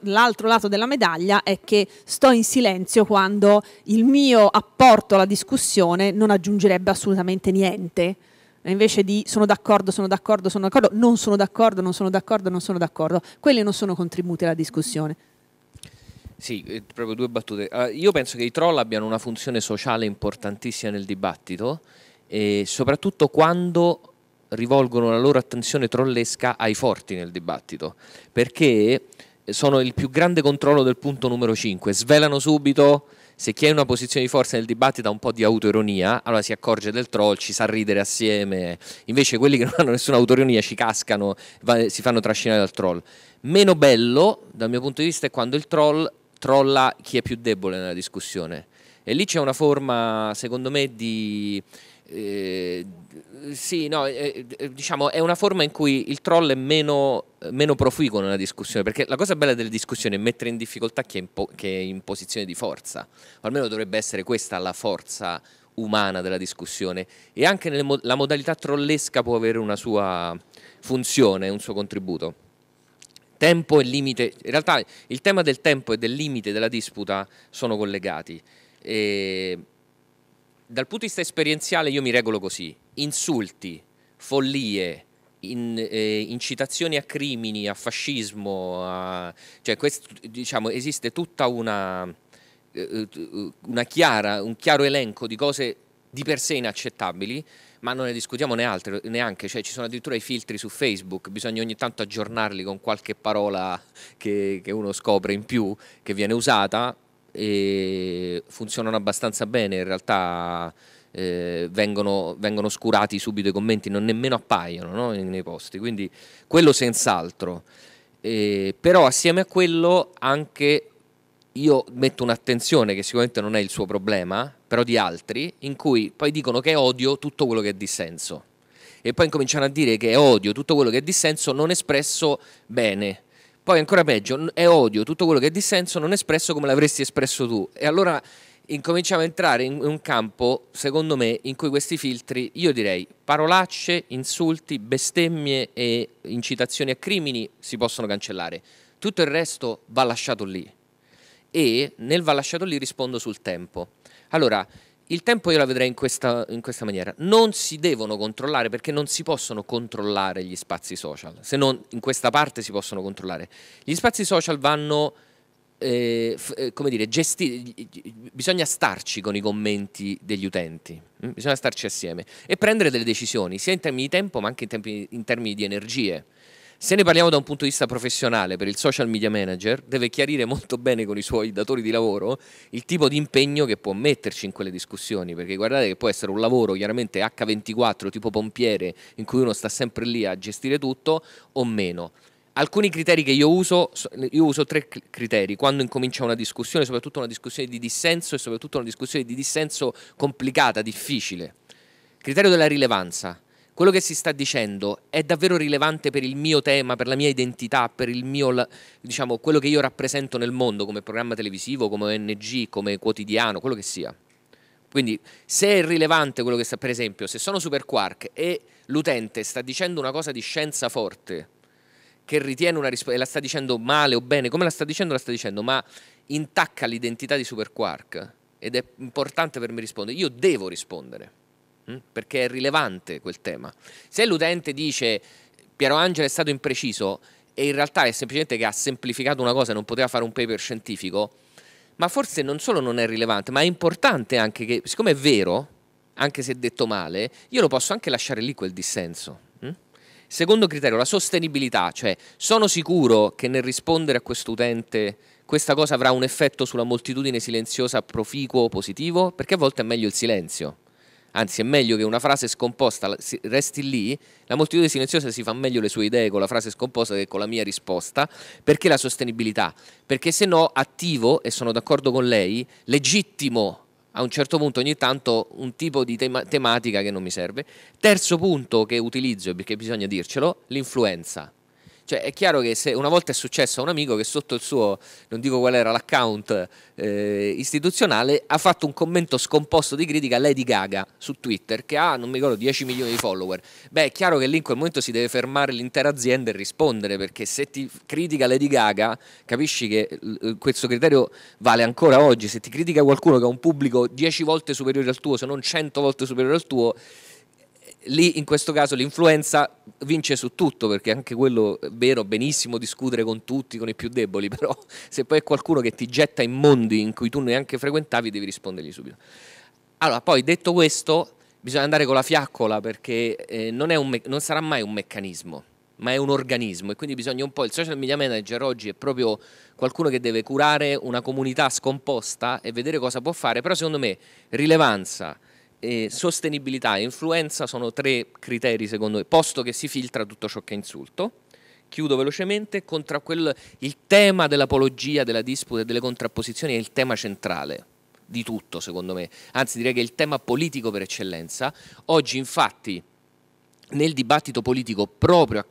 l'altro lato della medaglia è che sto in silenzio quando il mio apporto alla discussione non aggiungerebbe assolutamente niente. Invece di sono d'accordo, sono d'accordo, sono d'accordo, non sono d'accordo, non sono d'accordo, non sono d'accordo, quelli non sono contributi alla discussione. Sì, eh, proprio due battute. Ah, io penso che i troll abbiano una funzione sociale importantissima nel dibattito, e soprattutto quando rivolgono la loro attenzione trollesca ai forti nel dibattito, perché sono il più grande controllo del punto numero 5, svelano subito se chi ha una posizione di forza nel dibattito ha un po' di autoironia, allora si accorge del troll, ci sa ridere assieme, invece quelli che non hanno nessuna autoironia ci cascano, si fanno trascinare dal troll. Meno bello, dal mio punto di vista, è quando il troll trolla chi è più debole nella discussione. E lì c'è una forma, secondo me, di... Eh, sì, no, eh, eh, diciamo è una forma in cui il troll è meno, meno, proficuo nella discussione, perché la cosa bella delle discussioni è mettere in difficoltà chi è in, chi è in posizione di forza, o almeno dovrebbe essere questa la forza umana della discussione e anche mo la modalità trollesca può avere una sua funzione, un suo contributo tempo e limite, in realtà il tema del tempo e del limite della disputa sono collegati. E dal punto di vista esperienziale io mi regolo così, insulti, follie, in, eh, incitazioni a crimini, a fascismo, a, cioè questo, diciamo, esiste tutta una, eh, eh, una chiara, un chiaro elenco di cose di per sé inaccettabili ma non ne discutiamo nealtro, neanche, cioè, ci sono addirittura i filtri su Facebook, bisogna ogni tanto aggiornarli con qualche parola che, che uno scopre in più, che viene usata e funzionano abbastanza bene, in realtà eh, vengono, vengono, oscurati subito i commenti, non nemmeno appaiono no? nei, nei posti, quindi quello senz'altro. Eh, però assieme a quello anche io metto un'attenzione che sicuramente non è il suo problema, però di altri, in cui poi dicono che odio tutto quello che è dissenso. E poi incominciano a dire che è odio tutto quello che è dissenso non espresso bene. Poi ancora peggio, è odio tutto quello che è dissenso non espresso come l'avresti espresso tu. E allora incominciamo a entrare in un campo, secondo me, in cui questi filtri, io direi, parolacce, insulti, bestemmie e incitazioni a crimini si possono cancellare. Tutto il resto va lasciato lì e nel va lasciato lì rispondo sul tempo. Allora, il tempo io la vedrei in questa, in questa, maniera. Non si devono controllare perché non si possono controllare gli spazi social, se non in questa parte si possono controllare. Gli spazi social vanno, eh, f- eh, come dire, gestiti, bisogna starci con i commenti degli utenti, mh? Mm? bisogna starci assieme e prendere delle decisioni, sia in termini di tempo ma anche in, tempi, in termini di energie. Se ne parliamo da un punto di vista professionale, per il social media manager deve chiarire molto bene con i suoi datori di lavoro il tipo di impegno che può metterci in quelle discussioni, perché guardate che può essere un lavoro chiaramente H24 tipo pompiere in cui uno sta sempre lì a gestire tutto o meno. Alcuni criteri che io uso, io uso tre criteri quando incomincia una discussione, soprattutto una discussione di dissenso e soprattutto una discussione di dissenso complicata, difficile. Criterio della rilevanza, quello che si sta dicendo è davvero rilevante per il mio tema, per la mia identità, per mio, diciamo, quello che io rappresento nel mondo come programma televisivo, come ONG, come quotidiano, quello che sia. Quindi se è rilevante quello che sta, per esempio, se sono super quark e l'utente sta dicendo una cosa di scienza forte, che ritiene una risposta e la sta dicendo male o bene, come la sta dicendo, la sta dicendo, ma intacca l'identità di Superquark ed è importante per me rispondere. Io devo rispondere. Mm? perché è rilevante quel tema. Se l'utente dice Piero Angela è stato impreciso e in realtà è semplicemente che ha semplificato una cosa e non poteva fare un paper scientifico, ma forse non solo non è rilevante, ma è importante anche che, siccome è vero, anche se detto male, io lo posso anche lasciare lì quel dissenso. Mm? Secondo criterio, la sostenibilità, cioè sono sicuro che nel rispondere a questo utente questa cosa avrà un effetto sulla moltitudine silenziosa proficuo o positivo? Perché a volte è meglio il silenzio anzi è meglio che una frase scomposta resti lì, la moltitudine silenziosa si fa meglio le sue idee con la frase scomposta che con la mia risposta, perché la sostenibilità? Perché se no attivo, e sono d'accordo con lei, legittimo a un certo punto ogni tanto un tipo di tema tematica che non mi serve. Terzo punto che utilizzo, perché bisogna dircelo, l'influenza. Cioè, è chiaro che se una volta è successo a un amico che sotto il suo, non dico qual era l'account eh, istituzionale, ha fatto un commento scomposto di critica a Lady Gaga su Twitter, che ha, non mi ricordo, 10 milioni di follower. Beh, è chiaro che lì in quel momento si deve fermare l'intera azienda e rispondere, perché se ti critica Lady Gaga, capisci che eh, questo criterio vale ancora oggi. Se ti critica qualcuno che ha un pubblico 10 volte superiore al tuo, se non 100 volte superiore al tuo, lì in questo caso l'influenza vince su tutto perché anche quello è vero, benissimo discutere con tutti, con i più deboli, però se poi è qualcuno che ti getta in mondi in cui tu neanche frequentavi devi rispondergli subito. Allora, poi detto questo, bisogna andare con la fiaccola perché eh, non, me- non sarà mai un meccanismo, ma è un organismo e quindi bisogna un po', il social media manager oggi è proprio qualcuno che deve curare una comunità scomposta e vedere cosa può fare, però secondo me rilevanza, eh, sostenibilità e influenza sono tre criteri secondo me, posto che si filtra tutto ciò che è insulto. Chiudo velocemente, contro quel, il tema dell'apologia, della disputa e delle contrapposizioni è il tema centrale di tutto secondo me, anzi direi che è il tema politico per eccellenza. Oggi infatti nel dibattito politico proprio a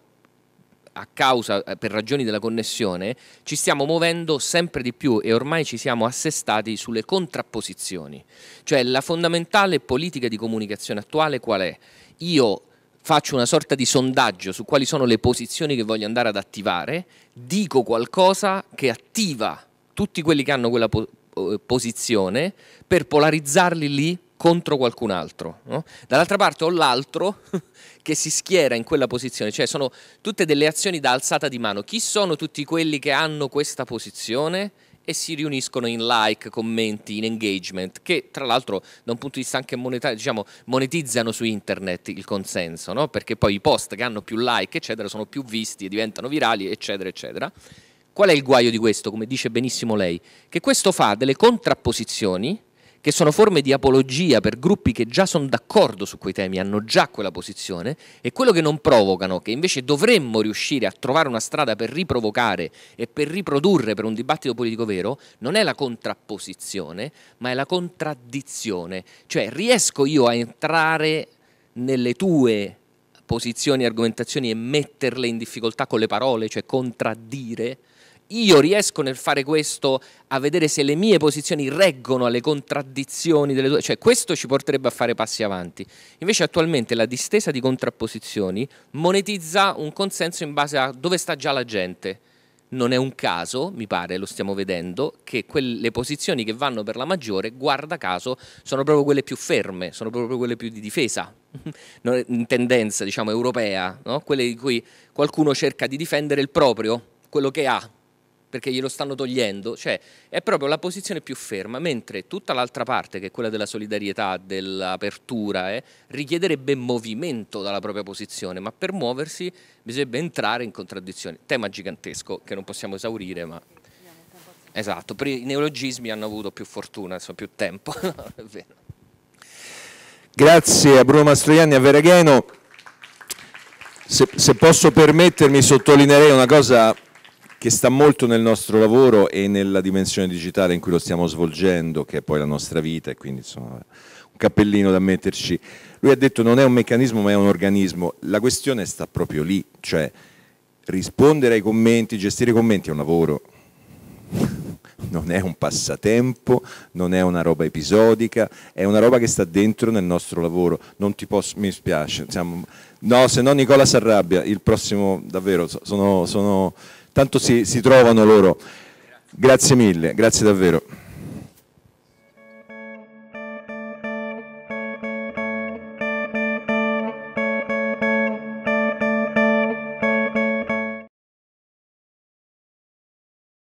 a causa, eh, per ragioni della connessione, ci stiamo muovendo sempre di più e ormai ci siamo assestati sulle contrapposizioni. Cioè la fondamentale politica di comunicazione attuale qual è? Io faccio una sorta di sondaggio su quali sono le posizioni che voglio andare ad attivare, dico qualcosa che attiva tutti quelli che hanno quella po eh, posizione per polarizzarli lì contro qualcun altro. No? Dall'altra parte ho l'altro che si schiera in quella posizione, cioè sono tutte delle azioni da alzata di mano. Chi sono tutti quelli che hanno questa posizione? e si riuniscono in like, commenti, in engagement, che tra l'altro da un punto di vista anche monetario, diciamo, monetizzano su internet il consenso, no? perché poi i post che hanno più like, eccetera, sono più visti e diventano virali, eccetera, eccetera. Qual è il guaio di questo, come dice benissimo lei? Che questo fa delle contrapposizioni che sono forme di apologia per gruppi che già sono d'accordo su quei temi, hanno già quella posizione, e quello che non provocano, che invece dovremmo riuscire a trovare una strada per riprovocare e per riprodurre per un dibattito politico vero, non è la contrapposizione, ma è la contraddizione. Cioè riesco io a entrare nelle tue posizioni, e argomentazioni e metterle in difficoltà con le parole, cioè contraddire io riesco nel fare questo a vedere se le mie posizioni reggono alle contraddizioni delle due, cioè questo ci porterebbe a fare passi avanti. Invece attualmente la distesa di contrapposizioni monetizza un consenso in base a dove sta già la gente. Non è un caso, mi pare, lo stiamo vedendo, che quelle posizioni che vanno per la maggiore, guarda caso, sono proprio quelle più ferme, sono proprio quelle più di difesa, in tendenza diciamo europea, no? quelle di cui qualcuno cerca di difendere il proprio, quello che ha, perché glielo stanno togliendo, cioè è proprio la posizione più ferma, mentre tutta l'altra parte, che è quella della solidarietà, dell'apertura, eh, richiederebbe movimento dalla propria posizione, ma per muoversi bisognerebbe entrare in contraddizione. Tema gigantesco che non possiamo esaurire, ma... Esatto, i neologismi hanno avuto più fortuna, insomma, più tempo. Grazie a Bruno Mastroianni e a Veragheno. Se, se posso permettermi sottolineerei una cosa che sta molto nel nostro lavoro e nella dimensione digitale in cui lo stiamo svolgendo, che è poi la nostra vita e quindi insomma un cappellino da metterci. Lui ha detto non è un meccanismo ma è un organismo, la questione sta proprio lì, cioè rispondere ai commenti, gestire i commenti è un lavoro, non è un passatempo, non è una roba episodica, è una roba che sta dentro nel nostro lavoro. Non ti posso, mi spiace, siamo, no, se no Nicola si arrabbia, il prossimo, davvero, sono, sono tanto si, si trovano loro. Grazie mille, grazie davvero.